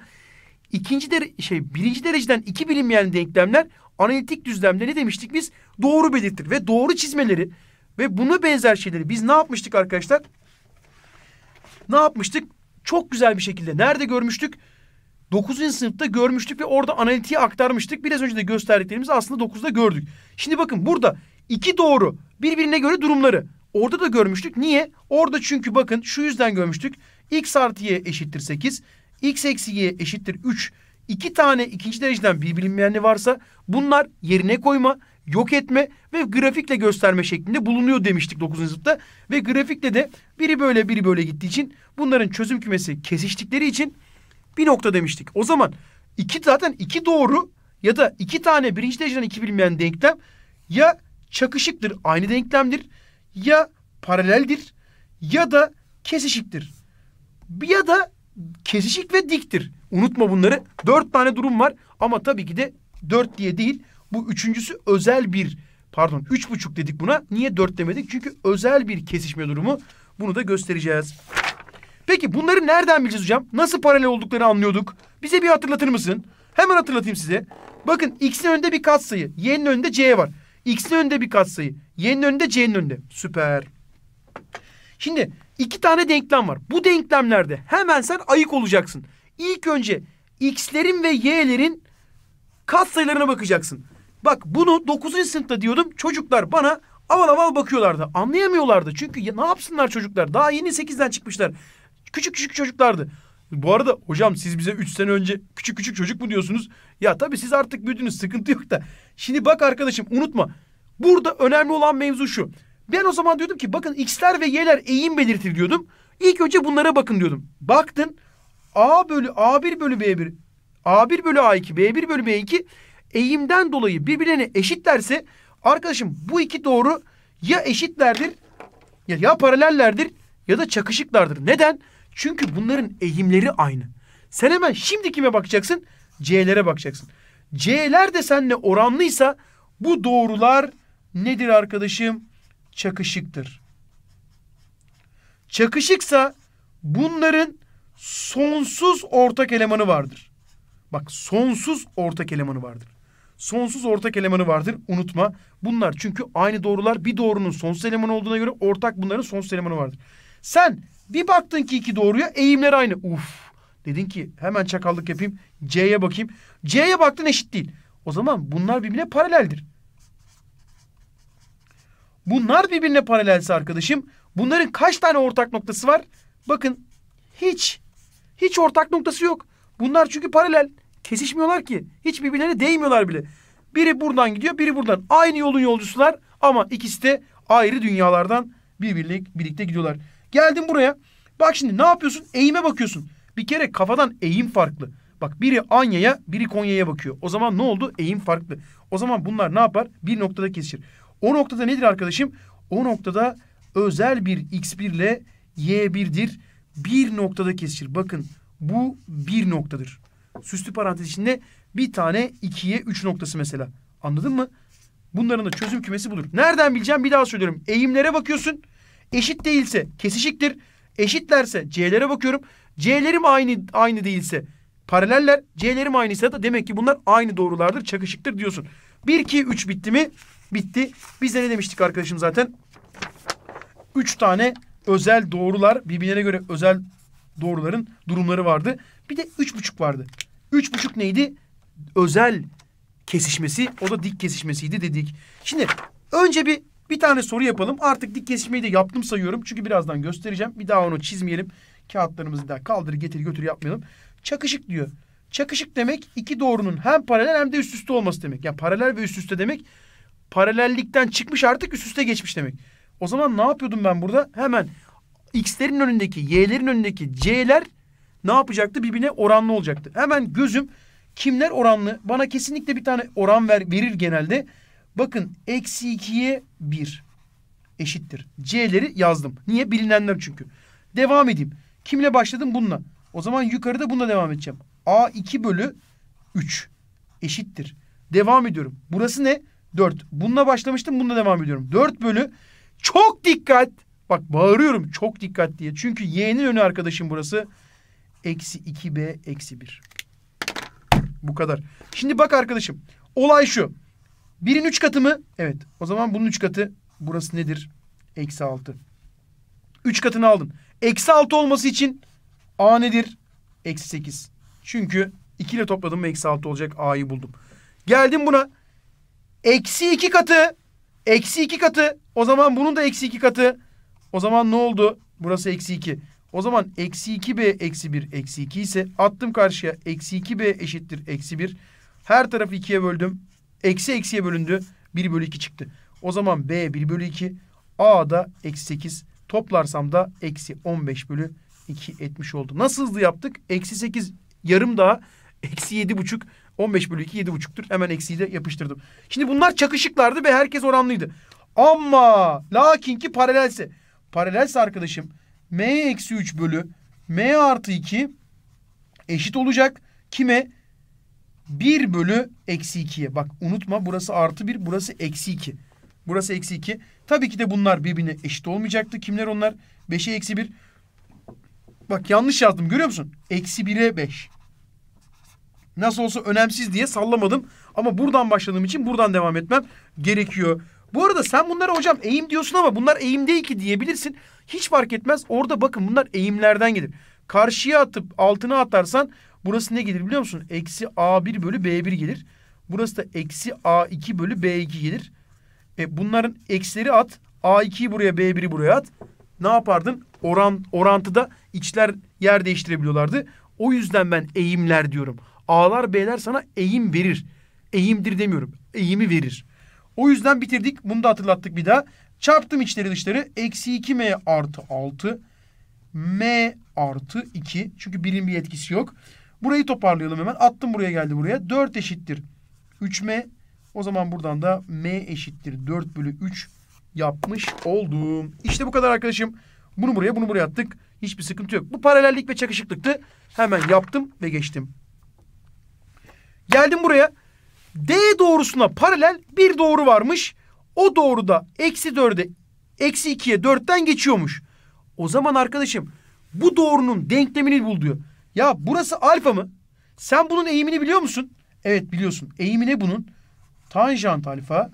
ikinci dere şey birinci dereceden iki bilinmeyen denklemler analitik düzlemde ne demiştik biz? Doğru belirtir ve doğru çizmeleri ve bunu benzer şeyleri biz ne yapmıştık arkadaşlar? Ne yapmıştık? Çok güzel bir şekilde nerede görmüştük? 9. sınıfta görmüştük ve orada analitiği aktarmıştık. Biraz önce de gösterdiklerimizi aslında 9'da gördük. Şimdi bakın burada iki doğru birbirine göre durumları. Orada da görmüştük. Niye? Orada çünkü bakın şu yüzden görmüştük. X artı Y eşittir 8. X eksi Y eşittir 3. İki tane ikinci dereceden bir bilinmeyenli varsa bunlar yerine koyma yok etme ve grafikle gösterme şeklinde bulunuyor demiştik 9. sınıfta. Ve grafikle de biri böyle biri böyle gittiği için bunların çözüm kümesi kesiştikleri için bir nokta demiştik. O zaman iki zaten iki doğru ya da iki tane birinci dereceden iki bilmeyen denklem ya çakışıktır aynı denklemdir ya paraleldir ya da kesişiktir. Ya da kesişik ve diktir. Unutma bunları. Dört tane durum var ama tabii ki de dört diye değil bu üçüncüsü özel bir pardon üç buçuk dedik buna. Niye dört demedik? Çünkü özel bir kesişme durumu. Bunu da göstereceğiz. Peki bunları nereden bileceğiz hocam? Nasıl paralel olduklarını anlıyorduk? Bize bir hatırlatır mısın? Hemen hatırlatayım size. Bakın x'in önünde bir katsayı, y'nin önünde c var. X'in önünde bir katsayı, y'nin önünde c'nin önünde. Süper. Şimdi iki tane denklem var. Bu denklemlerde hemen sen ayık olacaksın. İlk önce x'lerin ve y'lerin katsayılarına bakacaksın. Bak bunu 9. sınıfta diyordum. Çocuklar bana aval aval bakıyorlardı. Anlayamıyorlardı. Çünkü ya, ne yapsınlar çocuklar? Daha yeni 8'den çıkmışlar. Küçük küçük çocuklardı. Bu arada hocam siz bize 3 sene önce küçük küçük çocuk mu diyorsunuz? Ya tabii siz artık büyüdünüz sıkıntı yok da. Şimdi bak arkadaşım unutma. Burada önemli olan mevzu şu. Ben o zaman diyordum ki bakın x'ler ve y'ler eğim belirtir diyordum. İlk önce bunlara bakın diyordum. Baktın a bölü a1 bölü b1 a1 bölü a2 b1 bölü b2 eğimden dolayı birbirlerine eşitlerse arkadaşım bu iki doğru ya eşitlerdir ya, ya paralellerdir ya da çakışıklardır. Neden? Çünkü bunların eğimleri aynı. Sen hemen şimdi kime bakacaksın? C'lere bakacaksın. C'ler de seninle oranlıysa bu doğrular nedir arkadaşım? Çakışıktır. Çakışıksa bunların sonsuz ortak elemanı vardır. Bak sonsuz ortak elemanı vardır sonsuz ortak elemanı vardır. Unutma. Bunlar çünkü aynı doğrular bir doğrunun sonsuz elemanı olduğuna göre ortak bunların sonsuz elemanı vardır. Sen bir baktın ki iki doğruya eğimler aynı. Uf. Dedin ki hemen çakallık yapayım. C'ye bakayım. C'ye baktın eşit değil. O zaman bunlar birbirine paraleldir. Bunlar birbirine paralelse arkadaşım bunların kaç tane ortak noktası var? Bakın hiç. Hiç ortak noktası yok. Bunlar çünkü paralel. Kesişmiyorlar ki. Hiç birbirlerine değmiyorlar bile. Biri buradan gidiyor, biri buradan. Aynı yolun yolcusular ama ikisi de ayrı dünyalardan birbirlik birlikte gidiyorlar. Geldim buraya. Bak şimdi ne yapıyorsun? Eğime bakıyorsun. Bir kere kafadan eğim farklı. Bak biri Anya'ya, biri Konya'ya bakıyor. O zaman ne oldu? Eğim farklı. O zaman bunlar ne yapar? Bir noktada kesişir. O noktada nedir arkadaşım? O noktada özel bir x1 ile y1'dir. Bir noktada kesişir. Bakın bu bir noktadır. Süslü parantez içinde bir tane ikiye üç noktası mesela. Anladın mı? Bunların da çözüm kümesi budur. Nereden bileceğim bir daha söylüyorum. Eğimlere bakıyorsun. Eşit değilse kesişiktir. Eşitlerse C'lere bakıyorum. C'lerim aynı aynı değilse paraleller. C'lerim aynıysa da demek ki bunlar aynı doğrulardır, çakışıktır diyorsun. 1 2 3 bitti mi? Bitti. Biz de ne demiştik arkadaşım zaten? 3 tane özel doğrular birbirine göre özel doğruların durumları vardı. Bir de üç buçuk vardı. Üç buçuk neydi? Özel kesişmesi. O da dik kesişmesiydi dedik. Şimdi önce bir bir tane soru yapalım. Artık dik kesişmeyi de yaptım sayıyorum. Çünkü birazdan göstereceğim. Bir daha onu çizmeyelim. Kağıtlarımızı da kaldır getir götür yapmayalım. Çakışık diyor. Çakışık demek iki doğrunun hem paralel hem de üst üste olması demek. Yani paralel ve üst üste demek paralellikten çıkmış artık üst üste geçmiş demek. O zaman ne yapıyordum ben burada? Hemen x'lerin önündeki, y'lerin önündeki c'ler ne yapacaktı? Birbirine oranlı olacaktı. Hemen gözüm kimler oranlı? Bana kesinlikle bir tane oran ver, verir genelde. Bakın eksi ikiye 1 eşittir. C'leri yazdım. Niye? Bilinenler çünkü. Devam edeyim. Kimle başladım? Bununla. O zaman yukarıda bununla devam edeceğim. A 2 bölü 3 eşittir. Devam ediyorum. Burası ne? 4. Bununla başlamıştım. Bununla devam ediyorum. 4 bölü çok dikkat. Bak bağırıyorum çok dikkat diye. Çünkü y'nin önü arkadaşım burası eksi 2b eksi 1. Bu kadar. Şimdi bak arkadaşım. Olay şu. Birin üç katı mı? Evet. O zaman bunun üç katı. Burası nedir? Eksi 6. Üç katını aldın. Eksi 6 olması için a nedir? Eksi 8. Çünkü 2 ile topladım eksi 6 olacak. a'yı buldum. Geldim buna. Eksi 2 katı. Eksi 2 katı. O zaman bunun da eksi 2 katı. O zaman ne oldu? Burası eksi 2. O zaman eksi 2b eksi 1 eksi 2 ise attım karşıya eksi 2b eşittir eksi 1. Her tarafı 2'ye böldüm. Eksi eksiye bölündü. 1 bölü 2 çıktı. O zaman b 1 bölü 2. a da eksi 8. Toplarsam da eksi 15 bölü 2 etmiş oldu. Nasıl hızlı yaptık? Eksi 8 yarım daha. Eksi 7 buçuk. 15 bölü 2 7 buçuktur. Hemen eksiyi de yapıştırdım. Şimdi bunlar çakışıklardı ve herkes oranlıydı. Ama lakin ki paralelse. Paralelse arkadaşım m eksi 3 bölü m artı 2 eşit olacak. Kime? 1 bölü eksi 2'ye. Bak unutma burası artı 1 burası eksi 2. Burası eksi 2. Tabii ki de bunlar birbirine eşit olmayacaktı. Kimler onlar? 5'e eksi 1. Bak yanlış yazdım görüyor musun? Eksi 1'e 5. Nasıl olsa önemsiz diye sallamadım. Ama buradan başladığım için buradan devam etmem gerekiyor. Bu arada sen bunlara hocam eğim diyorsun ama bunlar eğim değil ki diyebilirsin. Hiç fark etmez. Orada bakın bunlar eğimlerden gelir. Karşıya atıp altına atarsan burası ne gelir biliyor musun? Eksi A1 bölü B1 gelir. Burası da eksi A2 bölü B2 gelir. E bunların eksileri at. A2'yi buraya B1'i buraya at. Ne yapardın? Oran, orantıda içler yer değiştirebiliyorlardı. O yüzden ben eğimler diyorum. A'lar B'ler sana eğim verir. Eğimdir demiyorum. Eğimi verir. O yüzden bitirdik. Bunu da hatırlattık bir daha. Çarptım içleri dışları. Eksi 2m artı 6. m artı 2. Çünkü birin bir etkisi yok. Burayı toparlayalım hemen. Attım buraya geldi buraya. 4 eşittir 3m. O zaman buradan da m eşittir 4 bölü 3 yapmış oldum. İşte bu kadar arkadaşım. Bunu buraya bunu buraya attık. Hiçbir sıkıntı yok. Bu paralellik ve çakışıklıktı. Hemen yaptım ve geçtim. Geldim buraya. D doğrusuna paralel bir doğru varmış. O doğruda eksi dörde eksi ikiye dörtten geçiyormuş. O zaman arkadaşım bu doğrunun denklemini bul diyor. Ya burası alfa mı? Sen bunun eğimini biliyor musun? Evet biliyorsun. Eğimi ne bunun? Tanjant alfa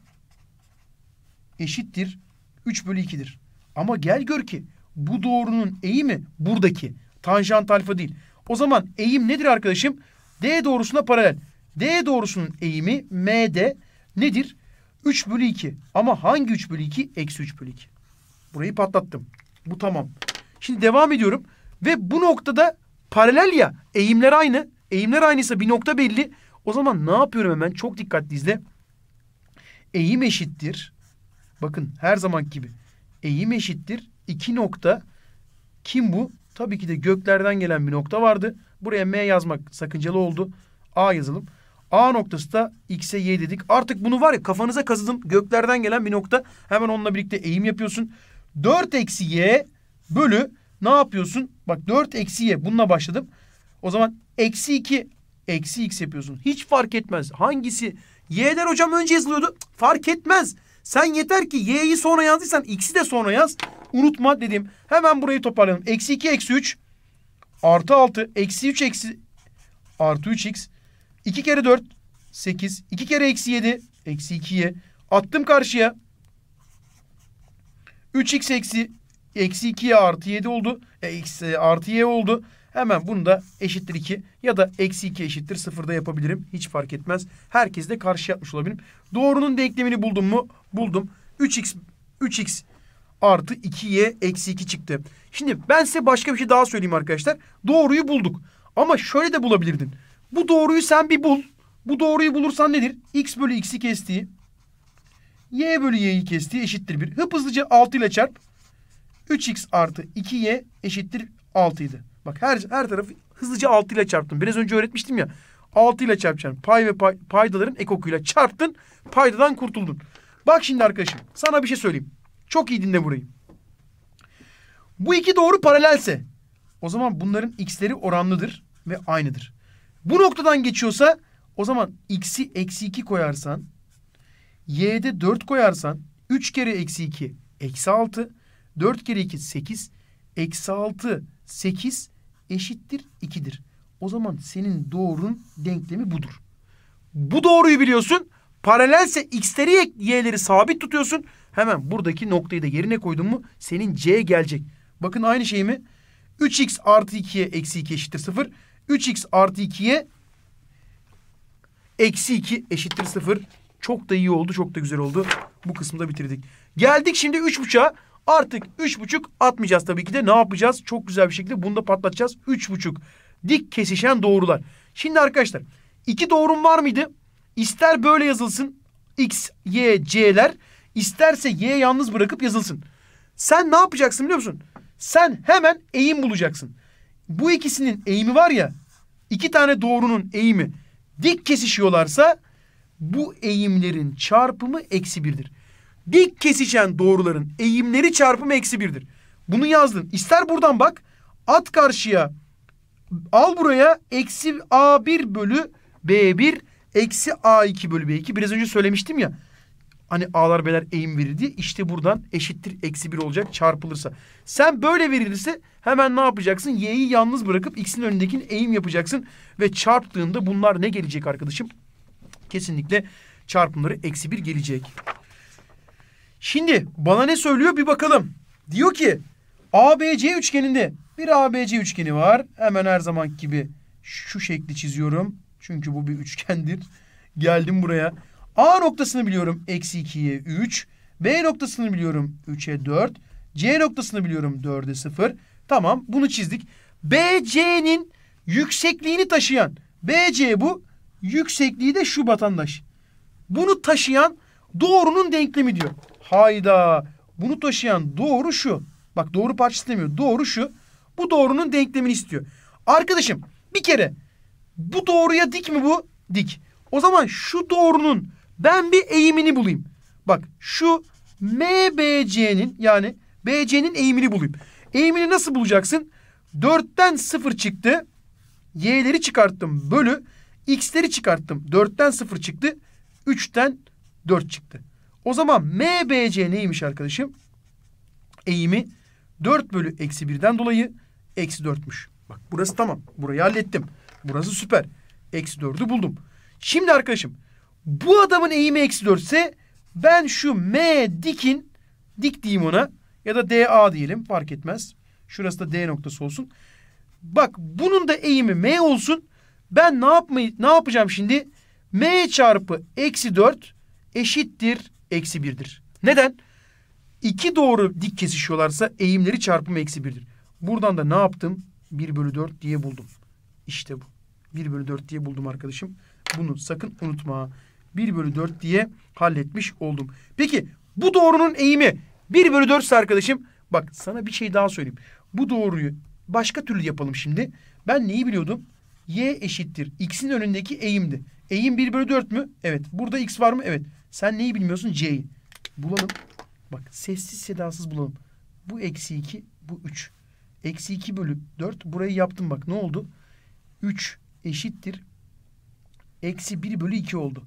eşittir 3 bölü 2'dir. Ama gel gör ki bu doğrunun eğimi buradaki. Tanjant alfa değil. O zaman eğim nedir arkadaşım? D doğrusuna paralel. D doğrusunun eğimi MD nedir? 3 bölü 2. Ama hangi 3 bölü 2? Eksi 3 bölü 2. Burayı patlattım. Bu tamam. Şimdi devam ediyorum. Ve bu noktada paralel ya eğimler aynı. Eğimler aynıysa bir nokta belli. O zaman ne yapıyorum hemen? Çok dikkatli izle. Eğim eşittir. Bakın her zaman gibi. Eğim eşittir. İki nokta. Kim bu? Tabii ki de göklerden gelen bir nokta vardı. Buraya M yazmak sakıncalı oldu. A yazalım. A noktası da X'e Y dedik. Artık bunu var ya kafanıza kazıdım. Göklerden gelen bir nokta. Hemen onunla birlikte eğim yapıyorsun. 4 eksi Y bölü ne yapıyorsun? Bak 4 eksi Y bununla başladım. O zaman eksi 2 eksi X yapıyorsun. Hiç fark etmez. Hangisi? Y'ler hocam önce yazılıyordu. Fark etmez. Sen yeter ki Y'yi sonra yazdıysan X'i de sonra yaz. Unutma dedim. Hemen burayı toparlayalım. Eksi 2 eksi 3 artı 6 eksi 3 eksi artı 3x 2 kere 4 8. 2 kere eksi 7 eksi 2'ye attım karşıya. 3x eksi eksi 2'ye artı 7 oldu. eksi e, artı y oldu. Hemen bunu da eşittir 2 ya da eksi 2 eşittir da yapabilirim. Hiç fark etmez. Herkes de karşı yapmış olabilirim. Doğrunun denklemini buldum mu? Buldum. 3x 3x artı 2y eksi 2 çıktı. Şimdi ben size başka bir şey daha söyleyeyim arkadaşlar. Doğruyu bulduk. Ama şöyle de bulabilirdin. Bu doğruyu sen bir bul. Bu doğruyu bulursan nedir? X bölü X'i kestiği. Y bölü Y'yi kestiği eşittir 1. Hıp hızlıca 6 ile çarp. 3X artı 2Y eşittir 6 idi. Bak her, her tarafı hızlıca 6 ile çarptım. Biraz önce öğretmiştim ya. 6 ile çarpacaksın. Pay ve pay, paydaların ekokuyla çarptın. Paydadan kurtuldun. Bak şimdi arkadaşım. Sana bir şey söyleyeyim. Çok iyi dinle burayı. Bu iki doğru paralelse o zaman bunların x'leri oranlıdır ve aynıdır. Bu noktadan geçiyorsa o zaman x'i eksi 2 koyarsan y'de 4 koyarsan 3 kere eksi 2 eksi 6 4 kere 2 8 eksi 6 8 eşittir 2'dir. O zaman senin doğrunun denklemi budur. Bu doğruyu biliyorsun. Paralelse x'leri y'leri sabit tutuyorsun. Hemen buradaki noktayı da yerine koydun mu senin c gelecek. Bakın aynı şey mi? 3x artı 2'ye eksi 2 eşittir 0. 3x artı 2'ye eksi 2 eşittir 0. Çok da iyi oldu. Çok da güzel oldu. Bu kısmı da bitirdik. Geldik şimdi 3.5'a. Artık 3.5 atmayacağız tabii ki de. Ne yapacağız? Çok güzel bir şekilde bunu da patlatacağız. 3.5 dik kesişen doğrular. Şimdi arkadaşlar iki doğrum var mıydı? İster böyle yazılsın x, y, c'ler. İsterse y yalnız bırakıp yazılsın. Sen ne yapacaksın biliyor musun? Sen hemen eğim bulacaksın bu ikisinin eğimi var ya iki tane doğrunun eğimi dik kesişiyorlarsa bu eğimlerin çarpımı eksi birdir. Dik kesişen doğruların eğimleri çarpımı eksi birdir. Bunu yazdın. İster buradan bak at karşıya al buraya eksi A1 bölü B1 eksi A2 bölü B2. Biraz önce söylemiştim ya. Hani ağlar beler eğim verir diye. işte buradan eşittir eksi bir olacak çarpılırsa. Sen böyle verilirse hemen ne yapacaksın? Y'yi yalnız bırakıp x'in önündekini eğim yapacaksın. Ve çarptığında bunlar ne gelecek arkadaşım? Kesinlikle çarpımları eksi bir gelecek. Şimdi bana ne söylüyor bir bakalım. Diyor ki ABC üçgeninde bir ABC üçgeni var. Hemen her zaman gibi şu şekli çiziyorum. Çünkü bu bir üçgendir. Geldim buraya. A noktasını biliyorum eksi 2'ye 3. B noktasını biliyorum 3'e 4. C noktasını biliyorum 4'e 0. Tamam bunu çizdik. BC'nin yüksekliğini taşıyan. BC bu. Yüksekliği de şu vatandaş. Bunu taşıyan doğrunun denklemi diyor. Hayda. Bunu taşıyan doğru şu. Bak doğru parçası demiyor. Doğru şu. Bu doğrunun denklemini istiyor. Arkadaşım bir kere bu doğruya dik mi bu? Dik. O zaman şu doğrunun ben bir eğimini bulayım. Bak şu MBC'nin yani BC'nin eğimini bulayım. Eğimini nasıl bulacaksın? 4'ten 0 çıktı. Y'leri çıkarttım bölü. X'leri çıkarttım. 4'ten 0 çıktı. 3'ten 4 çıktı. O zaman MBC neymiş arkadaşım? Eğimi 4 bölü eksi 1'den dolayı eksi 4'müş. Bak burası tamam. Burayı hallettim. Burası süper. Eksi 4'ü buldum. Şimdi arkadaşım bu adamın eğimi eksi 4 ise ben şu M dikin dik diyeyim ona ya da DA diyelim fark etmez. Şurası da D noktası olsun. Bak bunun da eğimi M olsun. Ben ne yapmayı ne yapacağım şimdi? M çarpı eksi 4 eşittir eksi 1'dir. Neden? İki doğru dik kesişiyorlarsa eğimleri çarpımı eksi 1'dir. Buradan da ne yaptım? 1 bölü 4 diye buldum. İşte bu. 1 bölü 4 diye buldum arkadaşım. Bunu sakın unutma. 1 bölü 4 diye halletmiş oldum. Peki bu doğrunun eğimi 1 bölü 4 ise arkadaşım bak sana bir şey daha söyleyeyim. Bu doğruyu başka türlü yapalım şimdi. Ben neyi biliyordum? Y eşittir. X'in önündeki eğimdi. Eğim 1 bölü 4 mü? Evet. Burada X var mı? Evet. Sen neyi bilmiyorsun? C'yi. Bulalım. Bak sessiz sedasız bulalım. Bu eksi 2, bu 3. Eksi 2 bölü 4. Burayı yaptım bak. Ne oldu? 3 eşittir. Eksi 1 bölü 2 oldu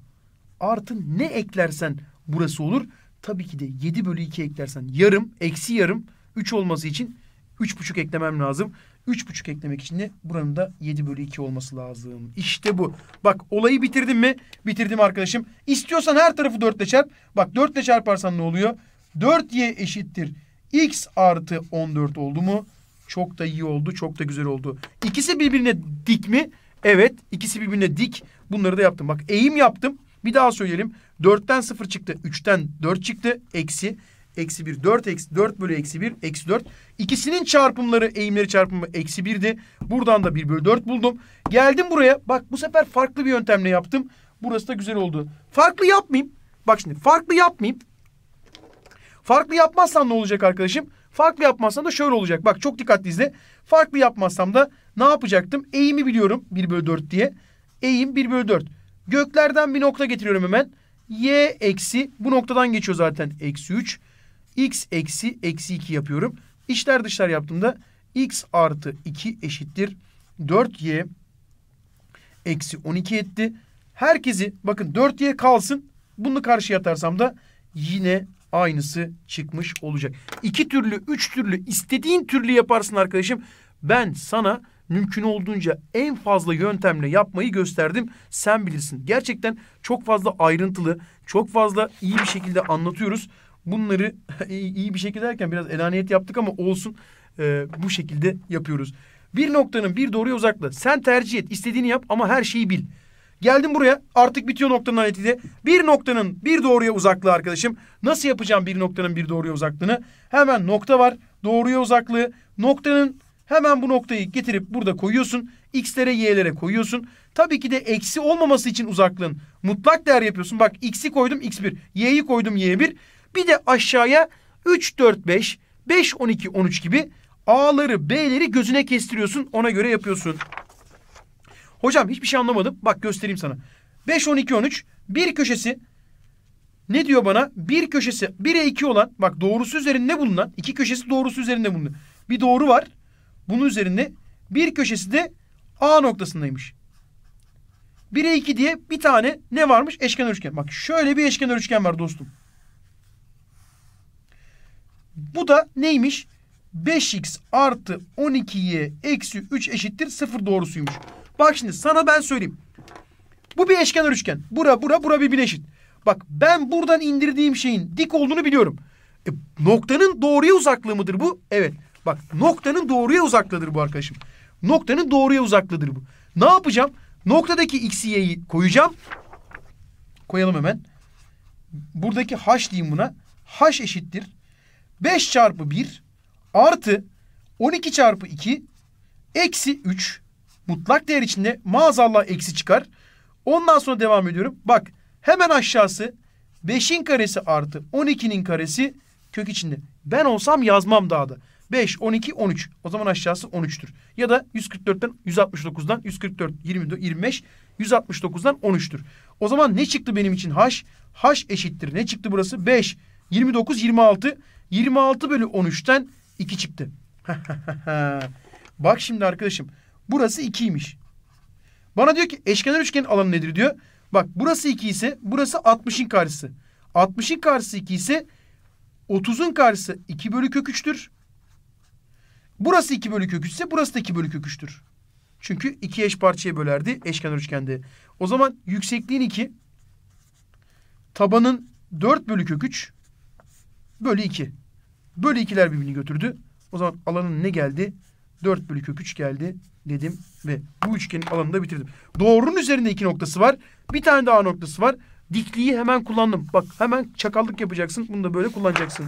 artı ne eklersen burası olur. Tabii ki de 7 bölü 2 eklersen yarım, eksi yarım 3 olması için 3,5 eklemem lazım. 3,5 eklemek için de buranın da 7 bölü 2 olması lazım. İşte bu. Bak olayı bitirdim mi? Bitirdim arkadaşım. İstiyorsan her tarafı 4 ile çarp. Bak 4 ile çarparsan ne oluyor? 4y eşittir. x artı 14 oldu mu? Çok da iyi oldu. Çok da güzel oldu. İkisi birbirine dik mi? Evet. ikisi birbirine dik. Bunları da yaptım. Bak eğim yaptım. Bir daha söyleyelim. Dörtten sıfır çıktı. Üçten dört çıktı. Eksi. Eksi bir. Dört, eksi, dört bölü eksi bir. Eksi dört. İkisinin çarpımları eğimleri çarpımı eksi birdi. Buradan da bir bölü dört buldum. Geldim buraya. Bak bu sefer farklı bir yöntemle yaptım. Burası da güzel oldu. Farklı yapmayayım. Bak şimdi farklı yapmayayım. Farklı yapmazsan ne olacak arkadaşım? Farklı yapmazsam da şöyle olacak. Bak çok dikkatli izle. Farklı yapmazsam da ne yapacaktım? Eğimi biliyorum 1 bölü 4 diye. Eğim 1 bölü 4. Göklerden bir nokta getiriyorum hemen. Y eksi bu noktadan geçiyor zaten eksi 3. X eksi eksi 2 yapıyorum. İçler dışlar yaptığımda X artı 2 eşittir. 4Y eksi 12 etti. Herkesi bakın 4Y kalsın. Bunu karşıya atarsam da yine aynısı çıkmış olacak. İki türlü, üç türlü, istediğin türlü yaparsın arkadaşım. Ben sana mümkün olduğunca en fazla yöntemle yapmayı gösterdim. Sen bilirsin. Gerçekten çok fazla ayrıntılı, çok fazla iyi bir şekilde anlatıyoruz. Bunları (laughs) iyi bir şekilde derken biraz elaniyet yaptık ama olsun e, bu şekilde yapıyoruz. Bir noktanın bir doğruya uzaklığı. Sen tercih et, istediğini yap ama her şeyi bil. Geldim buraya artık bitiyor noktanın hareketi. Bir noktanın bir doğruya uzaklığı arkadaşım. Nasıl yapacağım bir noktanın bir doğruya uzaklığını? Hemen nokta var. Doğruya uzaklığı. Noktanın Hemen bu noktayı getirip burada koyuyorsun. X'lere Y'lere koyuyorsun. Tabii ki de eksi olmaması için uzaklığın mutlak değer yapıyorsun. Bak X'i koydum X1. Y'yi koydum Y1. Bir de aşağıya 3, 4, 5, 5, 12, 13 gibi A'ları B'leri gözüne kestiriyorsun. Ona göre yapıyorsun. Hocam hiçbir şey anlamadım. Bak göstereyim sana. 5, 12, 13. Bir köşesi ne diyor bana? Bir köşesi 1'e 2 olan bak doğrusu üzerinde bulunan iki köşesi doğrusu üzerinde bulunan bir doğru var. Bunun üzerinde bir köşesi de A noktasındaymış. 1'e 2 diye bir tane ne varmış? Eşkenar üçgen. Bak şöyle bir eşkenar üçgen var dostum. Bu da neymiş? 5x artı 12y eksi 3 eşittir 0 doğrusuymuş. Bak şimdi sana ben söyleyeyim. Bu bir eşkenar üçgen. Bura bura bura birbirine eşit. Bak ben buradan indirdiğim şeyin dik olduğunu biliyorum. E, noktanın doğruya uzaklığı mıdır bu? Evet. Bak noktanın doğruya uzaklıdır bu arkadaşım. Noktanın doğruya uzaklıdır bu. Ne yapacağım? Noktadaki x y'yi koyacağım. Koyalım hemen. Buradaki h diyeyim buna. h eşittir. 5 çarpı 1 artı 12 çarpı 2 eksi 3 mutlak değer içinde maazallah eksi çıkar. Ondan sonra devam ediyorum. Bak hemen aşağısı 5'in karesi artı 12'nin karesi kök içinde. Ben olsam yazmam daha da. 5, 12, 13. O zaman aşağısı 13'tür. Ya da 144'ten 169'dan 144, 20, 25, 169'dan 13'tür. O zaman ne çıktı benim için h? h eşittir. Ne çıktı burası? 5, 29, 26. 26 bölü 13'ten 2 çıktı. (laughs) Bak şimdi arkadaşım. Burası 2'ymiş. Bana diyor ki eşkenar üçgenin alanı nedir diyor. Bak burası 2 ise burası 60'ın karşısı. 60'ın karşısı 2 ise 30'un karşısı 2 bölü kök 3'tür. Burası 2 bölü kök 3 ise burası da 2 bölü kök 3'tür. Çünkü iki eş parçaya bölerdi eşkenar üçgende. O zaman yüksekliğin 2 tabanın 4 bölü kök 3 bölü 2. Bölü 2'ler birbirini götürdü. O zaman alanın ne geldi? 4 bölü kök 3 geldi dedim ve bu üçgenin alanını da bitirdim. Doğrunun üzerinde iki noktası var. Bir tane daha noktası var. Dikliği hemen kullandım. Bak hemen çakallık yapacaksın. Bunu da böyle kullanacaksın.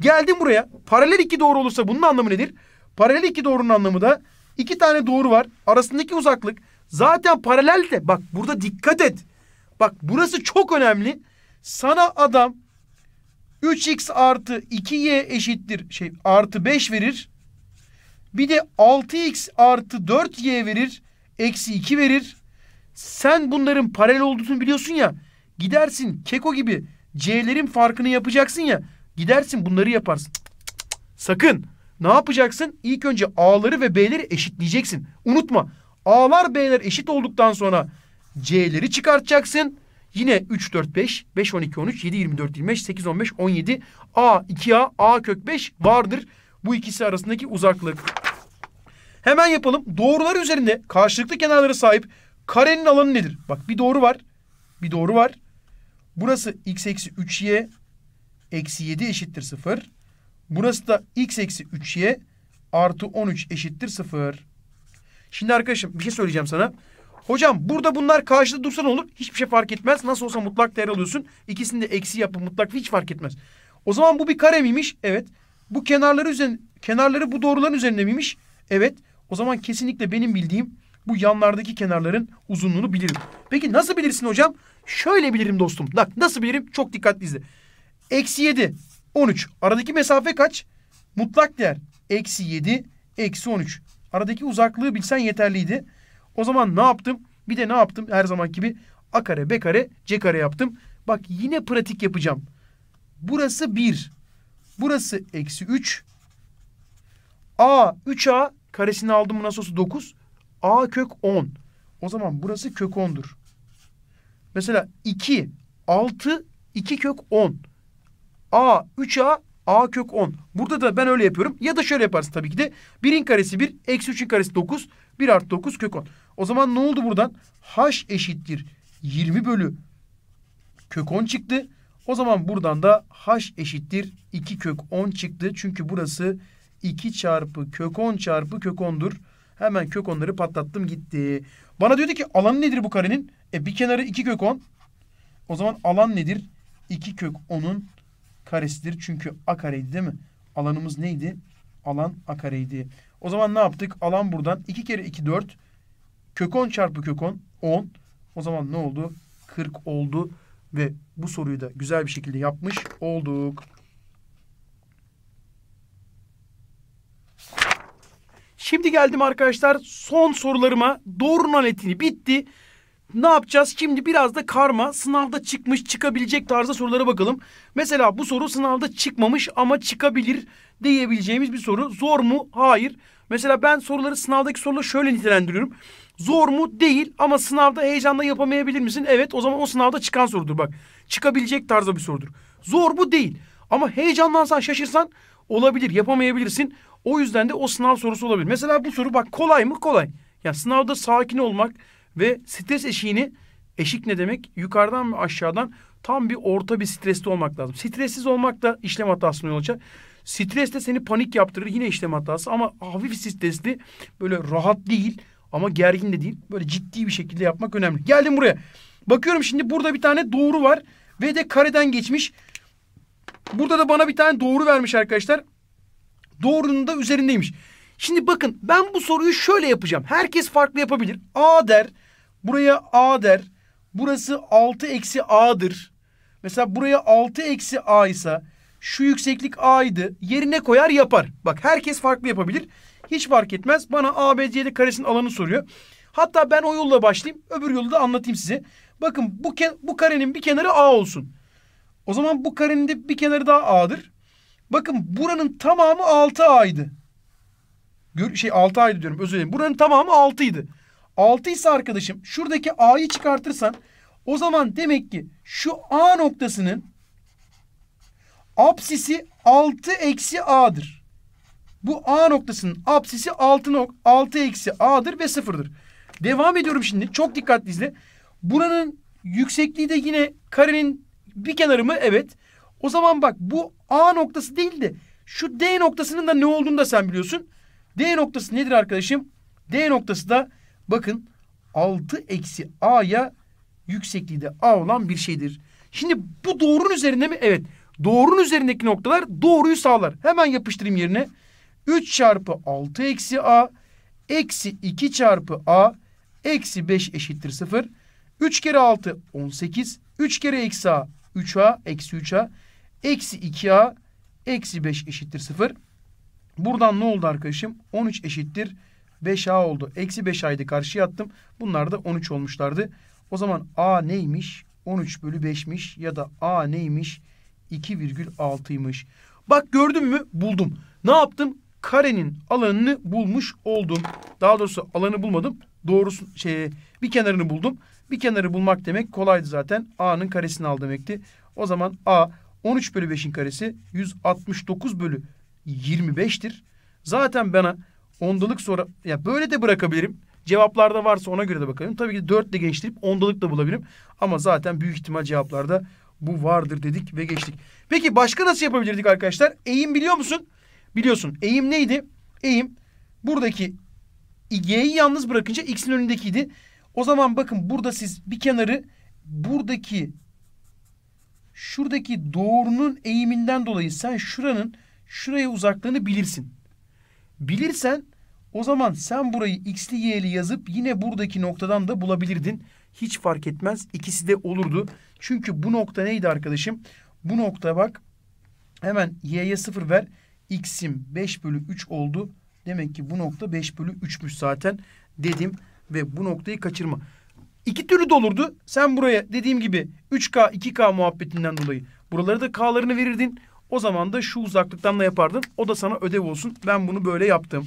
Geldim buraya. Paralel iki doğru olursa bunun anlamı nedir? Paralel iki doğrunun anlamı da iki tane doğru var. Arasındaki uzaklık zaten paralel de. Bak burada dikkat et. Bak burası çok önemli. Sana adam 3x artı 2y eşittir şey artı 5 verir. Bir de 6x artı 4y verir. Eksi 2 verir. Sen bunların paralel olduğunu biliyorsun ya. Gidersin keko gibi c'lerin farkını yapacaksın ya. Gidersin bunları yaparsın. Cık cık cık. Sakın. Ne yapacaksın? İlk önce A'ları ve B'leri eşitleyeceksin. Unutma. A'lar B'ler eşit olduktan sonra C'leri çıkartacaksın. Yine 3, 4, 5, 5, 12, 13, 7, 24, 25, 8, 15, 17. A, 2A, A kök 5 vardır. Bu ikisi arasındaki uzaklık. Hemen yapalım. Doğrular üzerinde karşılıklı kenarlara sahip karenin alanı nedir? Bak bir doğru var. Bir doğru var. Burası x eksi 3y eksi 7 eşittir 0. Burası da x eksi 3y artı 13 eşittir 0. Şimdi arkadaşım bir şey söyleyeceğim sana. Hocam burada bunlar karşıda dursa ne olur? Hiçbir şey fark etmez. Nasıl olsa mutlak değer alıyorsun. İkisini de eksi yapıp mutlak hiç fark etmez. O zaman bu bir kare miymiş? Evet. Bu kenarları üzerine, kenarları bu doğruların üzerinde miymiş? Evet. O zaman kesinlikle benim bildiğim bu yanlardaki kenarların uzunluğunu bilirim. Peki nasıl bilirsin hocam? Şöyle bilirim dostum. Bak nasıl bilirim? Çok dikkatli izle. Eksi 7. 13. Aradaki mesafe kaç? Mutlak değer. Eksi 7. Eksi 13. Aradaki uzaklığı bilsen yeterliydi. O zaman ne yaptım? Bir de ne yaptım? Her zaman gibi a kare b kare c kare yaptım. Bak yine pratik yapacağım. Burası 1. Burası eksi 3. A 3A karesini aldım. Bu nasıl olsa 9. A kök 10. O zaman burası kök 10'dur. Mesela 2 6 2 kök 10. A 3A A kök 10. Burada da ben öyle yapıyorum. Ya da şöyle yaparsın tabii ki de. 1'in karesi 1, eksi 3'ün karesi 9, 1 artı 9 kök 10. O zaman ne oldu buradan? H eşittir 20 bölü kök 10 çıktı. O zaman buradan da H eşittir 2 kök 10 çıktı. Çünkü burası 2 çarpı kök 10 çarpı kök 10'dur. Hemen kök 10'ları patlattım gitti. Bana diyordu ki alanı nedir bu karenin? E bir kenarı 2 kök 10. O zaman alan nedir? 2 kök 10'un karesidir. Çünkü a kareydi değil mi? Alanımız neydi? Alan a kareydi. O zaman ne yaptık? Alan buradan 2 kere 2 4 kök 10 çarpı kök 10 10. O zaman ne oldu? 40 oldu ve bu soruyu da güzel bir şekilde yapmış olduk. Şimdi geldim arkadaşlar son sorularıma. Doğru nanetini bitti. Ne yapacağız? Şimdi biraz da karma sınavda çıkmış çıkabilecek tarzda sorulara bakalım. Mesela bu soru sınavda çıkmamış ama çıkabilir diyebileceğimiz bir soru. Zor mu? Hayır. Mesela ben soruları sınavdaki soruları şöyle nitelendiriyorum. Zor mu? Değil ama sınavda heyecanla yapamayabilir misin? Evet o zaman o sınavda çıkan sorudur bak. Çıkabilecek tarzda bir sorudur. Zor mu? Değil. Ama heyecanlansan şaşırsan olabilir yapamayabilirsin. O yüzden de o sınav sorusu olabilir. Mesela bu soru bak kolay mı? Kolay. Yani sınavda sakin olmak, ve stres eşiğini eşik ne demek? Yukarıdan mı aşağıdan tam bir orta bir streste olmak lazım. Stressiz olmak da işlem hatasına yol açar. Stres de seni panik yaptırır yine işlem hatası ama hafif stresli böyle rahat değil ama gergin de değil. Böyle ciddi bir şekilde yapmak önemli. Geldim buraya. Bakıyorum şimdi burada bir tane doğru var ve de kareden geçmiş. Burada da bana bir tane doğru vermiş arkadaşlar. Doğrunun da üzerindeymiş. Şimdi bakın ben bu soruyu şöyle yapacağım. Herkes farklı yapabilir. A der Buraya a der. Burası 6 eksi a'dır. Mesela buraya 6 eksi a ise şu yükseklik a'ydı. Yerine koyar yapar. Bak herkes farklı yapabilir. Hiç fark etmez. Bana ABCD karesinin alanı soruyor. Hatta ben o yolla başlayayım. Öbür yolu da anlatayım size. Bakın bu, bu karenin bir kenarı A olsun. O zaman bu karenin de bir kenarı daha A'dır. Bakın buranın tamamı 6A'ydı. Gör, şey 6A'ydı diyorum özür dilerim. Buranın tamamı 6'ydı. 6 ise arkadaşım şuradaki A'yı çıkartırsan o zaman demek ki şu A noktasının apsisi 6 eksi A'dır. Bu A noktasının apsisi 6, nok 6 eksi A'dır ve sıfırdır. Devam ediyorum şimdi. Çok dikkatli izle. Buranın yüksekliği de yine karenin bir kenarı mı? Evet. O zaman bak bu A noktası değil de şu D noktasının da ne olduğunu da sen biliyorsun. D noktası nedir arkadaşım? D noktası da Bakın 6 eksi a'ya yüksekliği de a olan bir şeydir. Şimdi bu doğrunun üzerinde mi? Evet. Doğrunun üzerindeki noktalar doğruyu sağlar. Hemen yapıştırayım yerine. 3 çarpı 6 eksi a eksi 2 çarpı a eksi 5 eşittir 0. 3 kere 6 18. 3 kere eksi a 3a eksi 3a eksi 2a eksi 5 eşittir 0. Buradan ne oldu arkadaşım? 13 eşittir 5A oldu. Eksi 5A'ydı karşıya attım. Bunlar da 13 olmuşlardı. O zaman A neymiş? 13 bölü 5'miş ya da A neymiş? 2,6'ymış. Bak gördün mü? Buldum. Ne yaptım? Karenin alanını bulmuş oldum. Daha doğrusu alanı bulmadım. Doğrusu şey, bir kenarını buldum. Bir kenarı bulmak demek kolaydı zaten. A'nın karesini al demekti. O zaman A 13 bölü 5'in karesi 169 bölü 25'tir. Zaten bana ondalık sonra ya böyle de bırakabilirim. Cevaplarda varsa ona göre de bakalım. Tabii ki dörtle geçtirip ondalık da bulabilirim. Ama zaten büyük ihtimal cevaplarda bu vardır dedik ve geçtik. Peki başka nasıl yapabilirdik arkadaşlar? Eğim biliyor musun? Biliyorsun. Eğim neydi? Eğim buradaki y'yi yalnız bırakınca x'in önündekiydi. O zaman bakın burada siz bir kenarı buradaki şuradaki doğrunun eğiminden dolayı sen şuranın şuraya uzaklığını bilirsin. Bilirsen o zaman sen burayı x'li y'li yazıp yine buradaki noktadan da bulabilirdin. Hiç fark etmez. İkisi de olurdu. Çünkü bu nokta neydi arkadaşım? Bu nokta bak hemen y'ye 0 ver. x'im 5 bölü 3 oldu. Demek ki bu nokta 5 bölü 3'müş zaten dedim. Ve bu noktayı kaçırma. İki türlü de olurdu. Sen buraya dediğim gibi 3K 2K muhabbetinden dolayı buralara da K'larını verirdin. O zaman da şu uzaklıktan da yapardın. O da sana ödev olsun. Ben bunu böyle yaptım.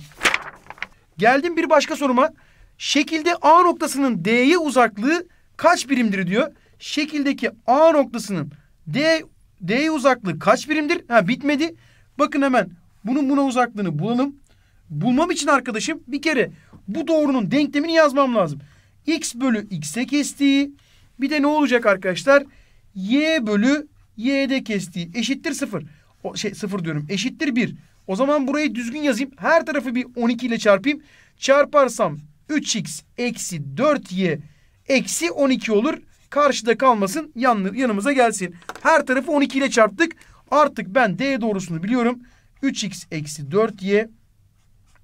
Geldim bir başka soruma. Şekilde A noktasının D'ye uzaklığı kaç birimdir diyor. Şekildeki A noktasının D D'ye uzaklığı kaç birimdir? Ha bitmedi. Bakın hemen bunun buna uzaklığını bulalım. Bulmam için arkadaşım bir kere bu doğrunun denklemini yazmam lazım. X bölü X'e kestiği bir de ne olacak arkadaşlar? Y bölü y'de kestiği eşittir sıfır, O şey sıfır diyorum. Eşittir bir. O zaman burayı düzgün yazayım. Her tarafı bir 12 ile çarpayım. Çarparsam 3x eksi 4y eksi 12 olur. Karşıda kalmasın yan, yanımıza gelsin. Her tarafı 12 ile çarptık. Artık ben d doğrusunu biliyorum. 3x eksi 4y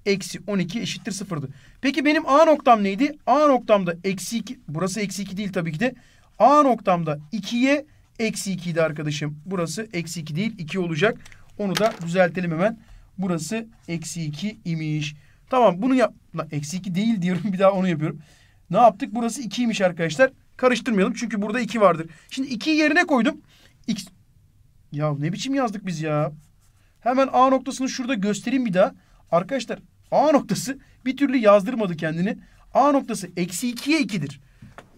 eksi 12 eşittir 0'dı. Peki benim a noktam neydi? A noktamda eksi 2. Burası eksi 2 değil tabii ki de. A noktamda 2y Eksi 2 idi arkadaşım. Burası eksi 2 değil 2 olacak. Onu da düzeltelim hemen. Burası eksi 2 imiş. Tamam bunu yap... eksi 2 değil diyorum (laughs) bir daha onu yapıyorum. Ne yaptık? Burası 2'ymiş arkadaşlar. Karıştırmayalım çünkü burada 2 vardır. Şimdi 2'yi yerine koydum. X... Ya ne biçim yazdık biz ya. Hemen A noktasını şurada göstereyim bir daha. Arkadaşlar A noktası bir türlü yazdırmadı kendini. A noktası eksi 2'ye 2'dir.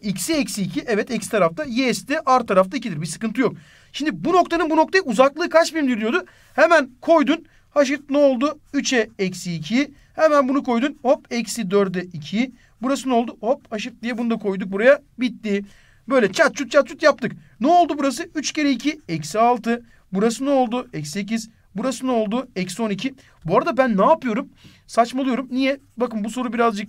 X'i eksi 2 evet eksi tarafta. Y'si de R tarafta 2'dir. Bir sıkıntı yok. Şimdi bu noktanın bu noktaya uzaklığı kaç birimdir diyordu. Hemen koydun. Haşit ne oldu? 3'e eksi 2'yi. Hemen bunu koydun. Hop eksi 4'e 2'yi. Burası ne oldu? Hop haşit diye bunu da koyduk buraya. Bitti. Böyle çat çut çat çut yaptık. Ne oldu burası? 3 kere 2 eksi 6. Burası ne oldu? Eksi 8. Burası ne oldu? Eksi 12. Bu arada ben ne yapıyorum? Saçmalıyorum. Niye? Bakın bu soru birazcık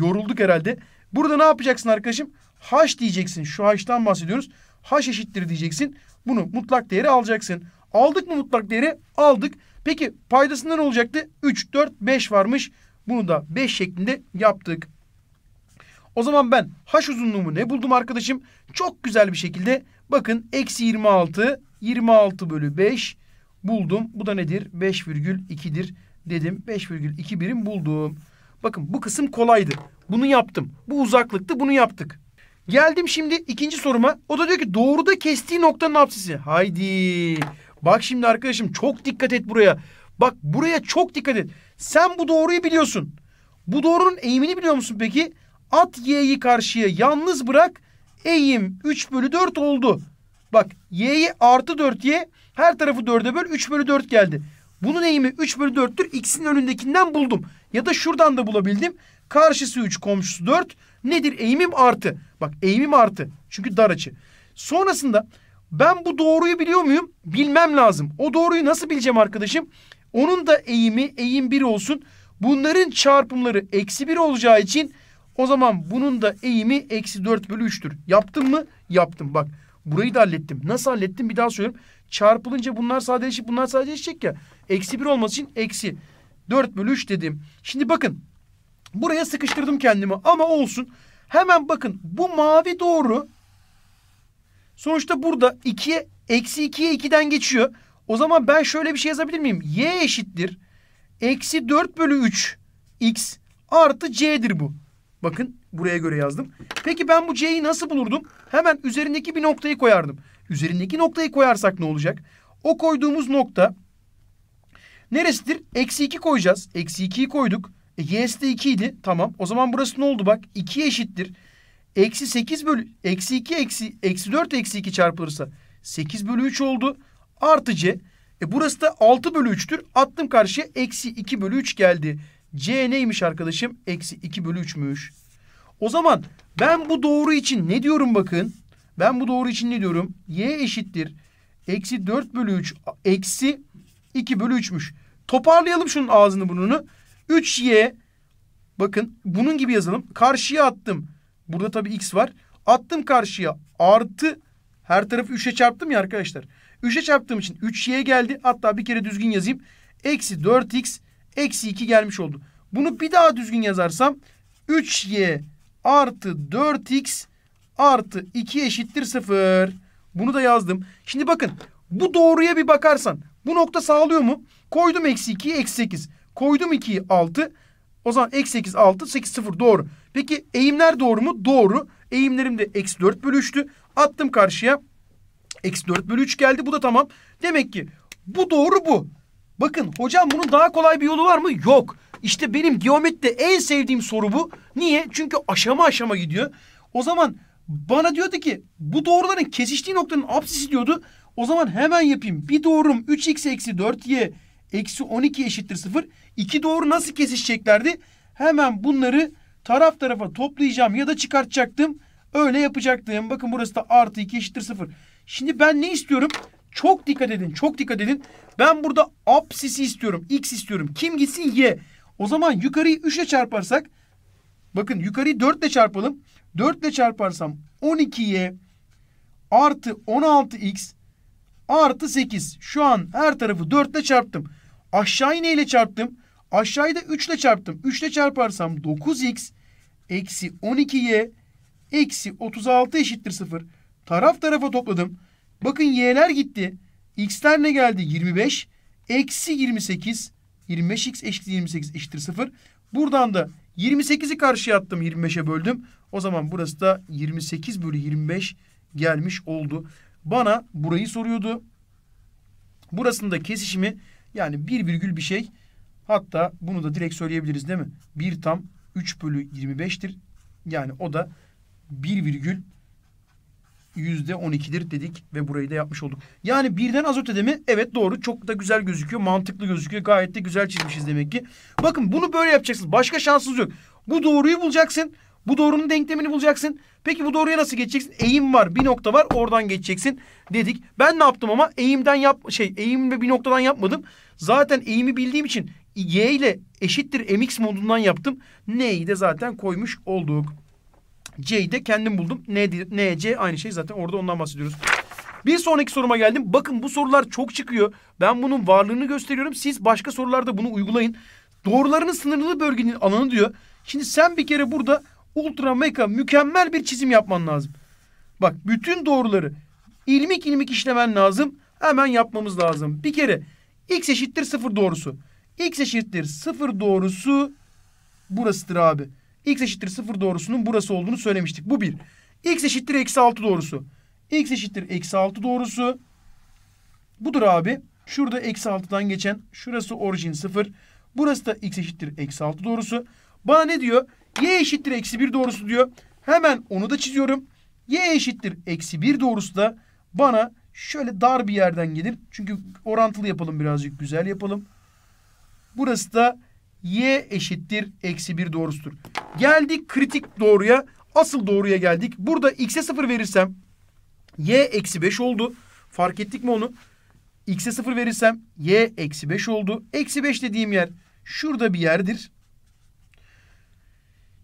yorulduk herhalde. Burada ne yapacaksın arkadaşım? H diyeceksin. Şu H'tan bahsediyoruz. H eşittir diyeceksin. Bunu mutlak değeri alacaksın. Aldık mı mutlak değeri? Aldık. Peki paydasında ne olacaktı? 3, 4, 5 varmış. Bunu da 5 şeklinde yaptık. O zaman ben haş uzunluğumu ne buldum arkadaşım? Çok güzel bir şekilde bakın eksi 26, 26 bölü 5 buldum. Bu da nedir? 5,2'dir dedim. 5,2 birim buldum. Bakın bu kısım kolaydı. Bunu yaptım. Bu uzaklıktı. Bunu yaptık. Geldim şimdi ikinci soruma. O da diyor ki doğruda kestiği noktanın apsisi. Haydi. Bak şimdi arkadaşım çok dikkat et buraya. Bak buraya çok dikkat et. Sen bu doğruyu biliyorsun. Bu doğrunun eğimini biliyor musun peki? At y'yi karşıya yalnız bırak. Eğim 3 bölü 4 oldu. Bak y'yi artı 4y her tarafı 4'e böl 3 bölü 4 geldi. Bunun eğimi 3 bölü 4'tür. X'in önündekinden buldum. Ya da şuradan da bulabildim. Karşısı 3, komşusu 4. Nedir? Eğimim artı. Bak eğimim artı. Çünkü dar açı. Sonrasında ben bu doğruyu biliyor muyum? Bilmem lazım. O doğruyu nasıl bileceğim arkadaşım? Onun da eğimi eğim 1 olsun. Bunların çarpımları eksi 1 olacağı için o zaman bunun da eğimi eksi 4 bölü 3'tür. Yaptım mı? Yaptım. Bak burayı da hallettim. Nasıl hallettim bir daha söylüyorum. Çarpılınca bunlar sadeleşip bunlar sadeleşecek ya. Eksi 1 olması için eksi. 4 bölü 3 dedim. Şimdi bakın buraya sıkıştırdım kendimi ama olsun. Hemen bakın bu mavi doğru. Sonuçta burada 2'ye eksi 2'ye 2'den geçiyor. O zaman ben şöyle bir şey yazabilir miyim? Y eşittir. Eksi 4 bölü 3 x artı c'dir bu. Bakın buraya göre yazdım. Peki ben bu c'yi nasıl bulurdum? Hemen üzerindeki bir noktayı koyardım. Üzerindeki noktayı koyarsak ne olacak? O koyduğumuz nokta Neresidir? Eksi 2 koyacağız. Eksi 2'yi koyduk. E, y'si de 2 idi. Tamam. O zaman burası ne oldu bak? 2 eşittir. Eksi 8 bölü... Eksi 2 eksi... Eksi 4 eksi 2 çarpılırsa 8 bölü 3 oldu. Artı c. E burası da 6 bölü 3'tür. Attım karşıya. Eksi 2 bölü 3 geldi. c neymiş arkadaşım? Eksi 2 bölü 3'müş. O zaman ben bu doğru için ne diyorum bakın. Ben bu doğru için ne diyorum? y eşittir. Eksi 4 bölü 3 eksi 2 bölü 3'müş. Toparlayalım şunun ağzını burnunu. 3y bakın bunun gibi yazalım. Karşıya attım. Burada tabii x var. Attım karşıya artı her tarafı 3'e çarptım ya arkadaşlar. 3'e çarptığım için 3y geldi. Hatta bir kere düzgün yazayım. Eksi 4x eksi 2 gelmiş oldu. Bunu bir daha düzgün yazarsam 3y artı 4x artı 2 eşittir 0. Bunu da yazdım. Şimdi bakın bu doğruya bir bakarsan bu nokta sağlıyor mu? Koydum eksi 2'yi eksi 8. Koydum 2'yi 6. O zaman eksi 8 6 8 0 doğru. Peki eğimler doğru mu? Doğru. Eğimlerim de eksi 4 bölü 3'tü. Attım karşıya. Eksi 4 bölü 3 geldi. Bu da tamam. Demek ki bu doğru bu. Bakın hocam bunun daha kolay bir yolu var mı? Yok. İşte benim geometride en sevdiğim soru bu. Niye? Çünkü aşama aşama gidiyor. O zaman bana diyordu ki bu doğruların kesiştiği noktanın absisi diyordu. O zaman hemen yapayım. Bir doğrum 3x eksi 4y eksi 12 eşittir 0. İki doğru nasıl kesişeceklerdi? Hemen bunları taraf tarafa toplayacağım ya da çıkartacaktım. Öyle yapacaktım. Bakın burası da artı 2 eşittir 0. Şimdi ben ne istiyorum? Çok dikkat edin. Çok dikkat edin. Ben burada apsisi istiyorum. X istiyorum. Kim gitsin? Y. O zaman yukarıyı 3 ile çarparsak. Bakın yukarıyı 4 ile çarpalım. 4 ile çarparsam 12y artı 16x artı 8. Şu an her tarafı 4 ile çarptım. Aşağıyı neyle çarptım? Aşağıyı da 3 ile çarptım. 3 ile çarparsam 9x eksi 12y eksi 36 eşittir 0. Taraf tarafa topladım. Bakın y'ler gitti. x'ler ne geldi? 25 eksi 28 25x eşittir 28 eşittir 0. Buradan da 28'i karşıya attım 25'e böldüm. O zaman burası da 28 bölü 25 gelmiş oldu bana burayı soruyordu. Burasında kesişimi yani bir virgül bir şey hatta bunu da direkt söyleyebiliriz değil mi? Bir tam 3 bölü 25'tir. Yani o da bir virgül yüzde 12'dir dedik ve burayı da yapmış olduk. Yani birden az ötede mi? Evet doğru. Çok da güzel gözüküyor. Mantıklı gözüküyor. Gayet de güzel çizmişiz demek ki. Bakın bunu böyle yapacaksınız. Başka şansınız yok. Bu doğruyu bulacaksın. Bu doğrunun denklemini bulacaksın. Peki bu doğruya nasıl geçeceksin? Eğim var, bir nokta var, oradan geçeceksin dedik. Ben ne yaptım ama eğimden yap şey eğim ve bir noktadan yapmadım. Zaten eğimi bildiğim için y ile eşittir mx modundan yaptım. N'yi de zaten koymuş olduk. C'yi de kendim buldum. N, C aynı şey zaten orada ondan bahsediyoruz. Bir sonraki soruma geldim. Bakın bu sorular çok çıkıyor. Ben bunun varlığını gösteriyorum. Siz başka sorularda bunu uygulayın. Doğruların sınırlı bölgenin alanı diyor. Şimdi sen bir kere burada ultra meka mükemmel bir çizim yapman lazım. Bak bütün doğruları ilmik ilmik işlemen lazım. Hemen yapmamız lazım. Bir kere x eşittir sıfır doğrusu. x eşittir sıfır doğrusu burasıdır abi. x eşittir sıfır doğrusunun burası olduğunu söylemiştik. Bu bir. x eşittir eksi altı doğrusu. x eşittir eksi altı doğrusu. Budur abi. Şurada eksi altıdan geçen. Şurası orijin sıfır. Burası da x eşittir eksi altı doğrusu. Bana ne diyor? Y eşittir eksi 1 doğrusu diyor. Hemen onu da çiziyorum. Y eşittir eksi 1 doğrusu da bana şöyle dar bir yerden gelir. Çünkü orantılı yapalım birazcık güzel yapalım. Burası da y eşittir eksi 1 doğrusudur. Geldik kritik doğruya. Asıl doğruya geldik. Burada x'e 0 verirsem y eksi 5 oldu. Fark ettik mi onu? x'e 0 verirsem y eksi 5 oldu. Eksi 5 dediğim yer şurada bir yerdir.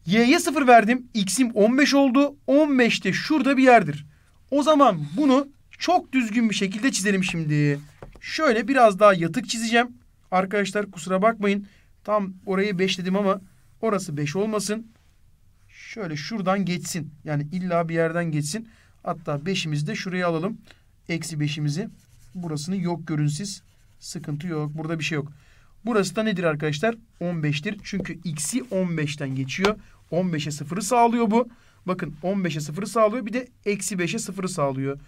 Y'ye 0 verdim. X'im 15 oldu. 15 de şurada bir yerdir. O zaman bunu çok düzgün bir şekilde çizelim şimdi. Şöyle biraz daha yatık çizeceğim. Arkadaşlar kusura bakmayın. Tam orayı 5 dedim ama orası 5 olmasın. Şöyle şuradan geçsin. Yani illa bir yerden geçsin. Hatta 5'imizi de şuraya alalım. Eksi 5'imizi. Burasını yok görün siz. Sıkıntı yok. Burada bir şey yok. Burası da nedir arkadaşlar? 15'tir. Çünkü x'i 15'ten geçiyor. 15'e 0'ı sağlıyor bu. Bakın 15'e 0'ı sağlıyor. Bir de eksi 5'e 0'ı sağlıyor.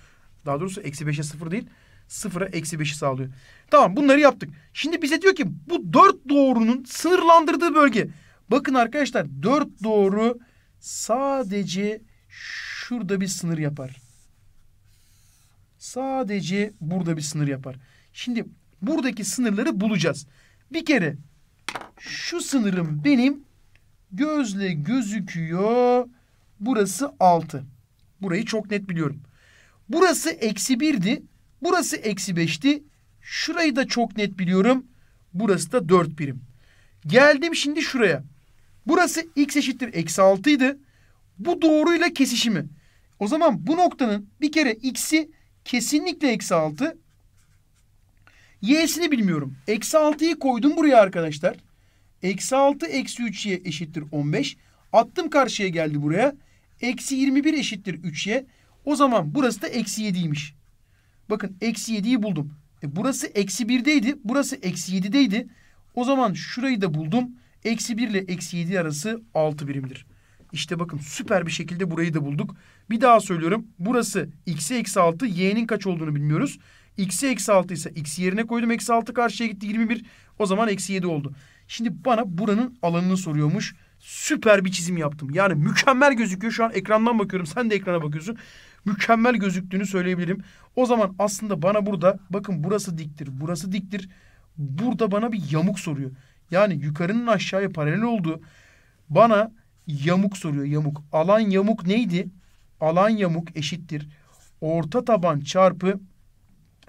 Daha doğrusu eksi 5'e 0 değil. Sıfıra eksi 5'i sağlıyor. Tamam bunları yaptık. Şimdi bize diyor ki bu dört doğrunun sınırlandırdığı bölge. Bakın arkadaşlar dört doğru sadece şurada bir sınır yapar. Sadece burada bir sınır yapar. Şimdi buradaki sınırları bulacağız. Bir kere şu sınırım benim Gözle gözüküyor. Burası 6. Burayı çok net biliyorum. Burası eksi 1'di. Burası eksi 5'ti. Şurayı da çok net biliyorum. Burası da 4 birim. Geldim şimdi şuraya. Burası x eşittir eksi 6 idi. Bu doğruyla kesişimi. O zaman bu noktanın bir kere x'i kesinlikle eksi 6. Y'sini bilmiyorum. Eksi 6'yı koydum buraya arkadaşlar. Eksi 6 eksi 3y eşittir 15. Attım karşıya geldi buraya. Eksi 21 eşittir 3y. O zaman burası da eksi 7'ymiş. Bakın eksi 7'yi buldum. E burası eksi 1'deydi. Burası eksi 7'deydi. O zaman şurayı da buldum. Eksi 1 ile eksi 7 arası 6 birimdir. İşte bakın süper bir şekilde burayı da bulduk. Bir daha söylüyorum. Burası x'e eksi 6. Y'nin kaç olduğunu bilmiyoruz. X'e eksi 6 ise x yerine koydum. Eksi 6 karşıya gitti 21. O zaman eksi 7 oldu. Şimdi bana buranın alanını soruyormuş. Süper bir çizim yaptım. Yani mükemmel gözüküyor. Şu an ekrandan bakıyorum. Sen de ekrana bakıyorsun. Mükemmel gözüktüğünü söyleyebilirim. O zaman aslında bana burada bakın burası diktir, burası diktir. Burada bana bir yamuk soruyor. Yani yukarının aşağıya paralel olduğu bana yamuk soruyor. Yamuk. Alan yamuk neydi? Alan yamuk eşittir. Orta taban çarpı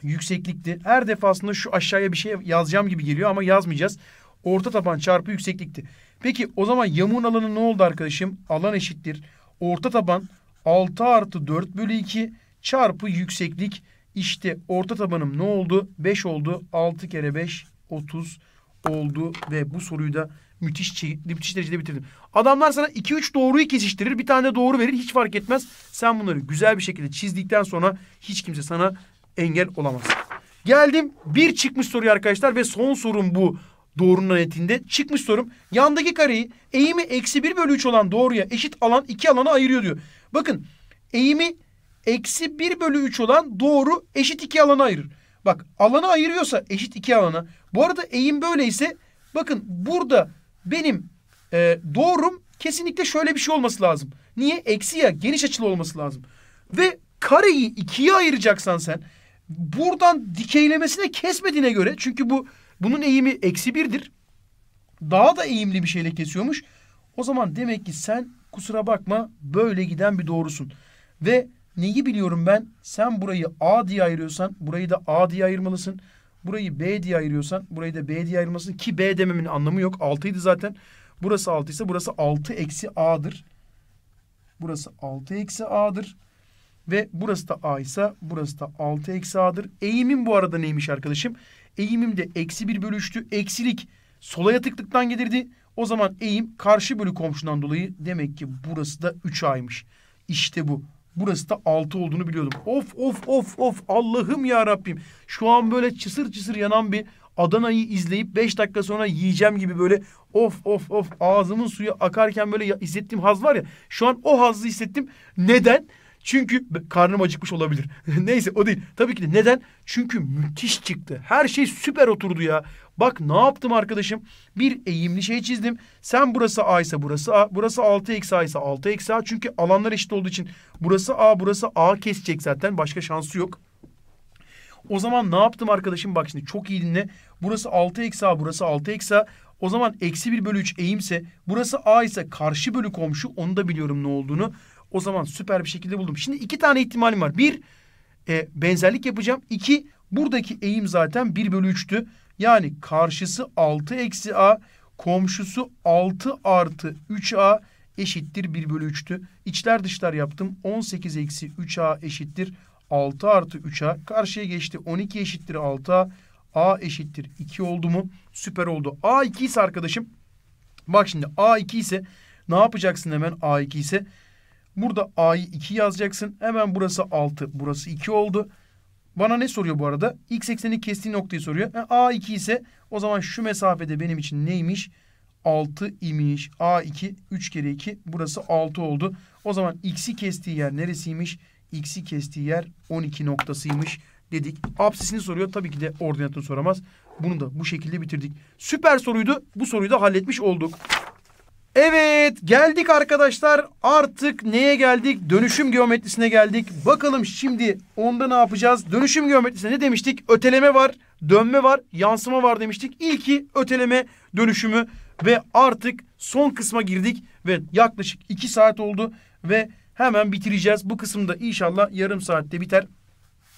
yükseklikti. Her defasında şu aşağıya bir şey yazacağım gibi geliyor ama yazmayacağız orta taban çarpı yükseklikti. Peki o zaman yamuğun alanı ne oldu arkadaşım? Alan eşittir. Orta taban 6 artı 4 bölü 2 çarpı yükseklik. İşte orta tabanım ne oldu? 5 oldu. 6 kere 5 30 oldu ve bu soruyu da müthiş, müthiş derecede bitirdim. Adamlar sana 2-3 doğruyu kesiştirir. Bir tane doğru verir. Hiç fark etmez. Sen bunları güzel bir şekilde çizdikten sonra hiç kimse sana engel olamaz. Geldim bir çıkmış soruya arkadaşlar ve son sorum bu doğrunun netinde çıkmış sorum. Yandaki kareyi eğimi eksi 1 bölü 3 olan doğruya eşit alan iki alana ayırıyor diyor. Bakın eğimi eksi 1 bölü 3 olan doğru eşit iki alana ayırır. Bak alanı ayırıyorsa eşit iki alana. Bu arada eğim böyleyse bakın burada benim e, doğrum kesinlikle şöyle bir şey olması lazım. Niye? Eksi ya geniş açılı olması lazım. Ve kareyi ikiye ayıracaksan sen buradan dikeylemesine kesmediğine göre çünkü bu bunun eğimi eksi birdir. Daha da eğimli bir şeyle kesiyormuş. O zaman demek ki sen kusura bakma böyle giden bir doğrusun. Ve neyi biliyorum ben? Sen burayı A diye ayırıyorsan burayı da A diye ayırmalısın. Burayı B diye ayırıyorsan burayı da B diye ayırmalısın. Ki B dememin anlamı yok. 6'ydı zaten. Burası 6 ise burası 6 eksi A'dır. Burası 6 eksi A'dır. Ve burası da A ise burası da 6 eksi A'dır. Eğimin bu arada neymiş arkadaşım? Eğimim de eksi bir bölü 3'tü. Eksilik sola yatıklıktan gelirdi. O zaman eğim karşı bölü komşundan dolayı demek ki burası da 3A'ymış. İşte bu. Burası da 6 olduğunu biliyordum. Of of of of Allah'ım ya Rabbim. Şu an böyle çısır çısır yanan bir Adana'yı izleyip 5 dakika sonra yiyeceğim gibi böyle of of of ağzımın suyu akarken böyle hissettiğim haz var ya. Şu an o hazzı hissettim. Neden? Çünkü karnım acıkmış olabilir. (laughs) Neyse o değil. Tabii ki de neden? Çünkü müthiş çıktı. Her şey süper oturdu ya. Bak ne yaptım arkadaşım? Bir eğimli şey çizdim. Sen burası A ise burası A. Burası 6 eksi A ise 6 eksi A. Çünkü alanlar eşit olduğu için burası A burası A kesecek zaten. Başka şansı yok. O zaman ne yaptım arkadaşım? Bak şimdi çok iyi dinle. Burası 6 eksi A burası 6 eksi A. O zaman eksi 1 bölü 3 eğimse burası A ise karşı bölü komşu onu da biliyorum ne olduğunu. O zaman süper bir şekilde buldum. Şimdi iki tane ihtimalim var. Bir, e, benzerlik yapacağım. İki, buradaki eğim zaten 1 bölü 3'tü. Yani karşısı 6 eksi a, komşusu 6 artı 3 a eşittir 1 bölü 3'tü. İçler dışlar yaptım. 18 eksi 3 a eşittir 6 artı 3a karşıya geçti. 12 eşittir 6a. A eşittir 2 oldu mu? Süper oldu. A 2 ise arkadaşım. Bak şimdi A 2 ise ne yapacaksın hemen A 2 ise? Burada A'yı 2 yazacaksın. Hemen burası 6, burası 2 oldu. Bana ne soruyor bu arada? X eksenini kestiği noktayı soruyor. E, A2 ise o zaman şu mesafede benim için neymiş? 6 imiş. A2 3 kere 2 burası 6 oldu. O zaman X'i kestiği yer neresiymiş? X'i kestiği yer 12 noktasıymış dedik. Apsisini soruyor. Tabii ki de ordinatını soramaz. Bunu da bu şekilde bitirdik. Süper soruydu. Bu soruyu da halletmiş olduk. Evet geldik arkadaşlar artık neye geldik? Dönüşüm geometrisine geldik. Bakalım şimdi onda ne yapacağız? Dönüşüm geometrisine ne demiştik? Öteleme var, dönme var, yansıma var demiştik. Ilki öteleme dönüşümü ve artık son kısma girdik ve yaklaşık iki saat oldu ve hemen bitireceğiz. Bu kısımda inşallah yarım saatte biter.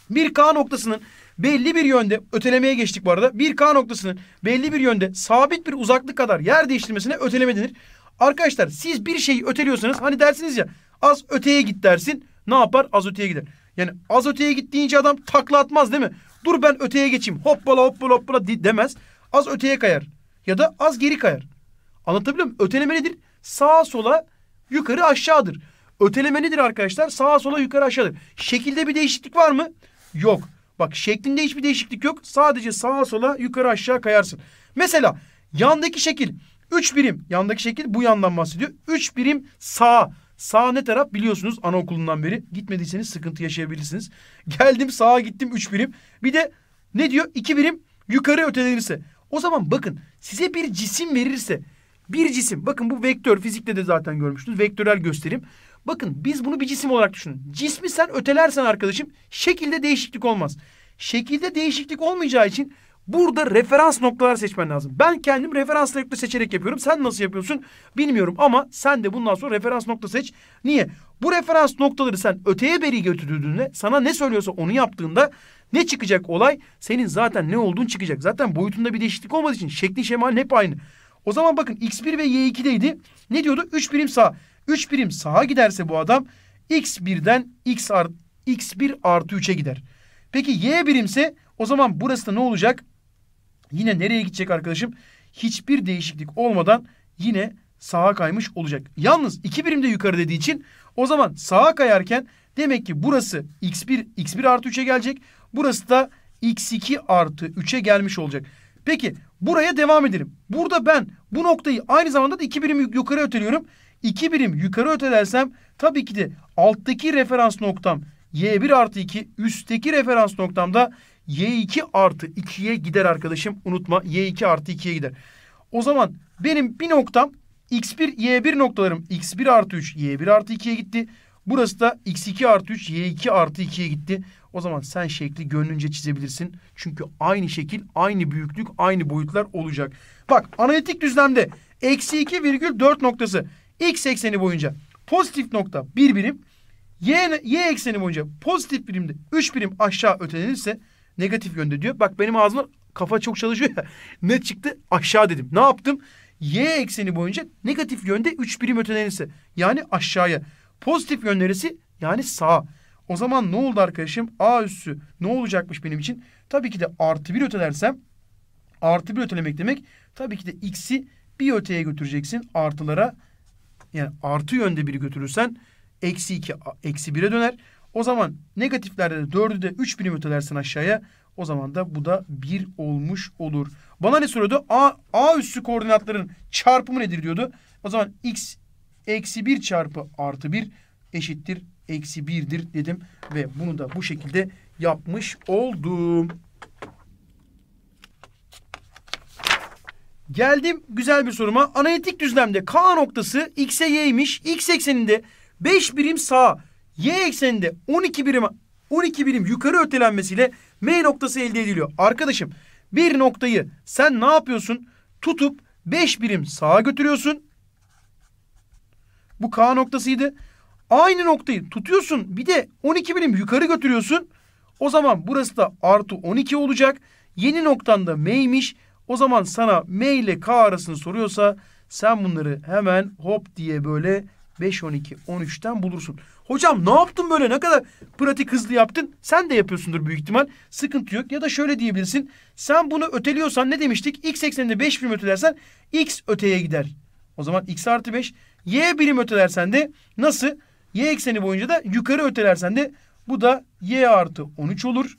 Bir K noktasının belli bir yönde ötelemeye geçtik bu arada. Bir K noktasının belli bir yönde sabit bir uzaklık kadar yer değiştirmesine öteleme denir. Arkadaşlar siz bir şeyi öteliyorsanız hani dersiniz ya az öteye git dersin ne yapar? Az öteye gider. Yani az öteye git deyince adam takla atmaz değil mi? Dur ben öteye geçeyim hoppala hoppala hoppala demez. Az öteye kayar ya da az geri kayar. Anlatabiliyor muyum? Öteleme nedir? Sağa sola yukarı aşağıdır. Öteleme nedir arkadaşlar? Sağa sola yukarı aşağıdır. Şekilde bir değişiklik var mı? Yok. Bak şeklinde hiçbir değişiklik yok. Sadece sağa sola yukarı aşağı kayarsın. Mesela yandaki şekil 3 birim yandaki şekil bu yandan bahsediyor. 3 birim sağ. Sağ ne taraf biliyorsunuz anaokulundan beri. Gitmediyseniz sıkıntı yaşayabilirsiniz. (laughs) Geldim sağa gittim 3 birim. Bir de ne diyor? 2 birim yukarı ötelenirse. O zaman bakın size bir cisim verirse bir cisim bakın bu vektör fizikte de zaten görmüştünüz vektörel gösterim. Bakın biz bunu bir cisim olarak düşünün. Cismi sen ötelersen arkadaşım şekilde değişiklik olmaz. Şekilde değişiklik olmayacağı için Burada referans noktalar seçmen lazım. Ben kendim referans nokta seçerek yapıyorum. Sen nasıl yapıyorsun bilmiyorum ama sen de bundan sonra referans nokta seç. Niye? Bu referans noktaları sen öteye beri götürdüğünde sana ne söylüyorsa onu yaptığında ne çıkacak olay? Senin zaten ne olduğun çıkacak. Zaten boyutunda bir değişiklik olmadığı için şekli şemalin hep aynı. O zaman bakın x1 ve y2'deydi. Ne diyordu? 3 birim sağ. 3 birim sağa giderse bu adam x1'den x art, x1 artı 3'e gider. Peki y birimse o zaman burası da ne olacak? Yine nereye gidecek arkadaşım? Hiçbir değişiklik olmadan yine sağa kaymış olacak. Yalnız iki birim de yukarı dediği için o zaman sağa kayarken demek ki burası x1 x1 artı 3'e gelecek. Burası da x2 artı 3'e gelmiş olacak. Peki buraya devam edelim. Burada ben bu noktayı aynı zamanda da iki birim yukarı öteliyorum. İki birim yukarı ötelersem tabii ki de alttaki referans noktam y1 artı 2 üstteki referans noktamda y2 artı 2'ye gider arkadaşım. Unutma y2 artı 2'ye gider. O zaman benim bir noktam x1 y1 noktalarım x1 artı 3 y1 artı 2'ye gitti. Burası da x2 artı 3 y2 artı 2'ye gitti. O zaman sen şekli gönlünce çizebilirsin. Çünkü aynı şekil, aynı büyüklük, aynı boyutlar olacak. Bak analitik düzlemde eksi 2 virgül 4 noktası x ekseni boyunca pozitif nokta 1 bir birim. Y, y ekseni boyunca pozitif birimde 3 birim aşağı ötelenirse Negatif yönde diyor. Bak benim ağzıma kafa çok çalışıyor ya. ne çıktı? Aşağı dedim. Ne yaptım? Y ekseni boyunca negatif yönde 3 birim öte Yani aşağıya. Pozitif yön neresi? Yani sağa. O zaman ne oldu arkadaşım? A üssü ne olacakmış benim için? Tabii ki de artı bir ötelersem artı bir ötelemek demek tabii ki de x'i bir öteye götüreceksin artılara. Yani artı yönde biri götürürsen eksi iki eksi bire döner. O zaman negatiflerde de 4'ü de 3 birim ötelersin aşağıya. O zaman da bu da 1 olmuş olur. Bana ne soruyordu? A, A üstü koordinatların çarpımı nedir diyordu. O zaman x eksi 1 çarpı artı 1 eşittir eksi 1'dir dedim. Ve bunu da bu şekilde yapmış oldum. Geldim güzel bir soruma. Analitik düzlemde K noktası x'e y'ymiş. X ekseninde 5 birim sağa y ekseninde 12 birim 12 birim yukarı ötelenmesiyle M noktası elde ediliyor. Arkadaşım bir noktayı sen ne yapıyorsun? Tutup 5 birim sağa götürüyorsun. Bu K noktasıydı. Aynı noktayı tutuyorsun bir de 12 birim yukarı götürüyorsun. O zaman burası da artı 12 olacak. Yeni noktan da M'ymiş. O zaman sana M ile K arasını soruyorsa sen bunları hemen hop diye böyle 5, 12, 13'ten bulursun. Hocam ne yaptın böyle ne kadar pratik hızlı yaptın? Sen de yapıyorsundur büyük ihtimal. Sıkıntı yok. Ya da şöyle diyebilirsin. Sen bunu öteliyorsan ne demiştik? X ekseninde 5 birim ötelersen X öteye gider. O zaman X artı 5. Y birim ötelersen de nasıl? Y ekseni boyunca da yukarı ötelersen de bu da Y artı 13 olur.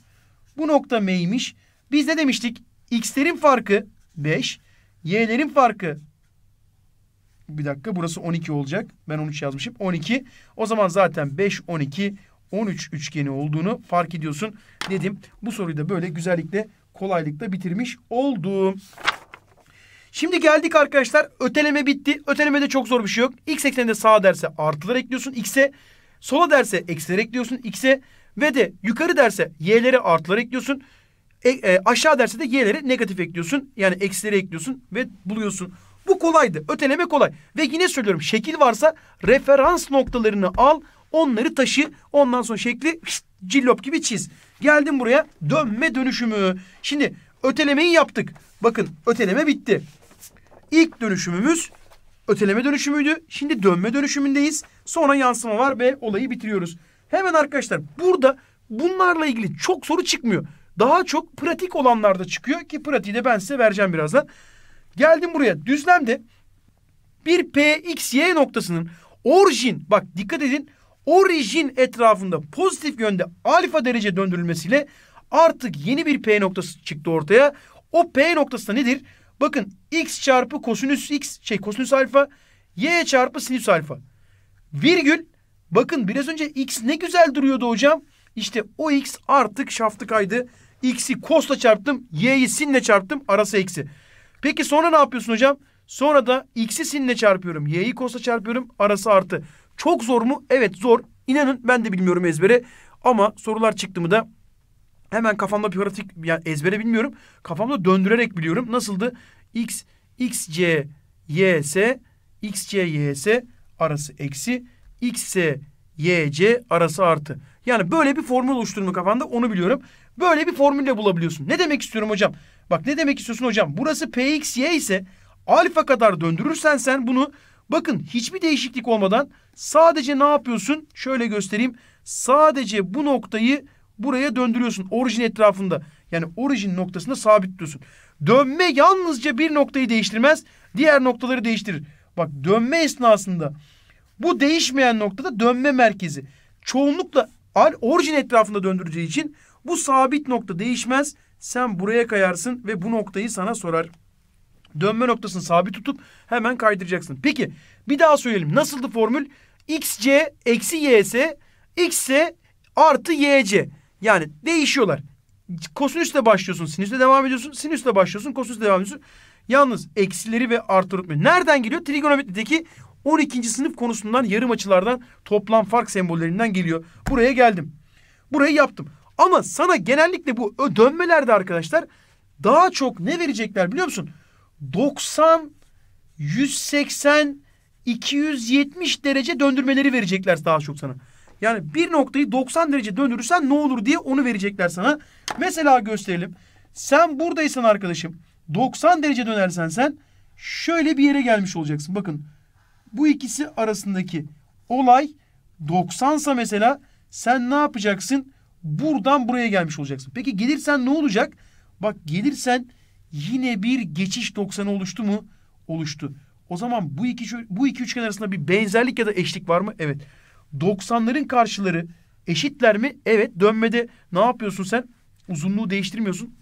Bu nokta M'ymiş. Biz ne demiştik? X'lerin farkı 5. Y'lerin farkı bir dakika burası 12 olacak. Ben 13 yazmışım. 12. O zaman zaten 5, 12, 13 üçgeni olduğunu fark ediyorsun dedim. Bu soruyu da böyle güzellikle kolaylıkla bitirmiş oldum. Şimdi geldik arkadaşlar. Öteleme bitti. Ötelemede çok zor bir şey yok. X ekseninde sağ derse artılar ekliyorsun X'e. Sola derse eksiler ekliyorsun X'e. Ve de yukarı derse y'lere artılar ekliyorsun. E, e, aşağı derse de y'lere negatif ekliyorsun. Yani eksileri ekliyorsun ve buluyorsun. Bu kolaydı. Öteleme kolay. Ve yine söylüyorum şekil varsa referans noktalarını al. Onları taşı. Ondan sonra şekli cillop gibi çiz. Geldim buraya dönme dönüşümü. Şimdi ötelemeyi yaptık. Bakın öteleme bitti. İlk dönüşümümüz öteleme dönüşümüydü. Şimdi dönme dönüşümündeyiz. Sonra yansıma var ve olayı bitiriyoruz. Hemen arkadaşlar burada bunlarla ilgili çok soru çıkmıyor. Daha çok pratik olanlarda çıkıyor ki pratiği de ben size vereceğim birazdan. Geldim buraya düzlemde bir PXY noktasının orijin bak dikkat edin orijin etrafında pozitif yönde alfa derece döndürülmesiyle artık yeni bir P noktası çıktı ortaya. O P noktası da nedir? Bakın x çarpı kosinüs x şey kosinüs alfa y çarpı sinüs alfa. Virgül bakın biraz önce x ne güzel duruyordu hocam. İşte o x artık şaftı kaydı. X'i kosla çarptım. Y'yi sinle çarptım. Arası eksi. Peki sonra ne yapıyorsun hocam? Sonra da x'i sinle çarpıyorum. Y'yi kosa çarpıyorum. Arası artı. Çok zor mu? Evet zor. İnanın ben de bilmiyorum ezbere. Ama sorular çıktı mı da hemen kafamda pratik yani ezbere bilmiyorum. Kafamda döndürerek biliyorum. Nasıldı? X, XC, YS, XC, YS arası eksi. XS, YC arası artı. Yani böyle bir formül oluşturma kafanda onu biliyorum. Böyle bir formülle bulabiliyorsun. Ne demek istiyorum hocam? Bak ne demek istiyorsun hocam? Burası y ise alfa kadar döndürürsen sen bunu bakın hiçbir değişiklik olmadan sadece ne yapıyorsun? Şöyle göstereyim. Sadece bu noktayı buraya döndürüyorsun orijin etrafında. Yani orijin noktasında sabit tutuyorsun. Dönme yalnızca bir noktayı değiştirmez, diğer noktaları değiştirir. Bak dönme esnasında bu değişmeyen noktada dönme merkezi çoğunlukla orijin etrafında döndüreceği için bu sabit nokta değişmez sen buraya kayarsın ve bu noktayı sana sorar. Dönme noktasını sabit tutup hemen kaydıracaksın. Peki bir daha söyleyelim. Nasıldı formül? xc eksi ys x artı yc. Yani değişiyorlar. Kosinüsle başlıyorsun. Sinüsle devam ediyorsun. Sinüsle başlıyorsun. Kosinüsle devam ediyorsun. Yalnız eksileri ve artı unutmayın. Nereden geliyor? Trigonometrideki 12. sınıf konusundan yarım açılardan toplam fark sembollerinden geliyor. Buraya geldim. Burayı yaptım. Ama sana genellikle bu dönmelerde arkadaşlar daha çok ne verecekler biliyor musun? 90, 180, 270 derece döndürmeleri verecekler daha çok sana. Yani bir noktayı 90 derece döndürürsen ne olur diye onu verecekler sana. Mesela gösterelim. Sen buradaysan arkadaşım 90 derece dönersen sen şöyle bir yere gelmiş olacaksın. Bakın bu ikisi arasındaki olay 90 sa mesela sen ne yapacaksın? Buradan buraya gelmiş olacaksın. Peki gelirsen ne olacak? Bak gelirsen yine bir geçiş 90'ı oluştu mu? Oluştu. O zaman bu iki bu iki üçgen arasında bir benzerlik ya da eşlik var mı? Evet. 90'ların karşıları eşitler mi? Evet. Dönmede ne yapıyorsun sen? Uzunluğu değiştirmiyorsun.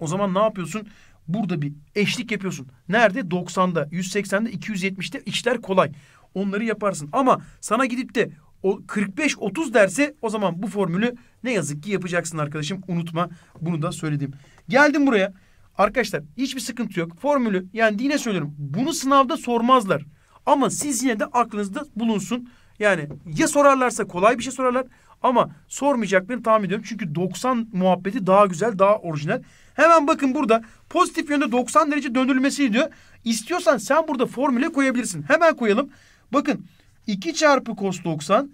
O zaman ne yapıyorsun? Burada bir eşlik yapıyorsun. Nerede? 90'da, 180'de, 270'de işler kolay. Onları yaparsın. Ama sana gidip de o 45-30 derse o zaman bu formülü ne yazık ki yapacaksın arkadaşım. Unutma bunu da söyledim. Geldim buraya. Arkadaşlar hiçbir sıkıntı yok. Formülü yani yine söylüyorum bunu sınavda sormazlar. Ama siz yine de aklınızda bulunsun. Yani ya sorarlarsa kolay bir şey sorarlar ama sormayacaklarını tahmin ediyorum. Çünkü 90 muhabbeti daha güzel, daha orijinal. Hemen bakın burada pozitif yönde 90 derece döndürülmesi diyor. İstiyorsan sen burada formüle koyabilirsin. Hemen koyalım. Bakın 2 çarpı cos 90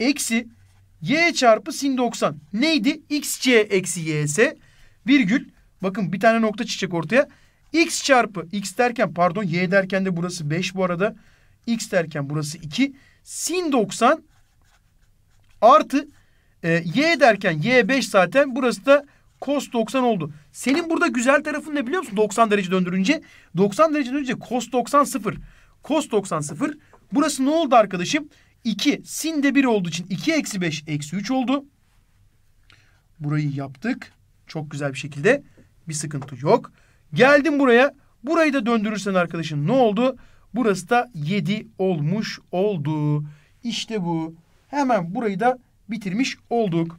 eksi y çarpı sin 90. Neydi? xc eksi ys virgül. Bakın bir tane nokta çıkacak ortaya. x çarpı x derken pardon y derken de burası 5 bu arada. x derken burası 2. Sin 90 artı e, y derken y 5 zaten burası da cos 90 oldu. Senin burada güzel tarafın ne biliyor musun? 90 derece döndürünce. 90 derece döndürünce cos 90 sıfır. Cos 90 sıfır. Burası ne oldu arkadaşım? 2. Sin de 1 olduğu için 2 eksi 5 eksi 3 oldu. Burayı yaptık. Çok güzel bir şekilde. Bir sıkıntı yok. Geldim buraya. Burayı da döndürürsen arkadaşım ne oldu? Burası da 7 olmuş oldu. İşte bu. Hemen burayı da bitirmiş olduk.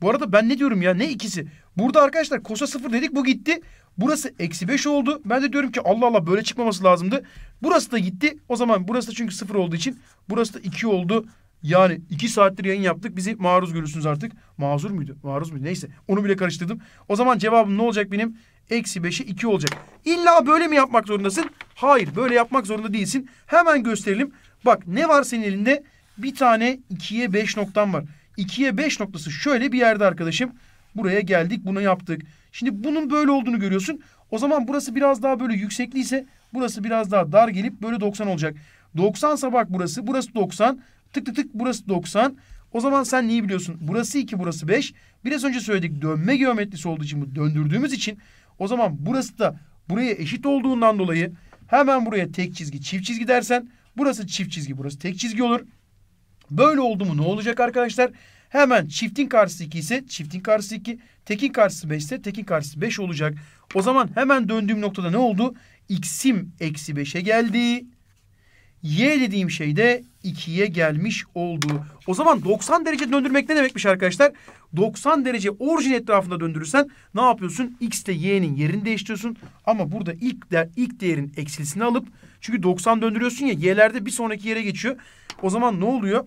Bu arada ben ne diyorum ya ne ikisi? Burada arkadaşlar kosa sıfır dedik bu gitti. Burası eksi 5 oldu. Ben de diyorum ki Allah Allah böyle çıkmaması lazımdı. Burası da gitti. O zaman burası da çünkü sıfır olduğu için burası da 2 oldu. Yani iki saattir yayın yaptık. Bizi maruz görürsünüz artık. Mazur muydu? Maruz muydu? Neyse. Onu bile karıştırdım. O zaman cevabım ne olacak benim? Eksi beşe iki olacak. İlla böyle mi yapmak zorundasın? Hayır. Böyle yapmak zorunda değilsin. Hemen gösterelim. Bak ne var senin elinde? Bir tane ikiye beş noktan var. İkiye beş noktası şöyle bir yerde arkadaşım. Buraya geldik. Bunu yaptık. Şimdi bunun böyle olduğunu görüyorsun. O zaman burası biraz daha böyle yüksekliyse burası biraz daha dar gelip böyle 90 olacak. 90 sabah burası. Burası 90. Tık tık tık burası 90. O zaman sen neyi biliyorsun? Burası 2 burası 5. Biraz önce söyledik dönme geometrisi olduğu için bu döndürdüğümüz için o zaman burası da buraya eşit olduğundan dolayı hemen buraya tek çizgi çift çizgi dersen burası çift çizgi burası tek çizgi olur. Böyle oldu mu ne olacak arkadaşlar? Hemen çiftin karşısı 2 ise çiftin karşısı 2. Tekin karşısı 5 ise tekin karşısı 5 olacak. O zaman hemen döndüğüm noktada ne oldu? X'im eksi 5'e geldi. Y dediğim şey de 2'ye gelmiş oldu. O zaman 90 derece döndürmek ne demekmiş arkadaşlar? 90 derece orijin etrafında döndürürsen ne yapıyorsun? X ile Y'nin yerini değiştiriyorsun. Ama burada ilk, de, ilk değerin eksilisini alıp çünkü 90 döndürüyorsun ya Y'lerde bir sonraki yere geçiyor. O zaman ne oluyor?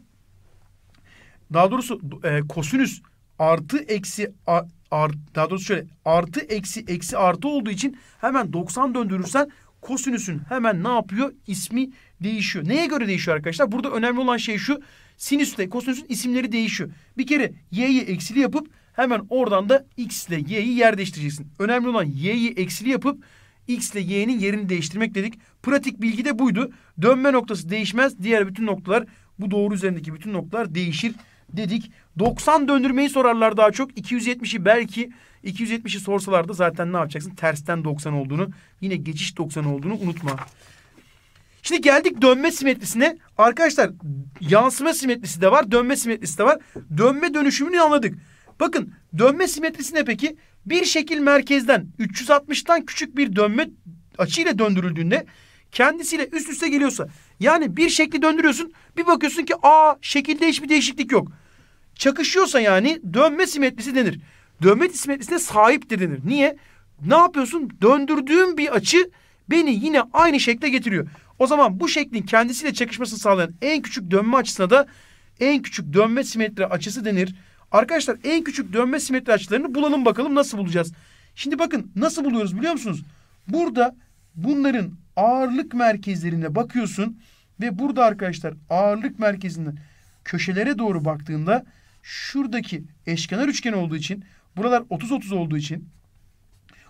Daha doğrusu e, kosinüs artı eksi a, art, daha doğrusu şöyle artı eksi eksi artı olduğu için hemen 90 döndürürsen kosinüsün hemen ne yapıyor? ismi değişiyor. Neye göre değişiyor arkadaşlar? Burada önemli olan şey şu. Sinüsle kosinüsün isimleri değişiyor. Bir kere y'yi eksili yapıp hemen oradan da x ile y'yi yer değiştireceksin. Önemli olan y'yi eksili yapıp x ile y'nin yerini değiştirmek dedik. Pratik bilgi de buydu. Dönme noktası değişmez. Diğer bütün noktalar bu doğru üzerindeki bütün noktalar değişir dedik. 90 döndürmeyi sorarlar daha çok. 270'i belki 270'i sorsalardı zaten ne yapacaksın? Tersten 90 olduğunu, yine geçiş 90 olduğunu unutma. Şimdi geldik dönme simetrisine. Arkadaşlar yansıma simetrisi de var, dönme simetrisi de var. Dönme dönüşümünü anladık. Bakın dönme simetrisi ne peki? Bir şekil merkezden 360'tan küçük bir dönme açıyla döndürüldüğünde kendisiyle üst üste geliyorsa yani bir şekli döndürüyorsun bir bakıyorsun ki aa şekilde hiçbir değişiklik yok. Çakışıyorsa yani dönme simetrisi denir. Dönme simetrisine sahiptir denir. Niye? Ne yapıyorsun? Döndürdüğüm bir açı beni yine aynı şekle getiriyor. O zaman bu şeklin kendisiyle çakışmasını sağlayan en küçük dönme açısına da en küçük dönme simetri açısı denir. Arkadaşlar en küçük dönme simetri açılarını bulalım bakalım nasıl bulacağız. Şimdi bakın nasıl buluyoruz biliyor musunuz? Burada bunların ağırlık merkezlerine bakıyorsun ve burada arkadaşlar ağırlık merkezinden köşelere doğru baktığında şuradaki eşkenar üçgen olduğu için buralar 30-30 olduğu için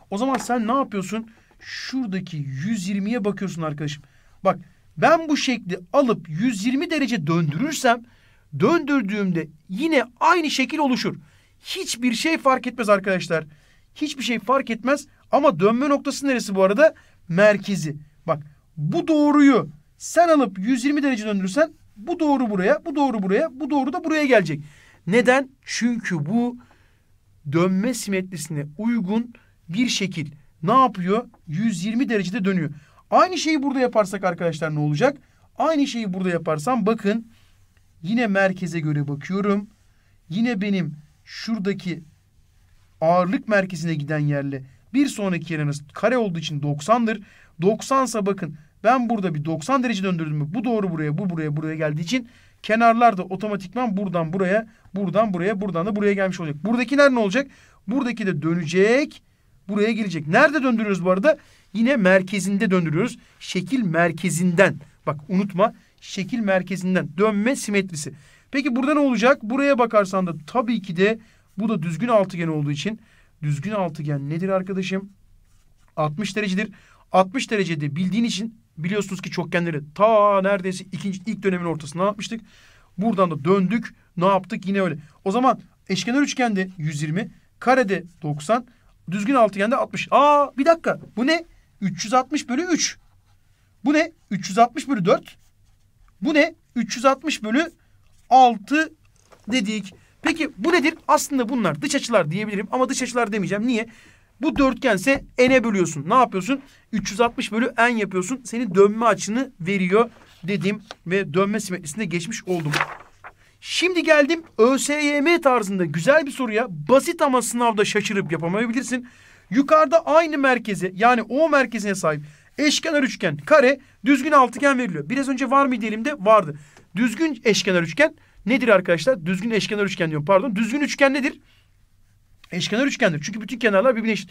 o zaman sen ne yapıyorsun? Şuradaki 120'ye bakıyorsun arkadaşım. Bak ben bu şekli alıp 120 derece döndürürsem döndürdüğümde yine aynı şekil oluşur. Hiçbir şey fark etmez arkadaşlar. Hiçbir şey fark etmez ama dönme noktası neresi bu arada? Merkezi. Bak bu doğruyu sen alıp 120 derece döndürürsen bu doğru buraya, bu doğru buraya, bu doğru da buraya gelecek. Neden? Çünkü bu dönme simetrisine uygun bir şekil ne yapıyor? 120 derecede dönüyor. Aynı şeyi burada yaparsak arkadaşlar ne olacak? Aynı şeyi burada yaparsam bakın yine merkeze göre bakıyorum. Yine benim şuradaki ağırlık merkezine giden yerle bir sonraki yeriniz kare olduğu için 90'dır. 90 ise bakın ben burada bir 90 derece döndürdüm. Bu doğru buraya, bu buraya, buraya geldiği için Kenarlar da otomatikman buradan buraya, buradan buraya, buradan da buraya gelmiş olacak. Buradakiler ne olacak? Buradaki de dönecek, buraya gelecek. Nerede döndürüyoruz bu arada? Yine merkezinde döndürüyoruz. Şekil merkezinden. Bak unutma, şekil merkezinden dönme simetrisi. Peki burada ne olacak? Buraya bakarsan da tabii ki de bu da düzgün altıgen olduğu için düzgün altıgen nedir arkadaşım? 60 derecedir. 60 derecede bildiğin için Biliyorsunuz ki çokgenleri ta neredeyse ikinci ilk dönemin ortasından atmıştık. Buradan da döndük. Ne yaptık? Yine öyle. O zaman eşkenar üçgende 120, karede 90, düzgün altıgende 60. Aa bir dakika. Bu ne? 360 bölü 3. Bu ne? 360 bölü 4. Bu ne? 360 bölü 6 dedik. Peki bu nedir? Aslında bunlar dış açılar diyebilirim ama dış açılar demeyeceğim. Niye? Bu dörtgense n'e bölüyorsun. Ne yapıyorsun? 360 bölü n yapıyorsun. Senin dönme açını veriyor dedim ve dönme simetrisinde geçmiş oldum. Şimdi geldim ÖSYM tarzında güzel bir soruya. Basit ama sınavda şaşırıp yapamayabilirsin. Yukarıda aynı merkeze yani O merkezine sahip eşkenar üçgen, kare, düzgün altıgen veriliyor. Biraz önce var mıydı elimde? Vardı. Düzgün eşkenar üçgen nedir arkadaşlar? Düzgün eşkenar üçgen diyorum pardon. Düzgün üçgen nedir? Eşkenar üçgendir. Çünkü bütün kenarlar birbirine eşit.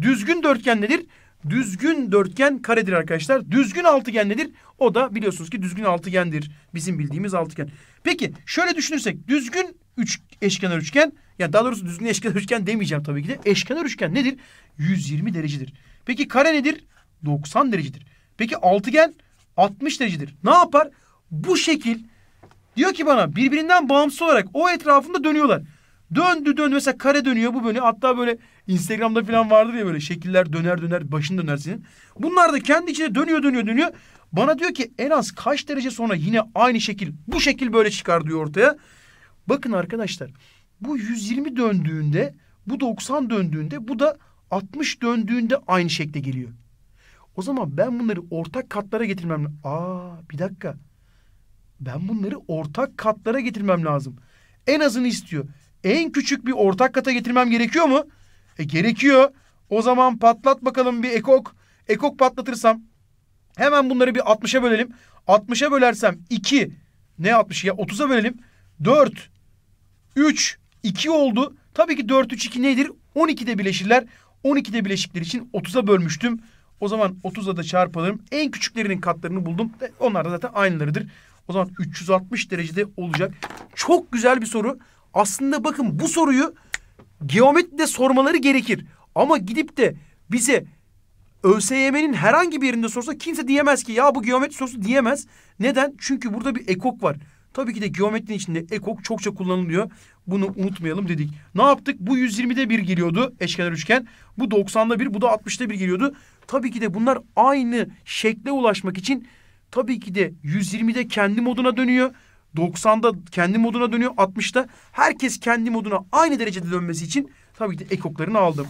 Düzgün dörtgen nedir? Düzgün dörtgen karedir arkadaşlar. Düzgün altıgen nedir? O da biliyorsunuz ki düzgün altıgendir. Bizim bildiğimiz altıgen. Peki şöyle düşünürsek düzgün üç, eşkenar üçgen yani daha doğrusu düzgün eşkenar üçgen demeyeceğim tabii ki de. Eşkenar üçgen nedir? 120 derecedir. Peki kare nedir? 90 derecedir. Peki altıgen 60 derecedir. Ne yapar? Bu şekil diyor ki bana birbirinden bağımsız olarak o etrafında dönüyorlar. Döndü döndü mesela kare dönüyor bu böyle. Hatta böyle Instagram'da falan vardır ya böyle şekiller döner döner başın döner senin. Bunlar da kendi içine dönüyor dönüyor dönüyor. Bana diyor ki en az kaç derece sonra yine aynı şekil bu şekil böyle çıkar diyor ortaya. Bakın arkadaşlar bu 120 döndüğünde bu 90 döndüğünde bu da 60 döndüğünde aynı şekle geliyor. O zaman ben bunları ortak katlara getirmem lazım. Aa bir dakika. Ben bunları ortak katlara getirmem lazım. En azını istiyor en küçük bir ortak kata getirmem gerekiyor mu? E gerekiyor. O zaman patlat bakalım bir ekok. Ekok patlatırsam hemen bunları bir 60'a bölelim. 60'a bölersem 2 ne 60 ya 30'a bölelim. 4 3 2 oldu. Tabii ki 4 3 2 nedir? 12'de bileşirler. 12'de bileşikler için 30'a bölmüştüm. O zaman 30'a da çarpalım. En küçüklerinin katlarını buldum. Onlar da zaten aynılarıdır. O zaman 360 derecede olacak. Çok güzel bir soru. Aslında bakın bu soruyu geometride sormaları gerekir. Ama gidip de bize ÖSYM'nin herhangi bir yerinde sorsa kimse diyemez ki ya bu geometri sorusu diyemez. Neden? Çünkü burada bir ekok var. Tabii ki de geometrinin içinde ekok çokça kullanılıyor. Bunu unutmayalım dedik. Ne yaptık? Bu 120'de bir geliyordu eşkenar üçgen. Bu 90'da bir, bu da 60'da bir geliyordu. Tabii ki de bunlar aynı şekle ulaşmak için tabii ki de 120'de kendi moduna dönüyor. 90'da kendi moduna dönüyor. 60'da herkes kendi moduna aynı derecede dönmesi için tabii ki ekoklarını aldım.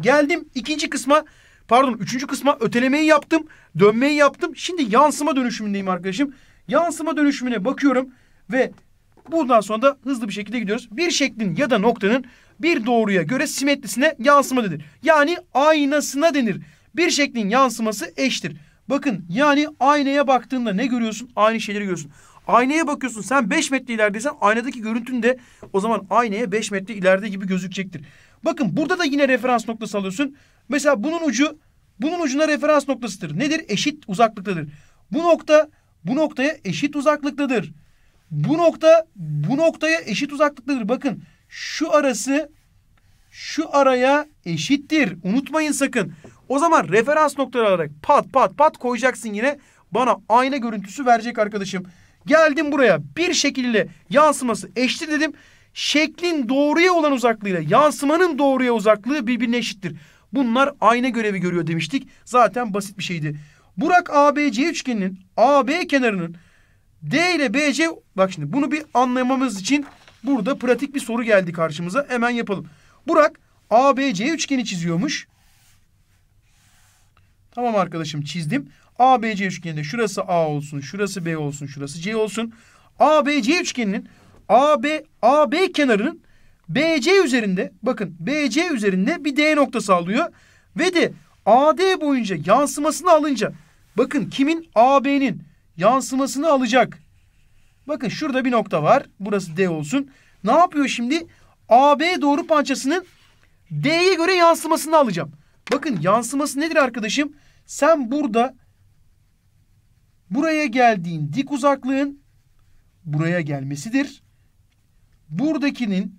Geldim ikinci kısma pardon üçüncü kısma ötelemeyi yaptım. Dönmeyi yaptım. Şimdi yansıma dönüşümündeyim arkadaşım. Yansıma dönüşümüne bakıyorum ve Buradan sonra da hızlı bir şekilde gidiyoruz. Bir şeklin ya da noktanın bir doğruya göre simetrisine yansıma denir. Yani aynasına denir. Bir şeklin yansıması eştir. Bakın yani aynaya baktığında ne görüyorsun? Aynı şeyleri görüyorsun. Aynaya bakıyorsun sen beş metre ilerideysen aynadaki görüntün de o zaman aynaya beş metre ileride gibi gözükecektir. Bakın burada da yine referans noktası alıyorsun. Mesela bunun ucu bunun ucuna referans noktasıdır. Nedir? Eşit uzaklıktadır. Bu nokta bu noktaya eşit uzaklıktadır. Bu nokta bu noktaya eşit uzaklıktadır. Bakın şu arası şu araya eşittir. Unutmayın sakın. O zaman referans noktaları olarak pat pat pat koyacaksın yine. Bana ayna görüntüsü verecek arkadaşım. Geldim buraya bir şekilde yansıması eşittir dedim. Şeklin doğruya olan uzaklığıyla yansımanın doğruya uzaklığı birbirine eşittir. Bunlar ayna görevi görüyor demiştik. Zaten basit bir şeydi. Burak ABC üçgeninin AB kenarının D ile BC bak şimdi bunu bir anlamamız için burada pratik bir soru geldi karşımıza. Hemen yapalım. Burak ABC üçgeni çiziyormuş. Tamam arkadaşım çizdim. ABC üçgeninde şurası A olsun, şurası B olsun, şurası C olsun. ABC üçgeninin AB AB kenarının BC üzerinde bakın BC üzerinde bir D noktası alıyor ve de AD boyunca yansımasını alınca bakın kimin AB'nin yansımasını alacak. Bakın şurada bir nokta var. Burası D olsun. Ne yapıyor şimdi? AB doğru parçasının D'ye göre yansımasını alacağım. Bakın yansıması nedir arkadaşım? Sen burada Buraya geldiğin dik uzaklığın buraya gelmesidir. Buradakinin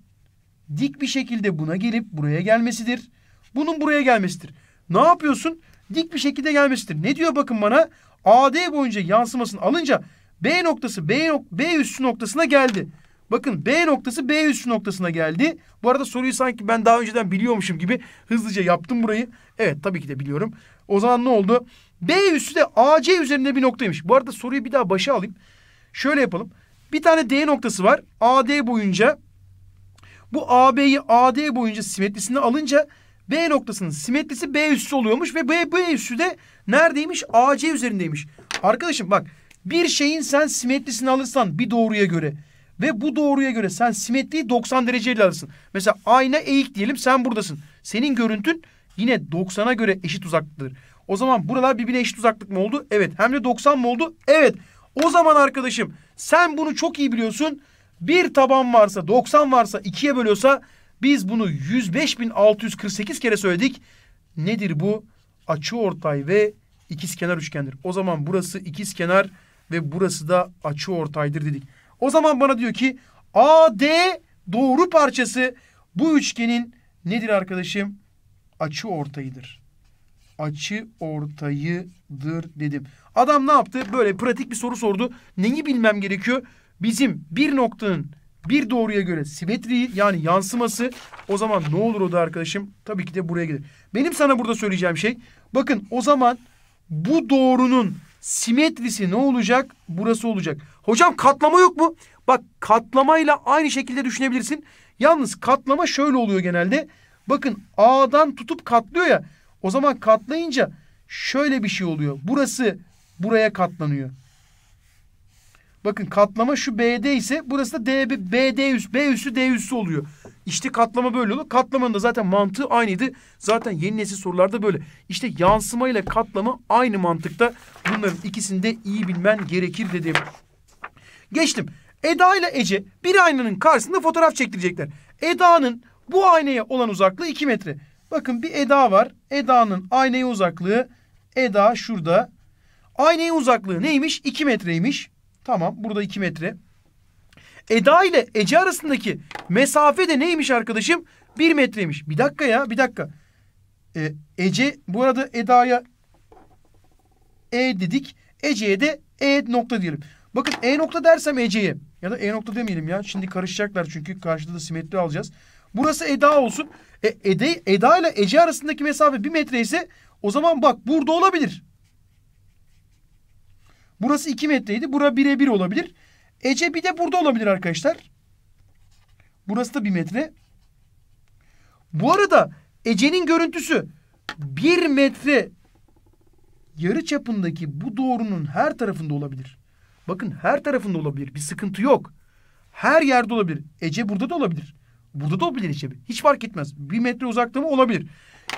dik bir şekilde buna gelip buraya gelmesidir. Bunun buraya gelmesidir. Ne yapıyorsun? Dik bir şekilde gelmesidir. Ne diyor bakın bana? AD boyunca yansımasını alınca B noktası B, nok B üstü noktasına geldi. Bakın B noktası B üstü noktasına geldi. Bu arada soruyu sanki ben daha önceden biliyormuşum gibi hızlıca yaptım burayı. Evet tabii ki de biliyorum. O zaman ne oldu? B üssü de AC üzerinde bir noktaymış. Bu arada soruyu bir daha başa alayım. Şöyle yapalım. Bir tane D noktası var. AD boyunca bu AB'yi AD boyunca simetrisini alınca B noktasının simetrisi B üssü oluyormuş ve B, B üssü de neredeymiş? AC üzerindeymiş. Arkadaşım bak bir şeyin sen simetrisini alırsan bir doğruya göre ve bu doğruya göre sen simetriyi 90 dereceyle alırsın. Mesela ayna eğik diyelim sen buradasın. Senin görüntün yine 90'a göre eşit uzaklıktır. O zaman buralar birbirine eşit uzaklık mı oldu? Evet. Hem de 90 mı oldu? Evet. O zaman arkadaşım sen bunu çok iyi biliyorsun. Bir taban varsa 90 varsa 2'ye bölüyorsa biz bunu 105.648 kere söyledik. Nedir bu? Açı ortay ve ikizkenar üçgendir. O zaman burası ikizkenar ve burası da açı ortaydır dedik. O zaman bana diyor ki AD doğru parçası bu üçgenin nedir arkadaşım? Açı ortayıdır açı ortayıdır dedim. Adam ne yaptı? Böyle pratik bir soru sordu. Neyi bilmem gerekiyor? Bizim bir noktanın bir doğruya göre simetriyi yani yansıması o zaman ne olur o da arkadaşım? Tabii ki de buraya gelir. Benim sana burada söyleyeceğim şey bakın o zaman bu doğrunun simetrisi ne olacak? Burası olacak. Hocam katlama yok mu? Bak katlamayla aynı şekilde düşünebilirsin. Yalnız katlama şöyle oluyor genelde. Bakın A'dan tutup katlıyor ya. O zaman katlayınca şöyle bir şey oluyor. Burası buraya katlanıyor. Bakın katlama şu BD ise burası da D, BD üst, B üssü D üssü oluyor. İşte katlama böyle oluyor. Katlamanın da zaten mantığı aynıydı. Zaten yeni nesil sorularda böyle. İşte yansıma ile katlama aynı mantıkta. Bunların ikisini de iyi bilmen gerekir dedim. Geçtim. Eda ile Ece bir aynanın karşısında fotoğraf çektirecekler. Eda'nın bu aynaya olan uzaklığı 2 metre. Bakın bir Eda var. Eda'nın aynaya uzaklığı Eda şurada. Aynaya uzaklığı neymiş? 2 metreymiş. Tamam burada 2 metre. Eda ile Ece arasındaki mesafe de neymiş arkadaşım? 1 metreymiş. Bir dakika ya bir dakika. Ee, Ece bu arada Eda'ya E dedik. Ece'ye de E nokta diyelim. Bakın E nokta dersem Ece'ye ya da E nokta demeyelim ya. Şimdi karışacaklar çünkü karşıda da simetri alacağız. Burası Eda olsun. E, Ede, Eda ile Ece arasındaki mesafe bir metre ise o zaman bak burada olabilir. Burası iki metreydi. Bura bire bir olabilir. Ece bir de burada olabilir arkadaşlar. Burası da bir metre. Bu arada Ece'nin görüntüsü bir metre yarı çapındaki bu doğrunun her tarafında olabilir. Bakın her tarafında olabilir. Bir sıkıntı yok. Her yerde olabilir. Ece burada da olabilir. Burada da olabilir işte. Hiç fark etmez. Bir metre uzakta mı olabilir.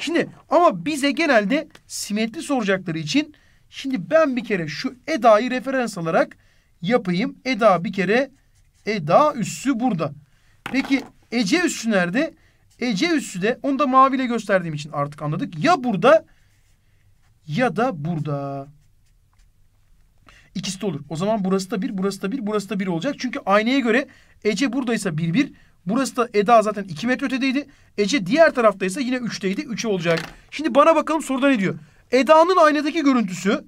Şimdi ama bize genelde simetri soracakları için şimdi ben bir kere şu Eda'yı referans alarak yapayım. Eda bir kere Eda üssü burada. Peki Ece üssü nerede? Ece üssü de onu da maviyle gösterdiğim için artık anladık. Ya burada ya da burada. İkisi de olur. O zaman burası da bir, burası da bir, burası da bir olacak. Çünkü aynaya göre Ece buradaysa bir bir, Burası da Eda zaten 2 metre ötedeydi. Ece diğer taraftaysa yine 3'teydi. 3'e olacak. Şimdi bana bakalım soruda ne diyor? Eda'nın aynadaki görüntüsü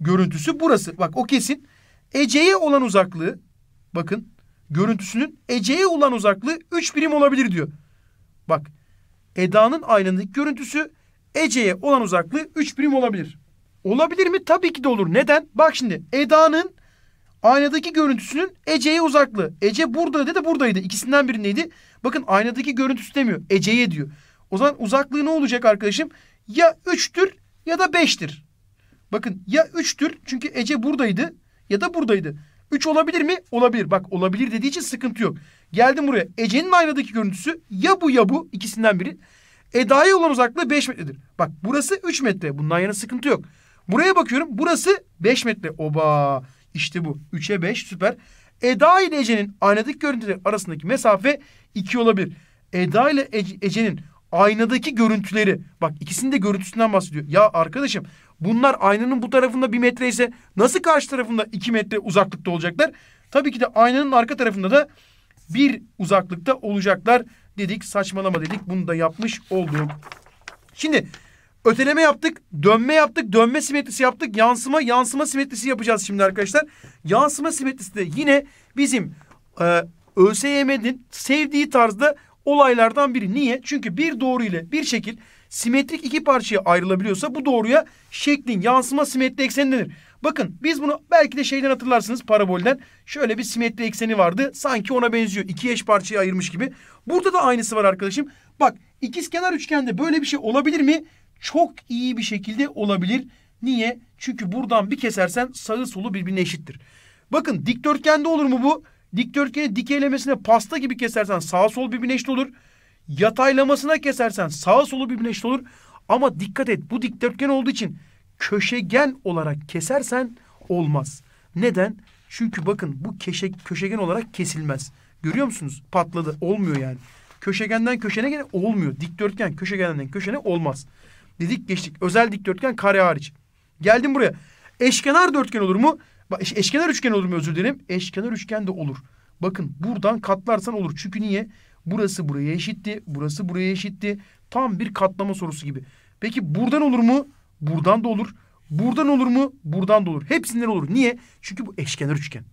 görüntüsü burası. Bak o kesin. Ece'ye olan uzaklığı bakın görüntüsünün Ece'ye olan uzaklığı 3 birim olabilir diyor. Bak Eda'nın aynadaki görüntüsü Ece'ye olan uzaklığı 3 birim olabilir. Olabilir mi? Tabii ki de olur. Neden? Bak şimdi Eda'nın Aynadaki görüntüsünün Ece'ye uzaklığı. Ece burada dedi buradaydı. İkisinden birindeydi. Bakın aynadaki görüntüsü demiyor. Ece'ye diyor. O zaman uzaklığı ne olacak arkadaşım? Ya 3'tür ya da 5'tir. Bakın ya 3'tür çünkü Ece buradaydı ya da buradaydı. 3 olabilir mi? Olabilir. Bak olabilir dediği için sıkıntı yok. Geldim buraya. Ece'nin aynadaki görüntüsü ya bu ya bu ikisinden biri. Eda'ya olan uzaklığı 5 metredir. Bak burası 3 metre. Bundan yana sıkıntı yok. Buraya bakıyorum. Burası 5 metre. Oba. İşte bu. 3'e 5 süper. Eda ile Ece'nin aynadaki görüntüleri arasındaki mesafe 2 olabilir. Eda ile Ece'nin aynadaki görüntüleri. Bak ikisinin de görüntüsünden bahsediyor. Ya arkadaşım bunlar aynanın bu tarafında bir metre ise nasıl karşı tarafında iki metre uzaklıkta olacaklar? Tabii ki de aynanın arka tarafında da bir uzaklıkta olacaklar dedik. Saçmalama dedik. Bunu da yapmış olduk. Şimdi Öteleme yaptık, dönme yaptık, dönme simetrisi yaptık, yansıma, yansıma simetrisi yapacağız şimdi arkadaşlar. Yansıma simetrisi de yine bizim e, ÖSYM'nin sevdiği tarzda olaylardan biri. Niye? Çünkü bir doğru ile bir şekil simetrik iki parçaya ayrılabiliyorsa bu doğruya şeklin yansıma simetri ekseni denir. Bakın biz bunu belki de şeyden hatırlarsınız parabolden. Şöyle bir simetri ekseni vardı. Sanki ona benziyor. İki eş parçaya ayırmış gibi. Burada da aynısı var arkadaşım. Bak ikizkenar üçgende böyle bir şey olabilir mi? çok iyi bir şekilde olabilir. Niye? Çünkü buradan bir kesersen sağı solu birbirine eşittir. Bakın dikdörtgende olur mu bu? Dikdörtgeni dikeylemesine pasta gibi kesersen sağ sol birbirine eşit olur. Yataylamasına kesersen sağ solu birbirine eşit olur. Ama dikkat et bu dikdörtgen olduğu için köşegen olarak kesersen olmaz. Neden? Çünkü bakın bu keşe, köşegen olarak kesilmez. Görüyor musunuz? Patladı. Olmuyor yani. Köşegenden köşene gene olmuyor. Dikdörtgen köşegenden köşene olmaz. Dedik geçtik. Özel dikdörtgen kare hariç. Geldim buraya. Eşkenar dörtgen olur mu? Eş, eşkenar üçgen olur mu özür dilerim. Eşkenar üçgen de olur. Bakın buradan katlarsan olur. Çünkü niye? Burası buraya eşitti. Burası buraya eşitti. Tam bir katlama sorusu gibi. Peki buradan olur mu? Buradan da olur. Buradan olur mu? Buradan da olur. Hepsinden olur. Niye? Çünkü bu eşkenar üçgen.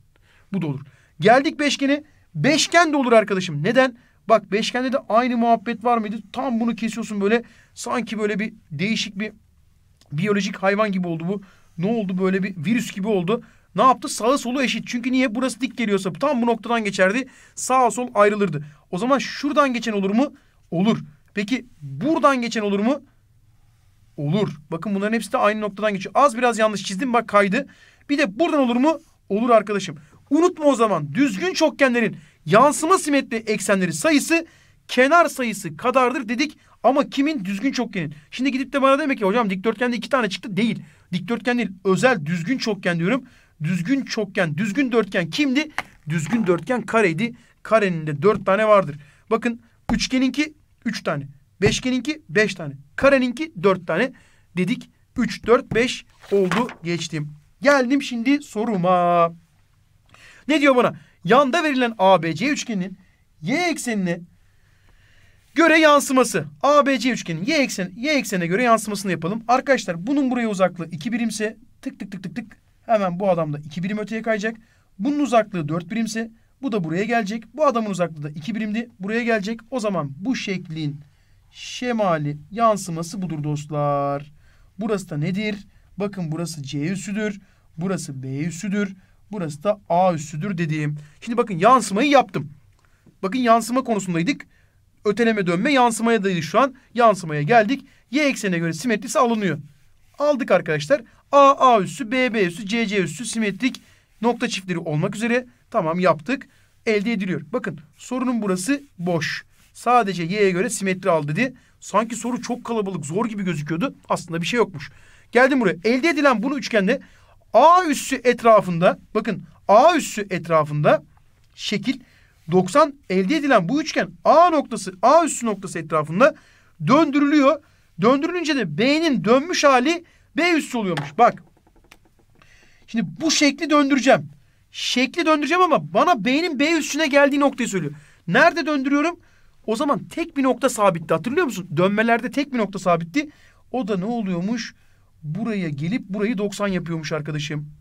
Bu da olur. Geldik beşgene. Beşgen de olur arkadaşım. Neden? Bak beşgende de aynı muhabbet var mıydı? Tam bunu kesiyorsun böyle sanki böyle bir değişik bir biyolojik hayvan gibi oldu bu. Ne oldu böyle bir virüs gibi oldu. Ne yaptı? Sağı solu eşit. Çünkü niye? Burası dik geliyorsa tam bu noktadan geçerdi. Sağ sol ayrılırdı. O zaman şuradan geçen olur mu? Olur. Peki buradan geçen olur mu? Olur. Bakın bunların hepsi de aynı noktadan geçiyor. Az biraz yanlış çizdim. Bak kaydı. Bir de buradan olur mu? Olur arkadaşım. Unutma o zaman düzgün çokgenlerin Yansıma simetri eksenleri sayısı kenar sayısı kadardır dedik. Ama kimin? Düzgün çokgenin. Şimdi gidip de bana demek ki hocam dikdörtgende iki tane çıktı. Değil. Dikdörtgen değil. Özel düzgün çokgen diyorum. Düzgün çokgen, düzgün dörtgen kimdi? Düzgün dörtgen kareydi. Karenin de dört tane vardır. Bakın üçgeninki üç tane. Beşgeninki beş tane. Kareninki dört tane. Dedik üç, dört, beş oldu geçtim. Geldim şimdi soruma. Ne diyor bana? yanda verilen ABC üçgeninin y eksenine göre yansıması. ABC üçgenin y eksen y eksenine göre yansımasını yapalım. Arkadaşlar bunun buraya uzaklığı 2 birimse tık tık tık tık tık hemen bu adam da 2 birim öteye kayacak. Bunun uzaklığı 4 birimse bu da buraya gelecek. Bu adamın uzaklığı da 2 birimdi. Buraya gelecek. O zaman bu şeklin şemali yansıması budur dostlar. Burası da nedir? Bakın burası C üssüdür. Burası B üssüdür. Burası da A üssüdür dediğim. Şimdi bakın yansımayı yaptım. Bakın yansıma konusundaydık. Öteleme dönme yansımaya dayalı şu an. Yansımaya geldik. Y eksenine göre simetrisi alınıyor. Aldık arkadaşlar. A, A üssü, B, B üssü, C, C üssü simetrik nokta çiftleri olmak üzere. Tamam yaptık. Elde ediliyor. Bakın sorunun burası boş. Sadece Y'ye göre simetri al dedi. Sanki soru çok kalabalık, zor gibi gözüküyordu. Aslında bir şey yokmuş. Geldim buraya. Elde edilen bunu üçgende A üssü etrafında bakın A üssü etrafında şekil 90 elde edilen bu üçgen A noktası A üssü noktası etrafında döndürülüyor. Döndürülünce de B'nin dönmüş hali B üssü oluyormuş. Bak. Şimdi bu şekli döndüreceğim. Şekli döndüreceğim ama bana B'nin B üssüne geldiği noktayı söylüyor. Nerede döndürüyorum? O zaman tek bir nokta sabitti. Hatırlıyor musun? Dönmelerde tek bir nokta sabitti. O da ne oluyormuş? buraya gelip burayı 90 yapıyormuş arkadaşım.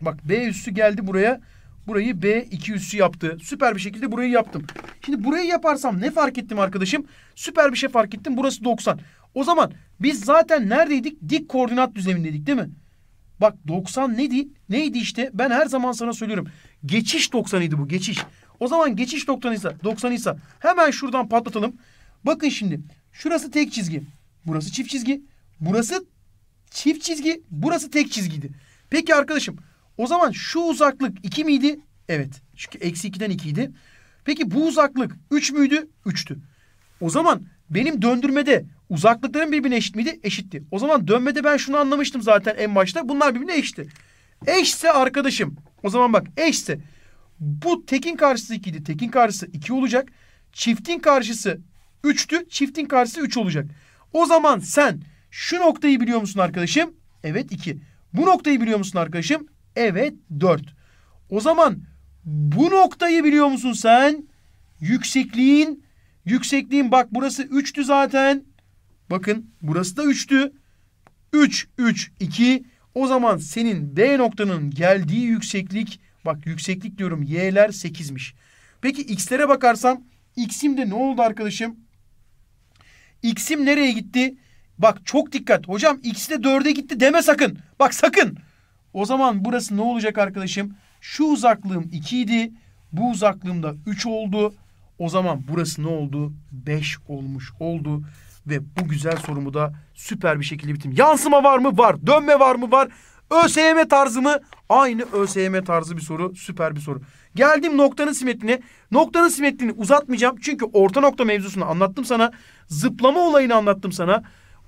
Bak B üssü geldi buraya. Burayı B2 üssü yaptı. Süper bir şekilde burayı yaptım. Şimdi burayı yaparsam ne fark ettim arkadaşım? Süper bir şey fark ettim. Burası 90. O zaman biz zaten neredeydik? Dik koordinat düzlemindeydik değil mi? Bak 90 neydi? Neydi işte? Ben her zaman sana söylüyorum. Geçiş 90 idi bu geçiş. O zaman geçiş 90 ise 90 ise hemen şuradan patlatalım. Bakın şimdi. Şurası tek çizgi. Burası çift çizgi. Burası çift çizgi, burası tek çizgiydi. Peki arkadaşım o zaman şu uzaklık 2 miydi? Evet. Çünkü eksi 2'den 2 idi. Peki bu uzaklık 3 müydü? 3'tü. O zaman benim döndürmede uzaklıkların birbirine eşit miydi? Eşitti. O zaman dönmede ben şunu anlamıştım zaten en başta. Bunlar birbirine eşitti. Eşse arkadaşım. O zaman bak eşse. Bu tekin karşısı 2 idi. Tekin karşısı 2 olacak. Çiftin karşısı 3'tü. Çiftin karşısı 3 olacak. O zaman sen şu noktayı biliyor musun arkadaşım? Evet iki. Bu noktayı biliyor musun arkadaşım? Evet dört. O zaman bu noktayı biliyor musun sen? Yüksekliğin, yüksekliğin bak burası üçtü zaten. Bakın burası da üçtü. Üç, üç, iki. O zaman senin D noktanın geldiği yükseklik, bak yükseklik diyorum Y'ler sekizmiş. Peki X'lere bakarsam X'im de ne oldu arkadaşım? X'im nereye gitti? Bak çok dikkat. Hocam de 4'e gitti deme sakın. Bak sakın. O zaman burası ne olacak arkadaşım? Şu uzaklığım 2 idi. Bu uzaklığım da 3 oldu. O zaman burası ne oldu? 5 olmuş oldu. Ve bu güzel sorumu da süper bir şekilde bitim. Yansıma var mı? Var. Dönme var mı? Var. ÖSYM tarzı mı? Aynı ÖSYM tarzı bir soru. Süper bir soru. Geldim noktanın simetrine. Noktanın simetrini uzatmayacağım. Çünkü orta nokta mevzusunu anlattım sana. Zıplama olayını anlattım sana.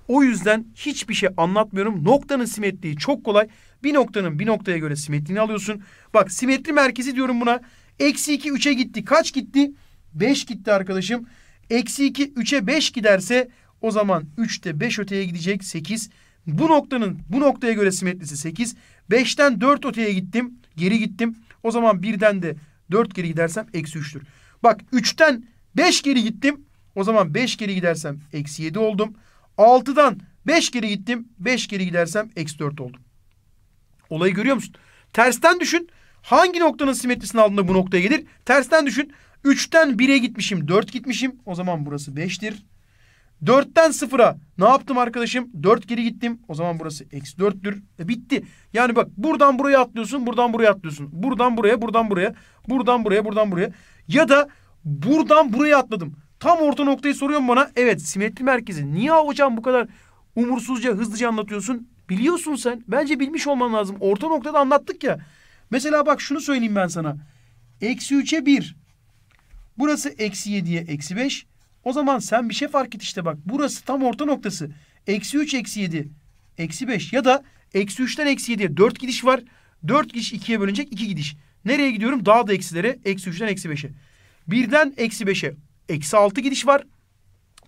O yüzden hiçbir şey anlatmıyorum. Noktanın simetriği çok kolay. Bir noktanın bir noktaya göre simetriğini alıyorsun. Bak simetri merkezi diyorum buna. Eksi 2 3'e gitti. Kaç gitti? 5 gitti arkadaşım. Eksi 2 3'e 5 giderse o zaman 3'te 5 öteye gidecek 8. Bu noktanın bu noktaya göre simetrisi 8. 5'ten 4 öteye gittim. Geri gittim. O zaman 1'den de 4 geri gidersem eksi 3'tür. Bak 3'ten 5 geri gittim. O zaman 5 geri gidersem eksi 7 oldum. 6'dan 5 geri gittim. 5 geri gidersem eksi 4 oldum. Olayı görüyor musun? Tersten düşün. Hangi noktanın simetrisini aldığında bu noktaya gelir? Tersten düşün. 3'ten 1'e gitmişim. 4 gitmişim. O zaman burası 5'tir. 4'ten 0'a ne yaptım arkadaşım? 4 geri gittim. O zaman burası eksi 4'tür. E bitti. Yani bak buradan buraya atlıyorsun. Buradan buraya atlıyorsun. Buradan buraya, buradan buraya. Buradan buraya, buradan buraya. Ya da buradan buraya atladım. Tam orta noktayı soruyorsun bana. Evet simetri merkezi. Niye hocam bu kadar umursuzca hızlıca anlatıyorsun? Biliyorsun sen. Bence bilmiş olman lazım. Orta noktada anlattık ya. Mesela bak şunu söyleyeyim ben sana. Eksi 3'e 1. Burası eksi 7'ye eksi 5. O zaman sen bir şey fark et işte bak. Burası tam orta noktası. Eksi 3 eksi 7. Eksi 5 ya da eksi 3'ten eksi 7'ye 4 gidiş var. 4 gidiş 2'ye bölünecek 2 gidiş. Nereye gidiyorum? Daha da eksilere. Eksi 3'ten eksi 5'e. Birden eksi 5'e. Eksi altı gidiş var.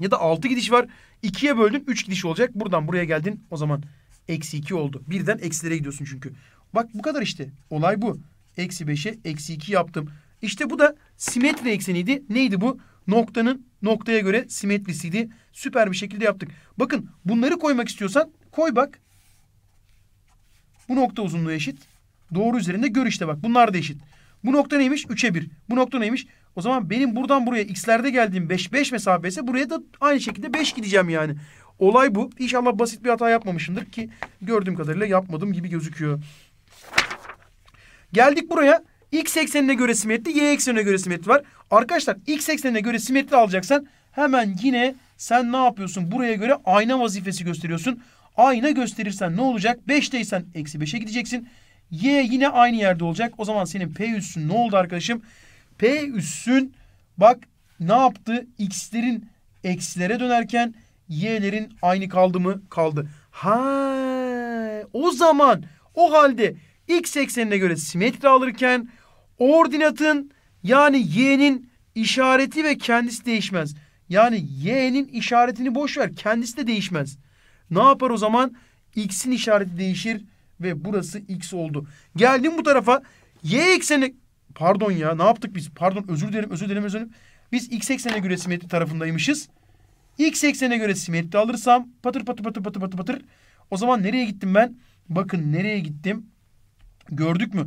Ya da altı gidiş var. İkiye böldün üç gidiş olacak. Buradan buraya geldin o zaman eksi iki oldu. Birden eksilere gidiyorsun çünkü. Bak bu kadar işte. Olay bu. Eksi beşe eksi iki yaptım. İşte bu da simetri ekseniydi. Neydi bu? Noktanın noktaya göre simetrisiydi. Süper bir şekilde yaptık. Bakın bunları koymak istiyorsan koy bak. Bu nokta uzunluğu eşit. Doğru üzerinde gör işte bak. Bunlar da eşit. Bu nokta neymiş? 3'e 1. Bu nokta neymiş? O zaman benim buradan buraya x'lerde geldiğim 5 5 mesafesi buraya da aynı şekilde 5 gideceğim yani. Olay bu. İnşallah basit bir hata yapmamışımdır ki gördüğüm kadarıyla yapmadım gibi gözüküyor. Geldik buraya. X eksenine göre simetri, Y eksenine göre simetri var. Arkadaşlar X eksenine göre simetri alacaksan hemen yine sen ne yapıyorsun? Buraya göre ayna vazifesi gösteriyorsun. Ayna gösterirsen ne olacak? 5'teysen eksi 5'e gideceksin. Y yine aynı yerde olacak. O zaman senin P üssün ne oldu arkadaşım? P üssün bak ne yaptı? X'lerin eksilere dönerken y'lerin aynı kaldı mı? Kaldı. Ha o zaman o halde x eksenine göre simetri alırken ordinatın yani y'nin işareti ve kendisi değişmez. Yani y'nin işaretini boş ver kendisi de değişmez. Ne yapar o zaman? X'in işareti değişir ve burası x oldu. Geldim bu tarafa y ekseni Pardon ya ne yaptık biz? Pardon özür dilerim özür dilerim özür dilerim. Biz x eksene göre simetri tarafındaymışız. X eksene göre simetri alırsam patır patır patır patır patır patır. O zaman nereye gittim ben? Bakın nereye gittim? Gördük mü?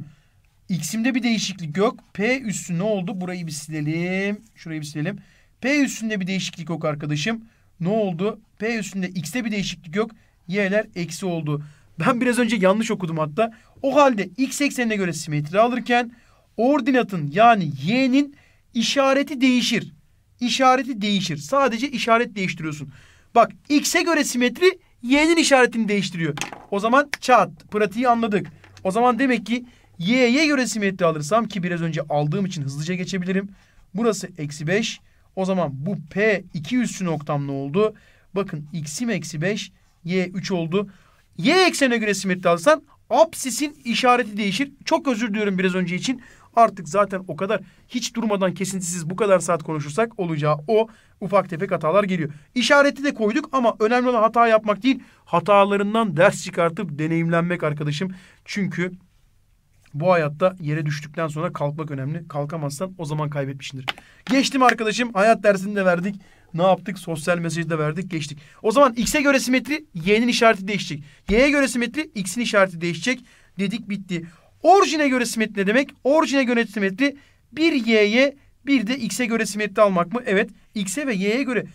X'imde bir değişiklik yok. P üssü ne oldu? Burayı bir silelim. Şurayı bir silelim. P üstünde bir değişiklik yok arkadaşım. Ne oldu? P üstünde X'te bir değişiklik yok. Y'ler eksi oldu. Ben biraz önce yanlış okudum hatta. O halde X eksenine göre simetri alırken ordinatın yani y'nin işareti değişir. İşareti değişir. Sadece işaret değiştiriyorsun. Bak x'e göre simetri y'nin işaretini değiştiriyor. O zaman çat pratiği anladık. O zaman demek ki y'ye göre simetri alırsam ki biraz önce aldığım için hızlıca geçebilirim. Burası eksi 5. O zaman bu p 2 üssü noktam ne oldu? Bakın x'im eksi 5 y 3 oldu. Y eksen'e göre simetri alırsan absisin işareti değişir. Çok özür diliyorum biraz önce için. Artık zaten o kadar hiç durmadan kesintisiz bu kadar saat konuşursak olacağı o ufak tefek hatalar geliyor. İşareti de koyduk ama önemli olan hata yapmak değil. Hatalarından ders çıkartıp deneyimlenmek arkadaşım. Çünkü bu hayatta yere düştükten sonra kalkmak önemli. Kalkamazsan o zaman kaybetmişsindir. Geçtim arkadaşım. Hayat dersini de verdik. Ne yaptık? Sosyal mesajı da verdik. Geçtik. O zaman X'e göre simetri Y'nin işareti değişecek. Y'ye göre simetri X'in işareti değişecek. Dedik bitti. Orijine göre simetri ne demek? Orijine göre simetri bir y'ye bir de x'e göre simetri almak mı? Evet. X'e ve y'ye göre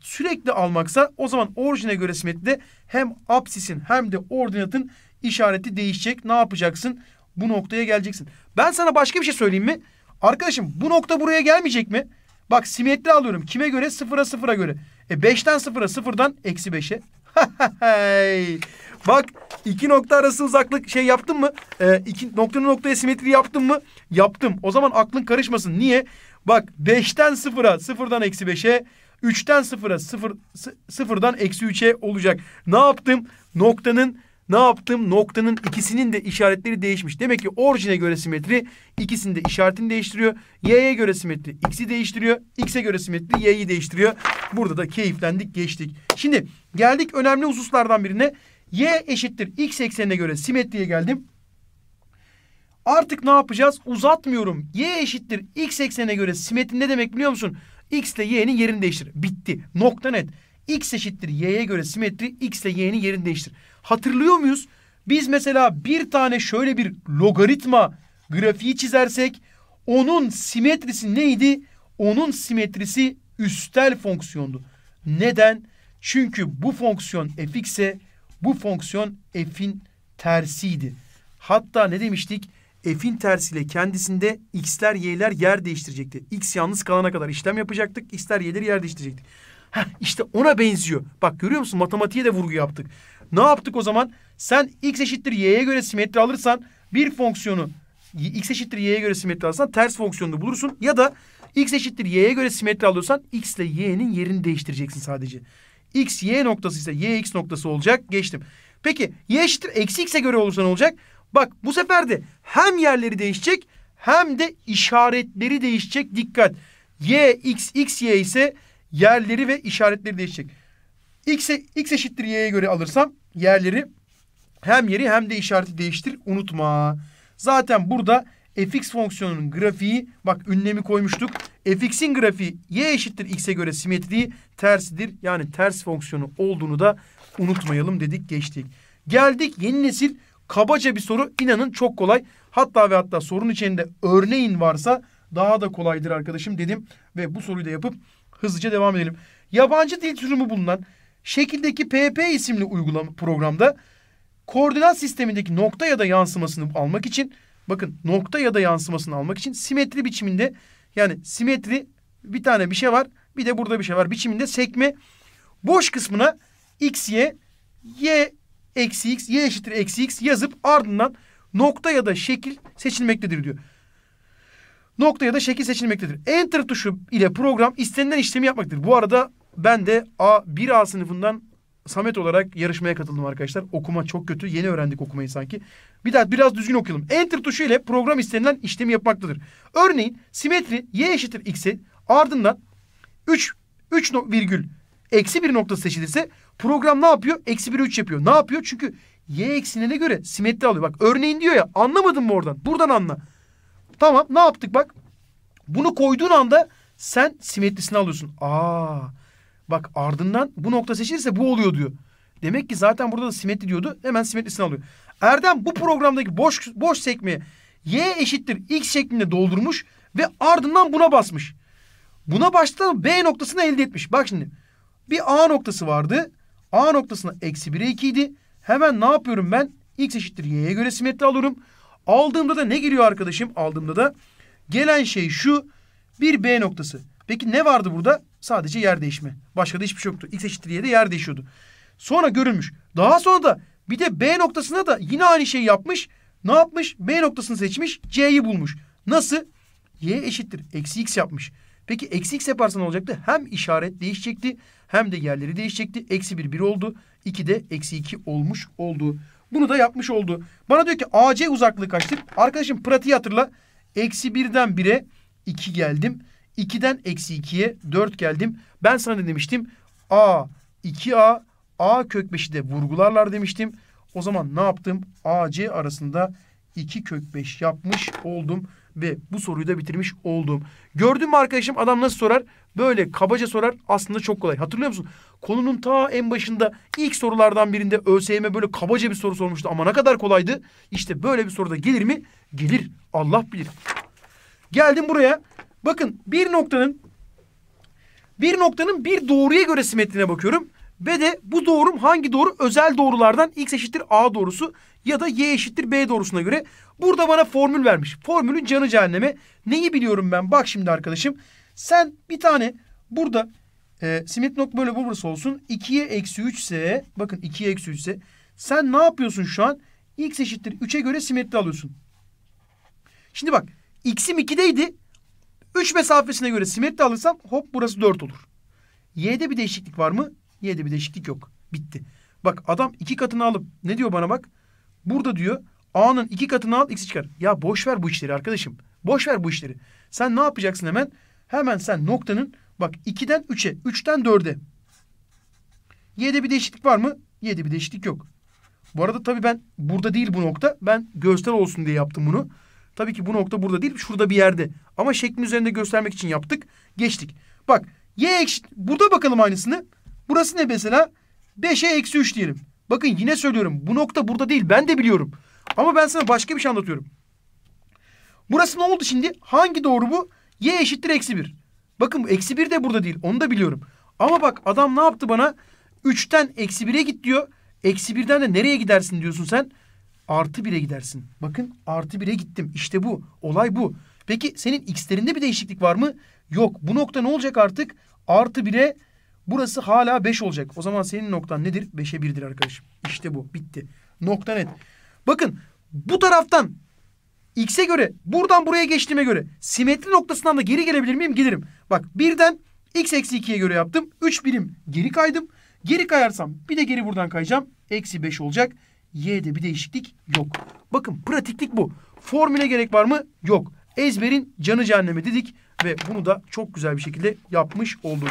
sürekli almaksa o zaman orijine göre simetride hem apsisin hem de ordinatın işareti değişecek. Ne yapacaksın? Bu noktaya geleceksin. Ben sana başka bir şey söyleyeyim mi? Arkadaşım bu nokta buraya gelmeyecek mi? Bak simetri alıyorum. Kime göre? Sıfıra sıfıra göre. E beşten sıfıra sıfırdan eksi beşe. (laughs) Bak iki nokta arası uzaklık şey yaptın mı? Ee, iki, noktanın noktaya simetri yaptın mı? Yaptım. O zaman aklın karışmasın. Niye? Bak beşten sıfıra sıfırdan eksi beşe 3'ten 0'a 0 0'dan eksi 3'e olacak. Ne yaptım? Noktanın ne yaptım? Noktanın ikisinin de işaretleri değişmiş. Demek ki orijine göre simetri ikisinin de işaretini değiştiriyor. Y'ye göre simetri x'i değiştiriyor. X'e göre simetri y'yi değiştiriyor. Burada da keyiflendik geçtik. Şimdi geldik önemli hususlardan birine. Y eşittir x eksenine göre simetriye geldim. Artık ne yapacağız? Uzatmıyorum. Y eşittir x eksenine göre simetri ne demek biliyor musun? X ile y'nin yerini değiştir. Bitti. Nokta net. X eşittir y'ye göre simetri x ile y'nin yerini değiştir. Hatırlıyor muyuz? Biz mesela bir tane şöyle bir logaritma grafiği çizersek onun simetrisi neydi? Onun simetrisi üstel fonksiyondu. Neden? Çünkü bu fonksiyon f x'e bu fonksiyon f'in tersiydi. Hatta ne demiştik? F'in tersiyle kendisinde x'ler y'ler yer değiştirecekti. X yalnız kalana kadar işlem yapacaktık. X'ler y'leri yer değiştirecektik. Heh, işte ona benziyor. Bak görüyor musun? Matematiğe de vurgu yaptık. Ne yaptık o zaman? Sen x eşittir y'ye göre simetri alırsan bir fonksiyonu x eşittir y'ye göre simetri alırsan ters fonksiyonunu bulursun. Ya da x eşittir y'ye göre simetri alıyorsan x ile y'nin yerini değiştireceksin sadece. X, Y noktası ise Y, X noktası olacak. Geçtim. Peki Y eşittir eksi X'e göre olursa ne olacak? Bak bu sefer de hem yerleri değişecek hem de işaretleri değişecek. Dikkat. Y, X, X, Y ise yerleri ve işaretleri değişecek. X'e, X eşittir Y'ye göre alırsam yerleri hem yeri hem de işareti değiştir. Unutma. Zaten burada fx fonksiyonunun grafiği bak ünlemi koymuştuk. fx'in grafiği y eşittir x'e göre simetriği tersidir. Yani ters fonksiyonu olduğunu da unutmayalım dedik geçtik. Geldik yeni nesil kabaca bir soru inanın çok kolay. Hatta ve hatta sorun içinde örneğin varsa daha da kolaydır arkadaşım dedim. Ve bu soruyu da yapıp hızlıca devam edelim. Yabancı dil türümü bulunan şekildeki PP isimli uygulama programda koordinat sistemindeki nokta ya da yansımasını almak için Bakın nokta ya da yansımasını almak için simetri biçiminde yani simetri bir tane bir şey var bir de burada bir şey var biçiminde sekme boş kısmına x y y eksi x y eşittir eksi x yazıp ardından nokta ya da şekil seçilmektedir diyor. Nokta ya da şekil seçilmektedir. Enter tuşu ile program istenilen işlemi yapmaktır. Bu arada ben de A1A sınıfından Samet olarak yarışmaya katıldım arkadaşlar. Okuma çok kötü. Yeni öğrendik okumayı sanki. Bir daha biraz düzgün okuyalım. Enter tuşu ile program istenilen işlemi yapmaktadır. Örneğin simetri y eşittir x'e ardından 3 3 no, virgül eksi 1 nokta seçilirse program ne yapıyor? Eksi 1 3 yapıyor. Ne yapıyor? Çünkü y eksinine göre simetri alıyor. Bak örneğin diyor ya anlamadın mı oradan? Buradan anla. Tamam ne yaptık bak. Bunu koyduğun anda sen simetrisini alıyorsun. Aa Bak ardından bu nokta seçilirse bu oluyor diyor. Demek ki zaten burada da simetri diyordu. Hemen simetrisini alıyor. Erdem bu programdaki boş boş sekmeyi y eşittir x şeklinde doldurmuş ve ardından buna basmış. Buna başta B noktasını elde etmiş. Bak şimdi bir A noktası vardı. A noktasına eksi 1'e 2 idi. Hemen ne yapıyorum ben? X eşittir y'ye göre simetri alıyorum. Aldığımda da ne giriyor arkadaşım? Aldığımda da gelen şey şu. Bir B noktası. Peki ne vardı burada? Sadece yer değişme. Başka da hiçbir şey yoktu. X eşittir y'de yer değişiyordu. Sonra görülmüş. Daha sonra da bir de B noktasına da yine aynı şeyi yapmış. Ne yapmış? B noktasını seçmiş. C'yi bulmuş. Nasıl? Y eşittir. Eksi X yapmış. Peki eksi X yaparsan ne olacaktı? Hem işaret değişecekti hem de yerleri değişecekti. Eksi bir bir oldu. 2 de eksi iki olmuş oldu. Bunu da yapmış oldu. Bana diyor ki AC uzaklığı kaçtır? Arkadaşım pratiği hatırla. Eksi birden bire iki geldim. 2'den eksi 2'ye 4 geldim. Ben sana ne demiştim? A, 2A, A kök 5'i de vurgularlar demiştim. O zaman ne yaptım? A, C arasında 2 kök 5 yapmış oldum. Ve bu soruyu da bitirmiş oldum. Gördün mü arkadaşım adam nasıl sorar? Böyle kabaca sorar aslında çok kolay. Hatırlıyor musun? Konunun ta en başında ilk sorulardan birinde ÖSYM böyle kabaca bir soru sormuştu. Ama ne kadar kolaydı. İşte böyle bir soruda gelir mi? Gelir. Allah bilir. Geldim buraya. Bakın bir noktanın bir noktanın bir doğruya göre simetrine bakıyorum. Ve de bu doğrum hangi doğru? Özel doğrulardan x eşittir a doğrusu ya da y eşittir b doğrusuna göre. Burada bana formül vermiş. Formülün canı cehenneme. Neyi biliyorum ben? Bak şimdi arkadaşım. Sen bir tane burada e, simetri nok böyle burası olsun. 2'ye eksi 3 ise bakın 2'ye eksi 3 ise sen ne yapıyorsun şu an? x eşittir 3'e göre simetri alıyorsun. Şimdi bak x'im 2'deydi. 3 mesafesine göre simetri alırsam hop burası 4 olur. Y'de bir değişiklik var mı? Y'de bir değişiklik yok. Bitti. Bak adam iki katını alıp ne diyor bana bak. Burada diyor A'nın iki katını al X'i çıkar. Ya boş ver bu işleri arkadaşım. Boş ver bu işleri. Sen ne yapacaksın hemen? Hemen sen noktanın bak 2'den 3'e, 3'ten 4'e. Y'de bir değişiklik var mı? Y'de bir değişiklik yok. Bu arada tabii ben burada değil bu nokta. Ben göster olsun diye yaptım bunu. Tabii ki bu nokta burada değil, şurada bir yerde. Ama şeklin üzerinde göstermek için yaptık. Geçtik. Bak y eşit. Burada bakalım aynısını. Burası ne mesela? 5'e eksi 3 diyelim. Bakın yine söylüyorum. Bu nokta burada değil. Ben de biliyorum. Ama ben sana başka bir şey anlatıyorum. Burası ne oldu şimdi? Hangi doğru bu? Y eşittir eksi 1. Bakın eksi 1 de burada değil. Onu da biliyorum. Ama bak adam ne yaptı bana? 3'ten eksi 1'e git diyor. Eksi 1'den de nereye gidersin diyorsun sen? artı bire gidersin. Bakın artı bire gittim. İşte bu. Olay bu. Peki senin x'lerinde bir değişiklik var mı? Yok. Bu nokta ne olacak artık? Artı bire burası hala beş olacak. O zaman senin noktan nedir? Beşe birdir arkadaşım. İşte bu. Bitti. Nokta net. Bakın bu taraftan x'e göre buradan buraya geçtiğime göre simetri noktasından da geri gelebilir miyim? Gelirim. Bak birden x eksi 2'ye göre yaptım. 3 birim geri kaydım. Geri kayarsam bir de geri buradan kayacağım. Eksi 5 olacak. Y'de bir değişiklik yok. Bakın pratiklik bu. Formüle gerek var mı? Yok. Ezberin canı cehenneme dedik ve bunu da çok güzel bir şekilde yapmış olduk.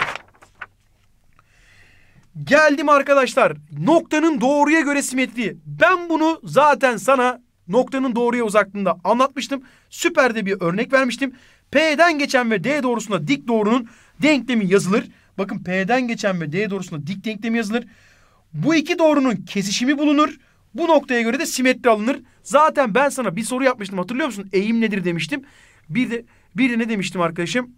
Geldim arkadaşlar. Noktanın doğruya göre simetriği. Ben bunu zaten sana noktanın doğruya uzaklığında anlatmıştım. Süper de bir örnek vermiştim. P'den geçen ve D doğrusuna dik doğrunun denklemi yazılır. Bakın P'den geçen ve D doğrusuna dik denklemi yazılır. Bu iki doğrunun kesişimi bulunur. Bu noktaya göre de simetri alınır. Zaten ben sana bir soru yapmıştım hatırlıyor musun? Eğim nedir demiştim. Bir de, bir de ne demiştim arkadaşım?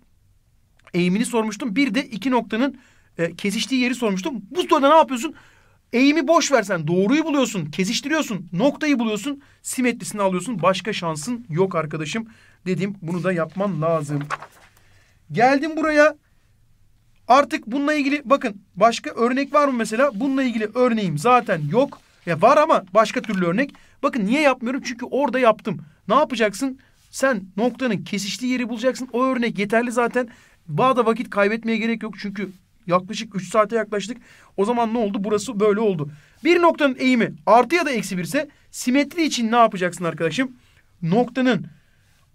Eğimini sormuştum. Bir de iki noktanın e, kesiştiği yeri sormuştum. Bu soruda ne yapıyorsun? Eğimi boş versen doğruyu buluyorsun, kesiştiriyorsun, noktayı buluyorsun, simetrisini alıyorsun. Başka şansın yok arkadaşım. Dedim bunu da yapman lazım. Geldim buraya. Artık bununla ilgili bakın başka örnek var mı mesela? Bununla ilgili örneğim zaten yok. Ya var ama başka türlü örnek. Bakın niye yapmıyorum? Çünkü orada yaptım. Ne yapacaksın? Sen noktanın kesiştiği yeri bulacaksın. O örnek yeterli zaten. Bağda vakit kaybetmeye gerek yok. Çünkü yaklaşık üç saate yaklaştık. O zaman ne oldu? Burası böyle oldu. Bir noktanın eğimi artı ya da eksi birse simetri için ne yapacaksın arkadaşım? Noktanın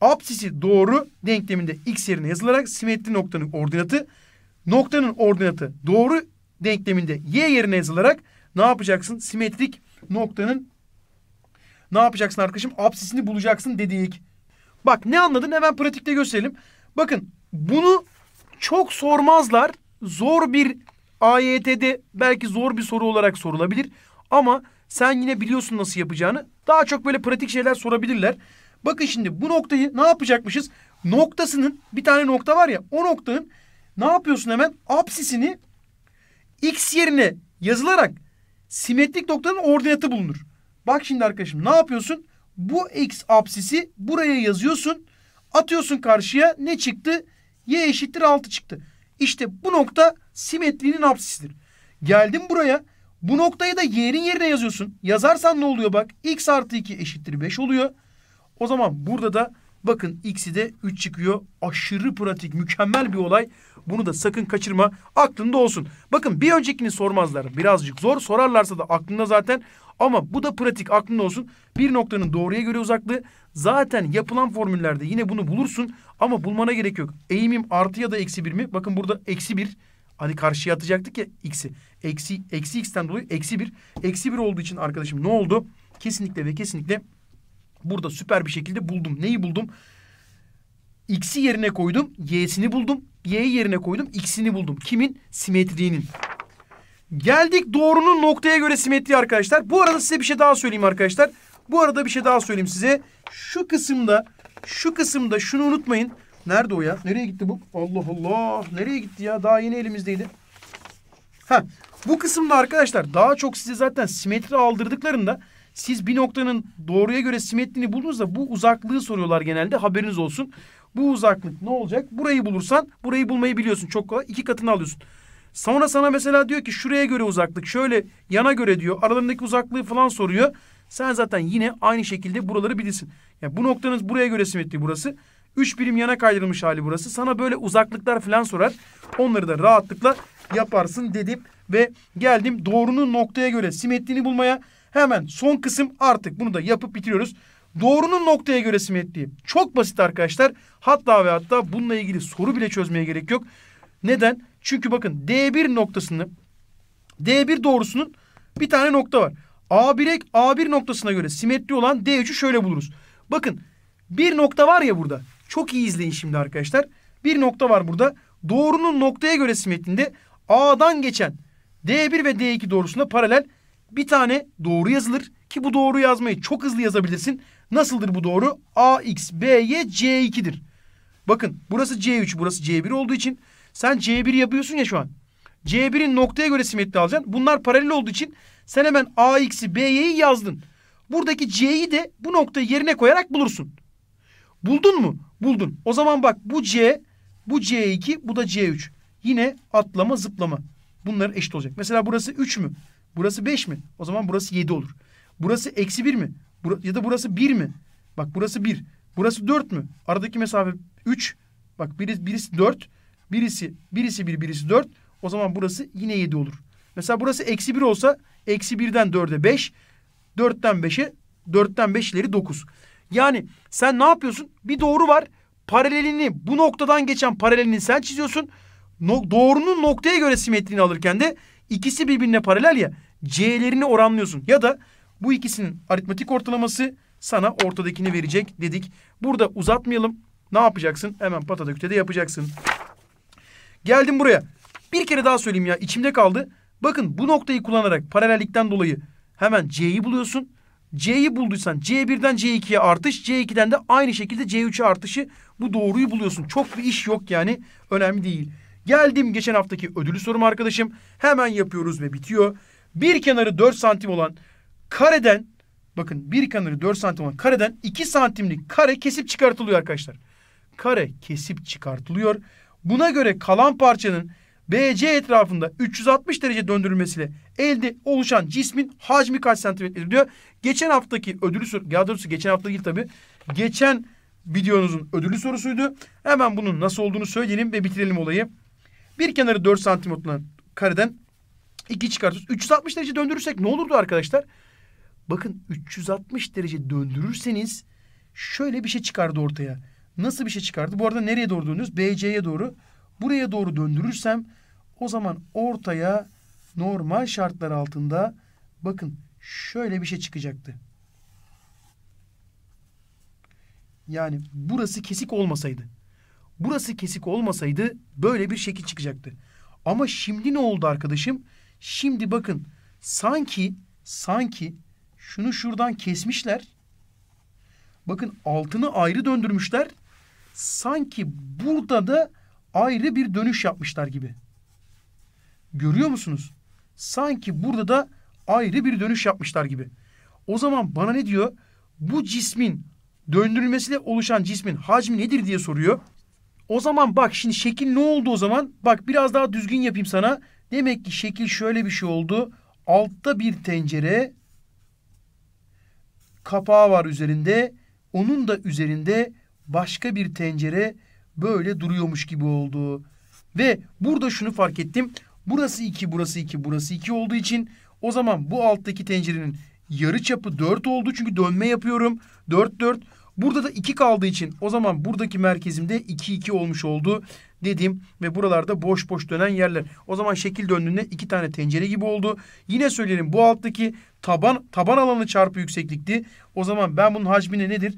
apsisi doğru denkleminde x yerine yazılarak simetri noktanın ordinatı noktanın ordinatı doğru denkleminde y yerine yazılarak ne yapacaksın? Simetrik noktanın ne yapacaksın arkadaşım? Absisini bulacaksın dedik. Bak ne anladın hemen pratikte gösterelim. Bakın bunu çok sormazlar. Zor bir AYT'de belki zor bir soru olarak sorulabilir. Ama sen yine biliyorsun nasıl yapacağını. Daha çok böyle pratik şeyler sorabilirler. Bakın şimdi bu noktayı ne yapacakmışız? Noktasının bir tane nokta var ya o noktanın ne yapıyorsun hemen? absisini x yerine yazılarak simetrik noktanın ordinatı bulunur. Bak şimdi arkadaşım ne yapıyorsun? Bu x absisi buraya yazıyorsun. Atıyorsun karşıya ne çıktı? Y eşittir 6 çıktı. İşte bu nokta simetriğinin absisidir. Geldim buraya. Bu noktayı da y'nin yerine yazıyorsun. Yazarsan ne oluyor bak? x artı 2 eşittir 5 oluyor. O zaman burada da Bakın x'i de 3 çıkıyor. Aşırı pratik, mükemmel bir olay. Bunu da sakın kaçırma. Aklında olsun. Bakın bir öncekini sormazlar. Birazcık zor. Sorarlarsa da aklında zaten. Ama bu da pratik aklında olsun. Bir noktanın doğruya göre uzaklığı. Zaten yapılan formüllerde yine bunu bulursun. Ama bulmana gerek yok. Eğimim artı ya da eksi bir mi? Bakın burada eksi bir. Hani karşıya atacaktık ya x'i. Eksi, eksi x'ten dolayı eksi bir. Eksi bir olduğu için arkadaşım ne oldu? Kesinlikle ve kesinlikle Burada süper bir şekilde buldum. Neyi buldum? X'i yerine koydum. Y'sini buldum. Y'yi yerine koydum. X'ini buldum. Kimin? Simetriğinin. Geldik doğrunun noktaya göre simetri arkadaşlar. Bu arada size bir şey daha söyleyeyim arkadaşlar. Bu arada bir şey daha söyleyeyim size. Şu kısımda, şu kısımda şunu unutmayın. Nerede o ya? Nereye gitti bu? Allah Allah. Nereye gitti ya? Daha yeni elimizdeydi. Ha, bu kısımda arkadaşlar daha çok size zaten simetri aldırdıklarında siz bir noktanın doğruya göre simetriğini bulduğunuzda bu uzaklığı soruyorlar genelde haberiniz olsun. Bu uzaklık ne olacak? Burayı bulursan burayı bulmayı biliyorsun çok kolay. İki katını alıyorsun. Sonra sana mesela diyor ki şuraya göre uzaklık şöyle yana göre diyor. Aralarındaki uzaklığı falan soruyor. Sen zaten yine aynı şekilde buraları bilirsin. Yani bu noktanız buraya göre simetri burası. Üç birim yana kaydırılmış hali burası. Sana böyle uzaklıklar falan sorar. Onları da rahatlıkla yaparsın dedim. Ve geldim doğrunun noktaya göre simetriğini bulmaya. Hemen son kısım artık bunu da yapıp bitiriyoruz. Doğrunun noktaya göre simetriği çok basit arkadaşlar. Hatta ve hatta bununla ilgili soru bile çözmeye gerek yok. Neden? Çünkü bakın D1 noktasını D1 doğrusunun bir tane nokta var. A1'e 1 A1 noktasına göre simetri olan D3'ü şöyle buluruz. Bakın bir nokta var ya burada. Çok iyi izleyin şimdi arkadaşlar. Bir nokta var burada. Doğrunun noktaya göre simetrinde A'dan geçen D1 ve D2 doğrusuna paralel bir tane doğru yazılır ki bu doğru yazmayı çok hızlı yazabilirsin. Nasıldır bu doğru? A, X, B, C2'dir. Bakın burası C3, burası C1 olduğu için sen C1 yapıyorsun ya şu an. C1'in noktaya göre simetri alacaksın. Bunlar paralel olduğu için sen hemen A, X'i, yazdın. Buradaki C'yi de bu noktayı yerine koyarak bulursun. Buldun mu? Buldun. O zaman bak bu C, bu C2, bu da C3. Yine atlama, zıplama. Bunlar eşit olacak. Mesela burası 3 mü? Burası 5 mi? O zaman burası 7 olur. Burası eksi 1 mi? Bur ya da burası 1 mi? Bak burası 1. Burası 4 mü? Aradaki mesafe 3. Bak birisi, birisi 4. Birisi, birisi 1, bir, birisi 4. O zaman burası yine 7 olur. Mesela burası eksi 1 olsa eksi 1'den 4'e 5. 4'ten 5'e 4'ten 5 ileri 9. Yani sen ne yapıyorsun? Bir doğru var. Paralelini bu noktadan geçen paralelini sen çiziyorsun. No, doğrunun noktaya göre simetriğini alırken de İkisi birbirine paralel ya. C'lerini oranlıyorsun. Ya da bu ikisinin aritmetik ortalaması sana ortadakini verecek dedik. Burada uzatmayalım. Ne yapacaksın? Hemen patada de yapacaksın. Geldim buraya. Bir kere daha söyleyeyim ya. içimde kaldı. Bakın bu noktayı kullanarak paralellikten dolayı hemen C'yi buluyorsun. C'yi bulduysan C1'den C2'ye artış, C2'den de aynı şekilde C3'e artışı bu doğruyu buluyorsun. Çok bir iş yok yani önemli değil. Geldim geçen haftaki ödülü sorum arkadaşım. Hemen yapıyoruz ve bitiyor. Bir kenarı 4 santim olan kareden bakın bir kenarı 4 santim olan kareden 2 santimlik kare kesip çıkartılıyor arkadaşlar. Kare kesip çıkartılıyor. Buna göre kalan parçanın BC etrafında 360 derece döndürülmesiyle elde oluşan cismin hacmi kaç santimetredir diyor. Geçen haftaki ödülü soru, ya doğrusu geçen hafta değil tabii. Geçen videonuzun ödülü sorusuydu. Hemen bunun nasıl olduğunu söyleyelim ve bitirelim olayı. Bir kenarı 4 santim olan kareden iki çıkartıyoruz. 360 derece döndürürsek ne olurdu arkadaşlar? Bakın 360 derece döndürürseniz şöyle bir şey çıkardı ortaya. Nasıl bir şey çıkardı? Bu arada nereye doğru döndünüz? BC'ye doğru. Buraya doğru döndürürsem o zaman ortaya normal şartlar altında bakın şöyle bir şey çıkacaktı. Yani burası kesik olmasaydı. Burası kesik olmasaydı böyle bir şekil çıkacaktı. Ama şimdi ne oldu arkadaşım? Şimdi bakın sanki sanki şunu şuradan kesmişler. Bakın altını ayrı döndürmüşler. Sanki burada da ayrı bir dönüş yapmışlar gibi. Görüyor musunuz? Sanki burada da ayrı bir dönüş yapmışlar gibi. O zaman bana ne diyor? Bu cismin döndürülmesiyle oluşan cismin hacmi nedir diye soruyor. O zaman bak şimdi şekil ne oldu o zaman? Bak biraz daha düzgün yapayım sana. Demek ki şekil şöyle bir şey oldu. Altta bir tencere kapağı var üzerinde. Onun da üzerinde başka bir tencere böyle duruyormuş gibi oldu. Ve burada şunu fark ettim. Burası 2, burası 2, burası 2 olduğu için o zaman bu alttaki tencerenin yarı çapı 4 oldu. Çünkü dönme yapıyorum. 4, 4. Burada da 2 kaldığı için o zaman buradaki merkezimde 2 2 olmuş oldu dedim ve buralarda boş boş dönen yerler. O zaman şekil döndüğünde iki tane tencere gibi oldu. Yine söyleyelim bu alttaki taban taban alanı çarpı yükseklikti. O zaman ben bunun hacmine nedir?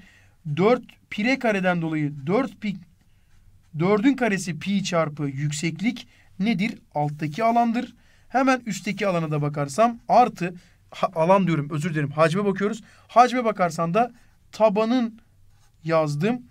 4 pire kareden dolayı 4 pi 4'ün karesi pi çarpı yükseklik nedir? Alttaki alandır. Hemen üstteki alana da bakarsam artı alan diyorum özür dilerim hacme bakıyoruz. Hacme bakarsan da tabanın yazdım.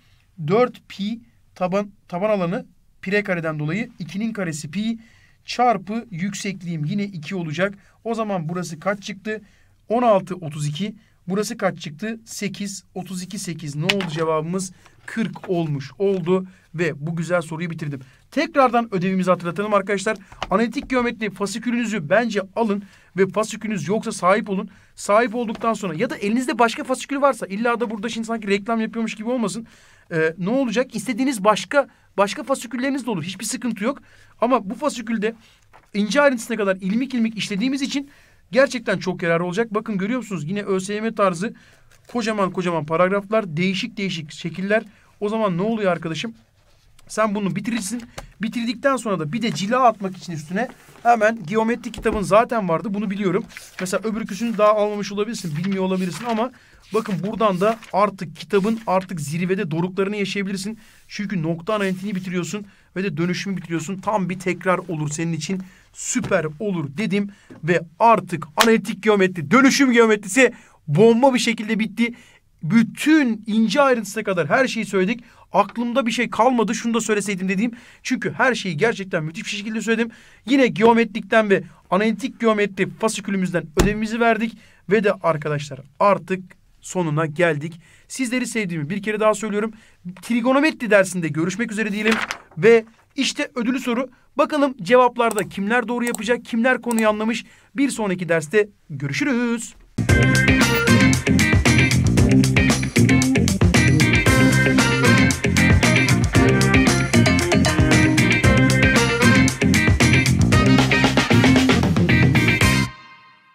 4 pi taban, taban alanı pire kareden dolayı 2'nin karesi pi çarpı yüksekliğim yine 2 olacak. O zaman burası kaç çıktı? 16 32. Burası kaç çıktı? 8 32 8. Ne oldu cevabımız? 40 olmuş oldu ve bu güzel soruyu bitirdim. Tekrardan ödevimizi hatırlatalım arkadaşlar. Analitik geometri fasikülünüzü bence alın ve fasikülünüz yoksa sahip olun. Sahip olduktan sonra ya da elinizde başka fasikül varsa illa da burada şimdi sanki reklam yapıyormuş gibi olmasın. Ee, ne olacak? İstediğiniz başka başka fasikülleriniz de olur. Hiçbir sıkıntı yok. Ama bu fasikülde ince ayrıntısına kadar ilmik ilmik işlediğimiz için gerçekten çok yararlı olacak. Bakın görüyor musunuz? Yine ÖSYM tarzı kocaman kocaman paragraflar, değişik değişik şekiller. O zaman ne oluyor arkadaşım? Sen bunu bitirirsin. Bitirdikten sonra da bir de cila atmak için üstüne hemen geometri kitabın zaten vardı. Bunu biliyorum. Mesela öbür öbürküsünü daha almamış olabilirsin. Bilmiyor olabilirsin ama bakın buradan da artık kitabın artık zirvede doruklarını yaşayabilirsin. Çünkü nokta analitiğini bitiriyorsun ve de dönüşümü bitiriyorsun. Tam bir tekrar olur senin için. Süper olur dedim ve artık analitik geometri, dönüşüm geometrisi bomba bir şekilde bitti. Bütün ince ayrıntısına kadar her şeyi söyledik. Aklımda bir şey kalmadı şunu da söyleseydim dediğim. Çünkü her şeyi gerçekten müthiş bir şekilde söyledim. Yine geometrikten ve analitik geometri fasikülümüzden ödevimizi verdik. Ve de arkadaşlar artık sonuna geldik. Sizleri sevdiğimi bir kere daha söylüyorum. Trigonometri dersinde görüşmek üzere diyelim. Ve işte ödülü soru. Bakalım cevaplarda kimler doğru yapacak, kimler konuyu anlamış. Bir sonraki derste görüşürüz.